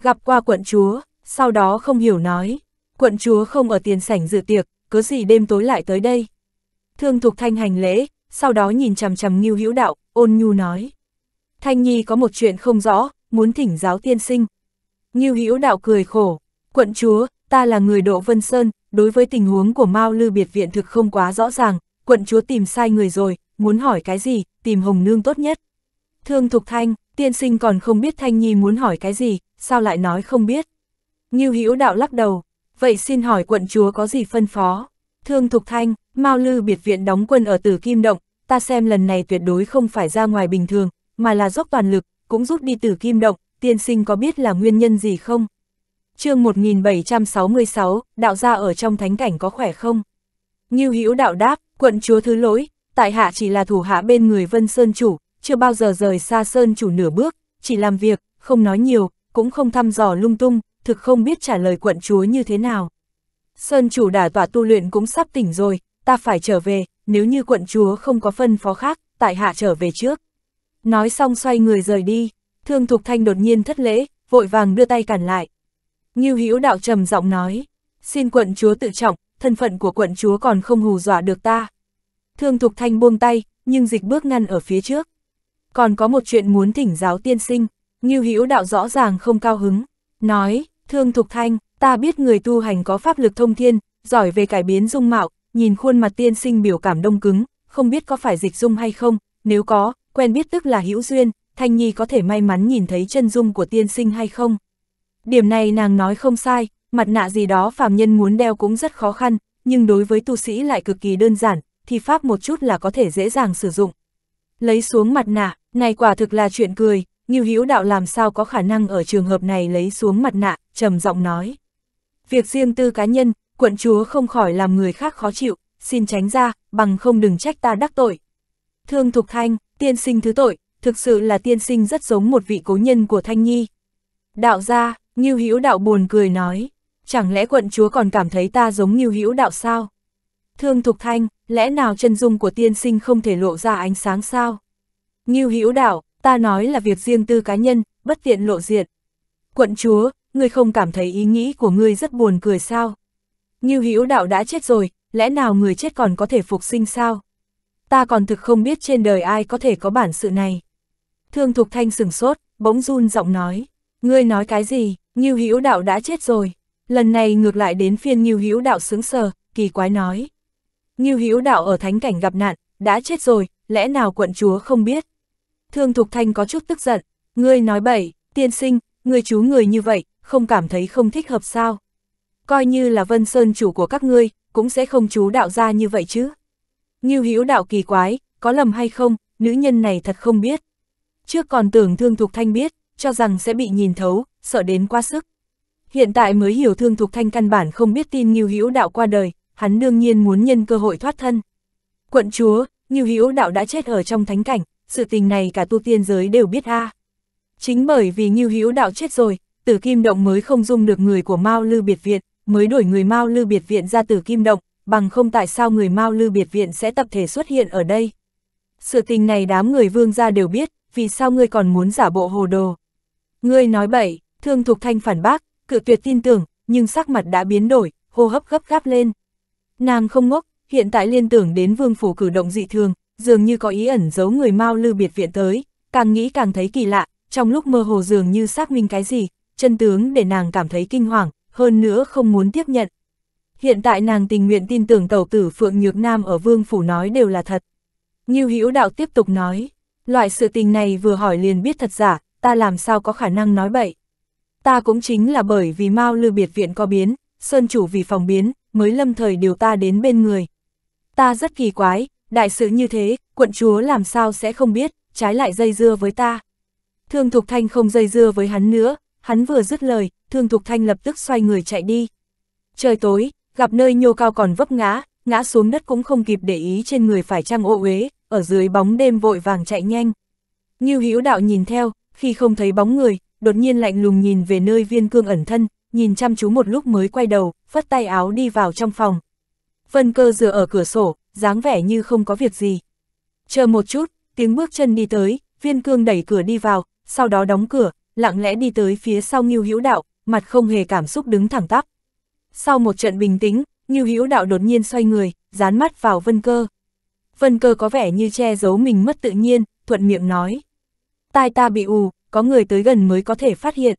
Gặp qua quận chúa, sau đó không hiểu nói, quận chúa không ở tiền sảnh dự tiệc, cứ gì đêm tối lại tới đây. Thương Thục Thanh hành lễ, sau đó nhìn chằm chằm Ngưu Hữu Đạo, ôn nhu nói. Thanh Nhi có một chuyện không rõ, muốn thỉnh giáo tiên sinh. Ngưu Hữu đạo cười khổ, quận chúa, ta là người Độ Vân Sơn, đối với tình huống của Mao Lư Biệt Viện thực không quá rõ ràng, quận chúa tìm sai người rồi, muốn hỏi cái gì, tìm Hồng Nương tốt nhất. Thương Thục Thanh, tiên sinh còn không biết Thanh Nhi muốn hỏi cái gì, sao lại nói không biết. Ngưu Hữu đạo lắc đầu, vậy xin hỏi quận chúa có gì phân phó. Thương Thục Thanh, Mao Lư Biệt Viện đóng quân ở Tử Kim Động, ta xem lần này tuyệt đối không phải ra ngoài bình thường, mà là dốc toàn lực, cũng rút đi tử kim động, tiên sinh có biết là nguyên nhân gì không? chương 1766, đạo gia ở trong thánh cảnh có khỏe không? như Hữu đạo đáp, quận chúa thứ lỗi, tại hạ chỉ là thủ hạ bên người Vân Sơn chủ, chưa bao giờ rời xa Sơn chủ nửa bước, chỉ làm việc, không nói nhiều, cũng không thăm dò lung tung, thực không biết trả lời quận chúa như thế nào. Sơn chủ đả tỏa tu luyện cũng sắp tỉnh rồi, ta phải trở về, nếu như quận chúa không có phân phó khác, tại hạ trở về trước. Nói xong xoay người rời đi, thương thục thanh đột nhiên thất lễ, vội vàng đưa tay cản lại. Ngưu Hữu đạo trầm giọng nói, xin quận chúa tự trọng, thân phận của quận chúa còn không hù dọa được ta. Thương thục thanh buông tay, nhưng dịch bước ngăn ở phía trước. Còn có một chuyện muốn thỉnh giáo tiên sinh, Ngưu Hữu đạo rõ ràng không cao hứng, nói, thương thục thanh, ta biết người tu hành có pháp lực thông thiên, giỏi về cải biến dung mạo, nhìn khuôn mặt tiên sinh biểu cảm đông cứng, không biết có phải dịch dung hay không, nếu có, quen biết tức là hữu duyên, Thanh Nhi có thể may mắn nhìn thấy chân dung của tiên sinh hay không. Điểm này nàng nói không sai, mặt nạ gì đó phàm nhân muốn đeo cũng rất khó khăn, nhưng đối với tu sĩ lại cực kỳ đơn giản, thì pháp một chút là có thể dễ dàng sử dụng. Lấy xuống mặt nạ, này quả thực là chuyện cười, Ngưu Hữu Đạo làm sao có khả năng ở trường hợp này lấy xuống mặt nạ, trầm giọng nói. Việc riêng tư cá nhân, quận chúa không khỏi làm người khác khó chịu, xin tránh ra, bằng không đừng trách ta đắc tội. Thương Thục Thanh, tiên sinh thứ tội, thực sự là tiên sinh rất giống một vị cố nhân của Thanh Nhi. Đạo gia, Ngưu Hữu Đạo buồn cười nói, chẳng lẽ quận chúa còn cảm thấy ta giống Ngưu Hữu Đạo sao? Thương Thục Thanh, lẽ nào chân dung của tiên sinh không thể lộ ra ánh sáng sao? Ngưu Hữu Đạo, ta nói là việc riêng tư cá nhân, bất tiện lộ diện. Quận chúa, ngươi không cảm thấy ý nghĩ của ngươi rất buồn cười sao? Như Hữu đạo đã chết rồi, lẽ nào người chết còn có thể phục sinh sao? Ta còn thực không biết trên đời ai có thể có bản sự này. Thương Thục Thanh sừng sốt, bỗng run giọng nói. Ngươi nói cái gì, Nghiêu Hữu đạo đã chết rồi. Lần này ngược lại đến phiên Nghiêu Hữu đạo sướng sờ, kỳ quái nói. Nghiêu Hữu đạo ở thánh cảnh gặp nạn, đã chết rồi, lẽ nào quận chúa không biết? Thương Thục Thanh có chút tức giận, ngươi nói bậy, tiên sinh, người chú người như vậy, không cảm thấy không thích hợp sao? coi như là Vân Sơn chủ của các ngươi, cũng sẽ không chú đạo ra như vậy chứ. Như hữu đạo kỳ quái, có lầm hay không, nữ nhân này thật không biết. Trước còn tưởng Thương Thục Thanh biết, cho rằng sẽ bị nhìn thấu, sợ đến quá sức. Hiện tại mới hiểu Thương Thục Thanh căn bản không biết tin Như hữu đạo qua đời, hắn đương nhiên muốn nhân cơ hội thoát thân. Quận chúa, Như hữu đạo đã chết ở trong thánh cảnh, sự tình này cả tu tiên giới đều biết a. Chính bởi vì Như hữu đạo chết rồi, Tử Kim Động mới không dung được người của Mao Lư Biệt Viện, mới đuổi người Mao Lư Biệt Viện ra từ Kim Động, bằng không tại sao người Mao Lư Biệt Viện sẽ tập thể xuất hiện ở đây. Sự tình này đám người vương gia đều biết, vì sao ngươi còn muốn giả bộ hồ đồ. Ngươi nói bậy, thương thục thanh phản bác, cự tuyệt tin tưởng, nhưng sắc mặt đã biến đổi, hô hấp gấp gáp lên. Nàng không ngốc, hiện tại liên tưởng đến vương phủ cử động dị thường, dường như có ý ẩn giấu người Mao Lư Biệt Viện tới, càng nghĩ càng thấy kỳ lạ, trong lúc mơ hồ dường như xác minh cái gì, chân tướng để nàng cảm thấy kinh hoàng, hơn nữa không muốn tiếp nhận. Hiện tại nàng tình nguyện tin tưởng tẩu tử Phượng Nhược Nam ở Vương Phủ nói đều là thật. như Hữu Đạo tiếp tục nói, loại sự tình này vừa hỏi liền biết thật giả, ta làm sao có khả năng nói bậy. Ta cũng chính là bởi vì Mao Lư Biệt Viện có biến, Sơn Chủ vì phòng biến, mới lâm thời điều ta đến bên người. Ta rất kỳ quái, đại sự như thế, quận chúa làm sao sẽ không biết, trái lại dây dưa với ta. Thương Thục Thanh không dây dưa với hắn nữa, Hắn vừa dứt lời, Thương Thục Thanh lập tức xoay người chạy đi. Trời tối, gặp nơi nhô cao còn vấp ngã, ngã xuống đất cũng không kịp để ý trên người phải trăng ô uế, ở dưới bóng đêm vội vàng chạy nhanh. Như Hữu Đạo nhìn theo, khi không thấy bóng người, đột nhiên lạnh lùng nhìn về nơi viên cương ẩn thân, nhìn chăm chú một lúc mới quay đầu, phất tay áo đi vào trong phòng. Vân cơ dựa ở cửa sổ, dáng vẻ như không có việc gì. Chờ một chút, tiếng bước chân đi tới, viên cương đẩy cửa đi vào, sau đó đóng cửa, lặng lẽ đi tới phía sau Ngưu Hữu Đạo, mặt không hề cảm xúc đứng thẳng tắp. Sau một trận bình tĩnh, Ngưu Hữu Đạo đột nhiên xoay người, dán mắt vào Vân Cơ. Vân Cơ có vẻ như che giấu mình mất tự nhiên, thuận miệng nói: "Tai ta bị ù, có người tới gần mới có thể phát hiện."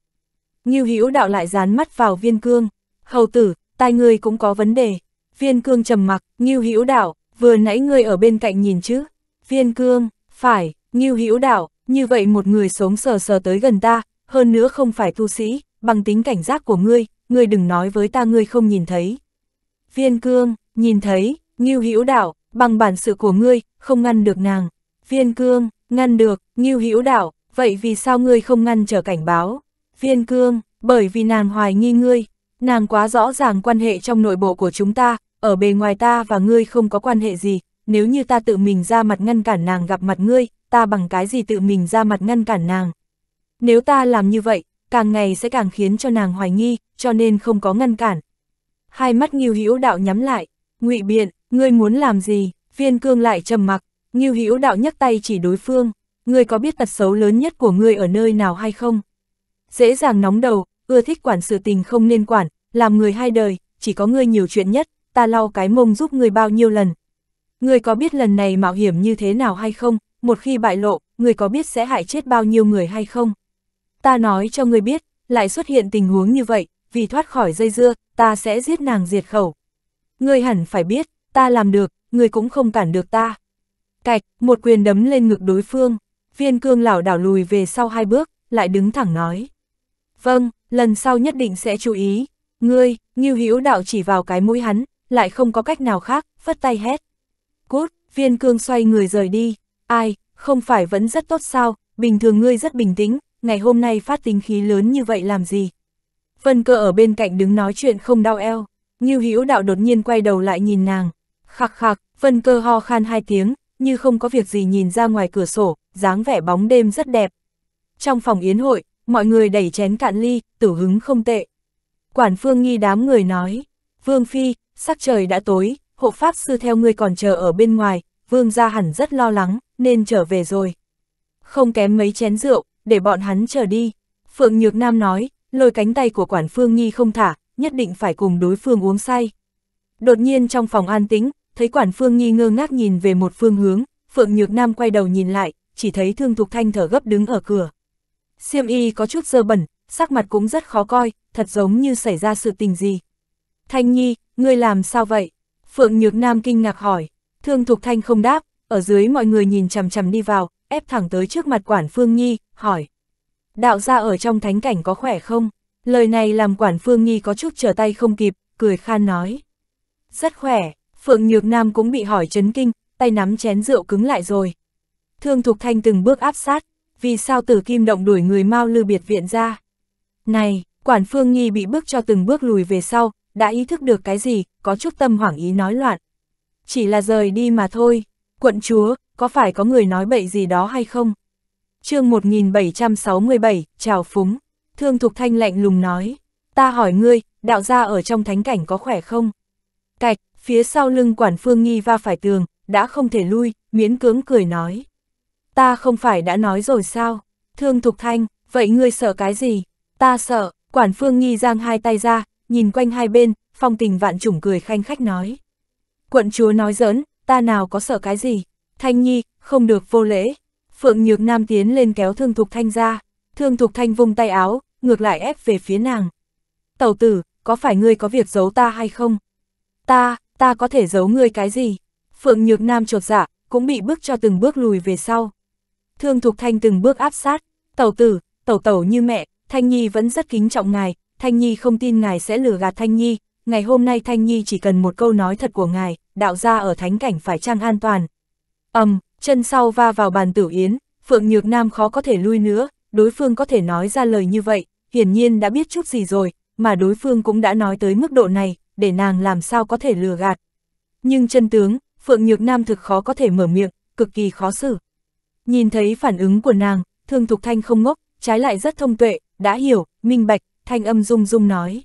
Ngưu Hữu Đạo lại dán mắt vào Viên Cương, "Hầu tử, tai ngươi cũng có vấn đề." Viên Cương trầm mặc, "Ngưu Hữu Đạo, vừa nãy ngươi ở bên cạnh nhìn chứ?" Viên Cương, "Phải." Ngưu Hữu Đạo, như vậy một người sống sờ sờ tới gần ta, hơn nữa không phải tu sĩ, bằng tính cảnh giác của ngươi, ngươi đừng nói với ta ngươi không nhìn thấy. Viên cương, nhìn thấy, Ngưu Hữu Đạo, bằng bản sự của ngươi, không ngăn được nàng. Viên cương, ngăn được, Ngưu Hữu Đạo, vậy vì sao ngươi không ngăn trở cảnh báo? Viên cương, bởi vì nàng hoài nghi ngươi, nàng quá rõ ràng quan hệ trong nội bộ của chúng ta, ở bề ngoài ta và ngươi không có quan hệ gì, nếu như ta tự mình ra mặt ngăn cản nàng gặp mặt ngươi, ta bằng cái gì tự mình ra mặt ngăn cản nàng. Nếu ta làm như vậy, càng ngày sẽ càng khiến cho nàng hoài nghi, cho nên không có ngăn cản. Hai mắt Ngưu Hữu Đạo nhắm lại, ngụy biện, ngươi muốn làm gì? Viên Cương lại trầm mặc, Ngưu Hữu Đạo nhấc tay chỉ đối phương, ngươi có biết tật xấu lớn nhất của ngươi ở nơi nào hay không? Dễ dàng nóng đầu, ưa thích quản sự tình không nên quản, làm người hai đời, chỉ có ngươi nhiều chuyện nhất, ta lau cái mông giúp ngươi bao nhiêu lần. Ngươi có biết lần này mạo hiểm như thế nào hay không, một khi bại lộ, ngươi có biết sẽ hại chết bao nhiêu người hay không? ta nói cho ngươi biết, lại xuất hiện tình huống như vậy, vì thoát khỏi dây dưa, ta sẽ giết nàng diệt khẩu. Ngươi hẳn phải biết, ta làm được, ngươi cũng không cản được ta. Cạch, một quyền đấm lên ngực đối phương, viên cương lảo đảo lùi về sau hai bước, lại đứng thẳng nói. Vâng, lần sau nhất định sẽ chú ý. Ngươi, nghiêu hữu đạo chỉ vào cái mũi hắn, lại không có cách nào khác, phất tay hét. Cút, viên cương xoay người rời đi. Ai, không phải vẫn rất tốt sao, bình thường ngươi rất bình tĩnh, ngày hôm nay phát tính khí lớn như vậy làm gì? Vân cơ ở bên cạnh đứng nói chuyện không đau eo, như hữu đạo đột nhiên quay đầu lại nhìn nàng. Khạc khạc, vân cơ ho khan hai tiếng, như không có việc gì nhìn ra ngoài cửa sổ, dáng vẻ bóng đêm rất đẹp. Trong phòng yến hội, mọi người đẩy chén cạn ly, tử hứng không tệ. Quản phương nghi đám người nói, Vương Phi, sắc trời đã tối, hộ pháp sư theo ngươi còn chờ ở bên ngoài, Vương gia hẳn rất lo lắng, nên trở về rồi. Không kém mấy chén rượu, để bọn hắn chờ đi. Phượng Nhược Nam nói, lôi cánh tay của quản phương Nhi không thả, nhất định phải cùng đối phương uống say. Đột nhiên trong phòng an tĩnh, thấy quản phương Nhi ngơ ngác nhìn về một phương hướng, Phượng Nhược Nam quay đầu nhìn lại, chỉ thấy Thương Thục Thanh thở gấp đứng ở cửa. Siêm y có chút dơ bẩn, sắc mặt cũng rất khó coi, thật giống như xảy ra sự tình gì. Thanh Nhi, ngươi làm sao vậy? Phượng Nhược Nam kinh ngạc hỏi. Thương Thục Thanh không đáp, ở dưới mọi người nhìn chầm chầm đi vào, ép thẳng tới trước mặt quản Phương Nhi, hỏi. Đạo gia ở trong thánh cảnh có khỏe không? Lời này làm quản Phương Nhi có chút trở tay không kịp, cười khan nói. Rất khỏe, Phượng Nhược Nam cũng bị hỏi chấn kinh, tay nắm chén rượu cứng lại rồi. Thương Thục Thanh từng bước áp sát, vì sao tử kim động đuổi người mau lư biệt viện ra? Này, quản Phương Nhi bị bước cho từng bước lùi về sau, đã ý thức được cái gì, có chút tâm hoảng ý nói loạn. Chỉ là rời đi mà thôi, quận chúa, có phải có người nói bậy gì đó hay không? chương 1767, chào phúng, thương thục thanh lạnh lùng nói, ta hỏi ngươi, đạo gia ở trong thánh cảnh có khỏe không? Cạch, phía sau lưng quản phương nghi va phải tường, đã không thể lui, miễn cưỡng cười nói. Ta không phải đã nói rồi sao? Thương thục thanh, vậy ngươi sợ cái gì? Ta sợ, quản phương nghi giang hai tay ra, nhìn quanh hai bên, phong tình vạn trùng cười khanh khách nói. Quận chúa nói giỡn, ta nào có sợ cái gì? Thanh Nhi, không được vô lễ. Phượng Nhược Nam tiến lên kéo Thương Thục Thanh ra, Thương Thục Thanh vung tay áo, ngược lại ép về phía nàng. Tẩu tử, có phải ngươi có việc giấu ta hay không? Ta, ta có thể giấu ngươi cái gì? Phượng Nhược Nam trột dạ, cũng bị bước cho từng bước lùi về sau. Thương Thục Thanh từng bước áp sát, tẩu tử, tẩu tẩu như mẹ, Thanh Nhi vẫn rất kính trọng ngài, Thanh Nhi không tin ngài sẽ lừa gạt Thanh Nhi, ngày hôm nay Thanh Nhi chỉ cần một câu nói thật của ngài, đạo gia ở thánh cảnh phải trang an toàn, ầm, um, chân sau va vào bàn tử yến, Phượng Nhược Nam khó có thể lui nữa, đối phương có thể nói ra lời như vậy, hiển nhiên đã biết chút gì rồi, mà đối phương cũng đã nói tới mức độ này, để nàng làm sao có thể lừa gạt. Nhưng chân tướng, Phượng Nhược Nam thực khó có thể mở miệng, cực kỳ khó xử. Nhìn thấy phản ứng của nàng, Thương Thục Thanh không ngốc, trái lại rất thông tuệ, đã hiểu, minh bạch, thanh âm rung rung nói.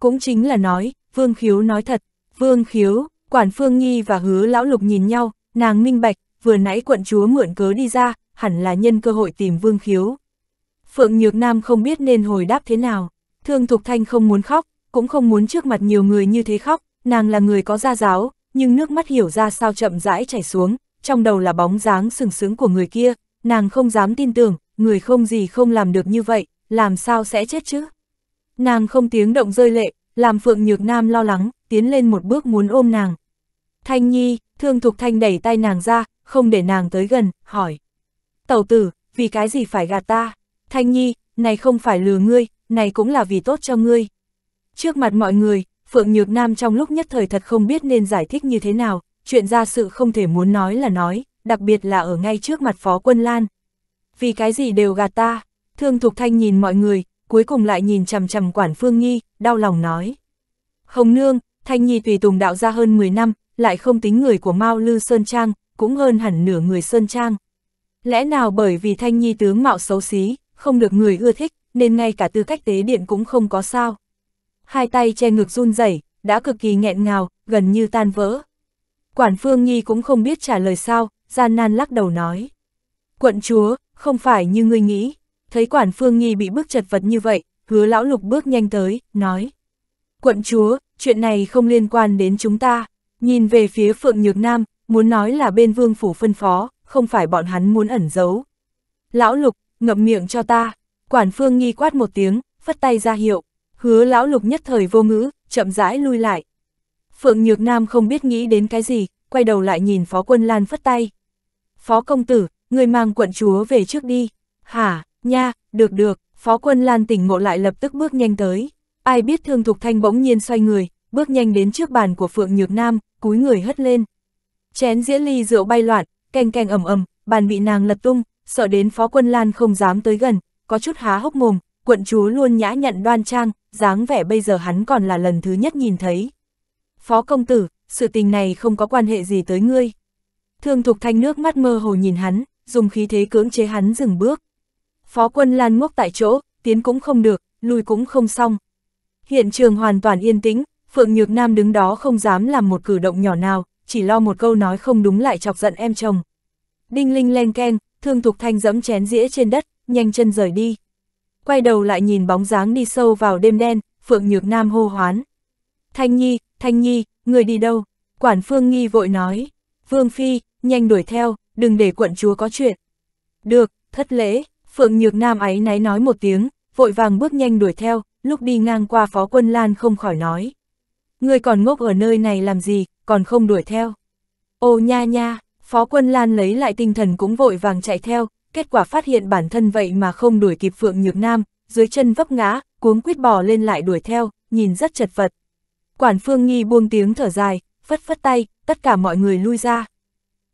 Cũng chính là nói, Vương Khiếu nói thật, Vương Khiếu, Quản Phương Nhi và Hứa Lão Lục nhìn nhau, Nàng minh bạch, vừa nãy quận chúa mượn cớ đi ra, hẳn là nhân cơ hội tìm Vương Khiếu. Phượng Nhược Nam không biết nên hồi đáp thế nào, Thương Thục Thanh không muốn khóc, cũng không muốn trước mặt nhiều người như thế khóc, nàng là người có gia giáo, nhưng nước mắt hiểu ra sao chậm rãi chảy xuống, trong đầu là bóng dáng sừng sững của người kia, nàng không dám tin tưởng, người không gì không làm được như vậy, làm sao sẽ chết chứ? Nàng không tiếng động rơi lệ, làm Phượng Nhược Nam lo lắng, tiến lên một bước muốn ôm nàng. Thanh Nhi, Thương Thục Thanh đẩy tay nàng ra, không để nàng tới gần, hỏi. Tẩu tử, vì cái gì phải gạt ta? Thanh Nhi, này không phải lừa ngươi, này cũng là vì tốt cho ngươi. Trước mặt mọi người, Phượng Nhược Nam trong lúc nhất thời thật không biết nên giải thích như thế nào, chuyện ra sự không thể muốn nói là nói, đặc biệt là ở ngay trước mặt Phó Quân Lan. Vì cái gì đều gạt ta, Thương Thục Thanh nhìn mọi người, cuối cùng lại nhìn chầm chầm Quản Phương Nhi, đau lòng nói. Hồng Nương, Thanh Nhi tùy tùng đạo ra hơn 10 năm, lại không tính người của Mao Lư Sơn Trang, cũng hơn hẳn nửa người Sơn Trang. Lẽ nào bởi vì Thanh Nhi tướng mạo xấu xí, không được người ưa thích, nên ngay cả tư cách tế điện cũng không có sao. Hai tay che ngực run rẩy, đã cực kỳ nghẹn ngào, gần như tan vỡ. Quản Phương Nhi cũng không biết trả lời sao, gian nan lắc đầu nói. Quận chúa, không phải như ngươi nghĩ, thấy Quản Phương Nhi bị bức chật vật như vậy, hứa lão lục bước nhanh tới, nói. Quận chúa, chuyện này không liên quan đến chúng ta. Nhìn về phía Phượng Nhược Nam, muốn nói là bên vương phủ phân phó, không phải bọn hắn muốn ẩn giấu. Lão Lục, ngậm miệng cho ta. Quản Phương nghi quát một tiếng, phất tay ra hiệu. Hứa Lão Lục nhất thời vô ngữ, chậm rãi lui lại. Phượng Nhược Nam không biết nghĩ đến cái gì, quay đầu lại nhìn Phó Quân Lan phất tay. Phó Công Tử, người mang quận chúa về trước đi. Hả, nha, được được, Phó Quân Lan tỉnh ngộ lại lập tức bước nhanh tới. Ai biết Thương Thục Thanh bỗng nhiên xoay người, bước nhanh đến trước bàn của Phượng Nhược Nam, cúi người hất lên. Chén dĩa ly rượu bay loạn, keng keng ầm ầm, bàn bị nàng lật tung, sợ đến Phó Quân Lan không dám tới gần, có chút há hốc mồm, quận chúa luôn nhã nhận đoan trang, dáng vẻ bây giờ hắn còn là lần thứ nhất nhìn thấy. Phó công tử, sự tình này không có quan hệ gì tới ngươi. Thương Thục Thanh nước mắt mơ hồ nhìn hắn, dùng khí thế cưỡng chế hắn dừng bước. Phó quân Lan ngốc tại chỗ, tiến cũng không được, lùi cũng không xong. Hiện trường hoàn toàn yên tĩnh, Phượng Nhược Nam đứng đó không dám làm một cử động nhỏ nào, chỉ lo một câu nói không đúng lại chọc giận em chồng. Đinh linh len ken, thương thục thanh dẫm chén dĩa trên đất, nhanh chân rời đi. Quay đầu lại nhìn bóng dáng đi sâu vào đêm đen, Phượng Nhược Nam hô hoán. Thanh Nhi, Thanh Nhi, người đi đâu? Quản Phương Nghi vội nói. Vương Phi, nhanh đuổi theo, đừng để quận chúa có chuyện. Được, thất lễ, Phượng Nhược Nam ấy náy nói một tiếng, vội vàng bước nhanh đuổi theo, lúc đi ngang qua phó quân Lan không khỏi nói ngươi còn ngốc ở nơi này làm gì, còn không đuổi theo. Ô nha nha, phó quân Lan lấy lại tinh thần cũng vội vàng chạy theo, kết quả phát hiện bản thân vậy mà không đuổi kịp Phượng Nhược Nam, dưới chân vấp ngã, cuống quýt bò lên lại đuổi theo, nhìn rất chật vật. Quản Phương Nghi buông tiếng thở dài, phất phất tay, tất cả mọi người lui ra.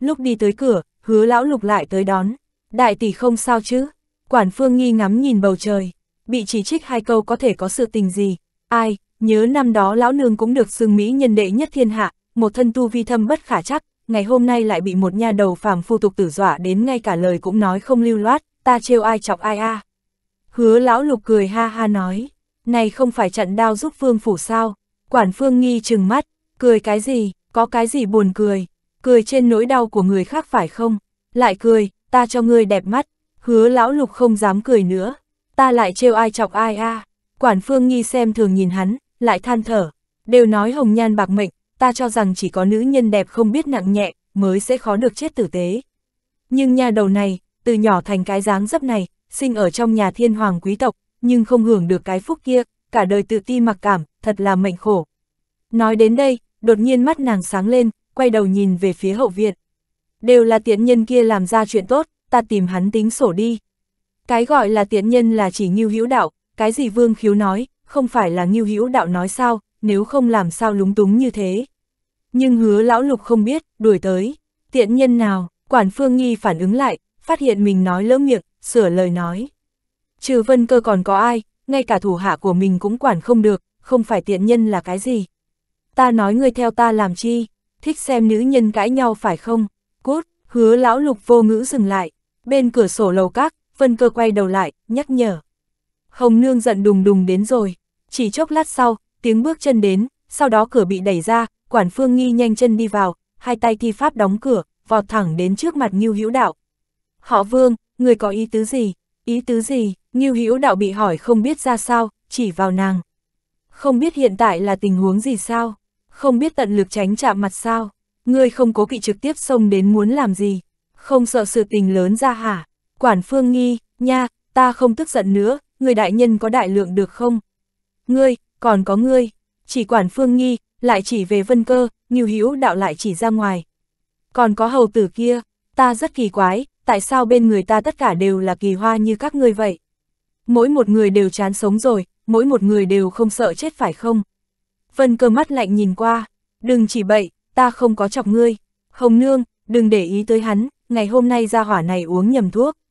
Lúc đi tới cửa, hứa lão lục lại tới đón. Đại tỷ không sao chứ? Quản Phương Nghi ngắm nhìn bầu trời, bị chỉ trích hai câu có thể có sự tình gì? Ai, Nhớ năm đó lão nương cũng được xưng mỹ nhân đệ nhất thiên hạ, một thân tu vi thâm bất khả chắc, ngày hôm nay lại bị một nha đầu phàm phu tục tử dọa đến ngay cả lời cũng nói không lưu loát, ta trêu ai chọc ai a. À. Hứa lão lục cười ha ha nói, này không phải chặn đao giúp phương phủ sao, quản phương nghi chừng mắt, cười cái gì, có cái gì buồn cười, cười trên nỗi đau của người khác phải không, lại cười, ta cho ngươi đẹp mắt, hứa lão lục không dám cười nữa, ta lại trêu ai chọc ai a. À. Quản phương nghi xem thường nhìn hắn, lại than thở, đều nói hồng nhan bạc mệnh, ta cho rằng chỉ có nữ nhân đẹp không biết nặng nhẹ, mới sẽ khó được chết tử tế. Nhưng nhà đầu này, từ nhỏ thành cái dáng dấp này, sinh ở trong nhà thiên hoàng quý tộc, nhưng không hưởng được cái phúc kia, cả đời tự ti mặc cảm, thật là mệnh khổ. Nói đến đây, đột nhiên mắt nàng sáng lên, quay đầu nhìn về phía hậu viện. Đều là tiện nhân kia làm ra chuyện tốt, ta tìm hắn tính sổ đi. Cái gọi là tiện nhân là chỉ như hữu đạo, cái gì vương khiếu nói, không phải là Ngưu Hữu Đạo nói sao, nếu không làm sao lúng túng như thế. Nhưng hứa lão lục không biết, đuổi tới, tiện nhân nào, quản phương nghi phản ứng lại, phát hiện mình nói lỡ miệng, sửa lời nói. Trừ vân cơ còn có ai, ngay cả thủ hạ của mình cũng quản không được, không phải tiện nhân là cái gì. Ta nói ngươi theo ta làm chi, thích xem nữ nhân cãi nhau phải không, cút, hứa lão lục vô ngữ dừng lại, bên cửa sổ lầu các, vân cơ quay đầu lại, nhắc nhở. Hồng nương giận đùng đùng đến rồi, chỉ chốc lát sau, tiếng bước chân đến, sau đó cửa bị đẩy ra, quản phương nghi nhanh chân đi vào, hai tay thi pháp đóng cửa, vọt thẳng đến trước mặt Ngưu Hữu Đạo. Họ Vương, người có ý tứ gì? Ý tứ gì? Ngưu Hữu Đạo bị hỏi không biết ra sao, chỉ vào nàng. Không biết hiện tại là tình huống gì sao? Không biết tận lực tránh chạm mặt sao? Ngươi không cố kỵ trực tiếp xông đến muốn làm gì? Không sợ sự tình lớn ra hả? Quản Phương nghi, nha, ta không tức giận nữa, người đại nhân có đại lượng được không? ngươi, còn có ngươi, chỉ quản phương nghi, lại chỉ về vân cơ, nghiêu hữu đạo lại chỉ ra ngoài. Còn có hầu tử kia, ta rất kỳ quái, tại sao bên người ta tất cả đều là kỳ hoa như các ngươi vậy? Mỗi một người đều chán sống rồi, mỗi một người đều không sợ chết phải không? Vân cơ mắt lạnh nhìn qua, đừng chỉ bậy, ta không có chọc ngươi. Hồng nương, đừng để ý tới hắn, ngày hôm nay ra hỏa này uống nhầm thuốc.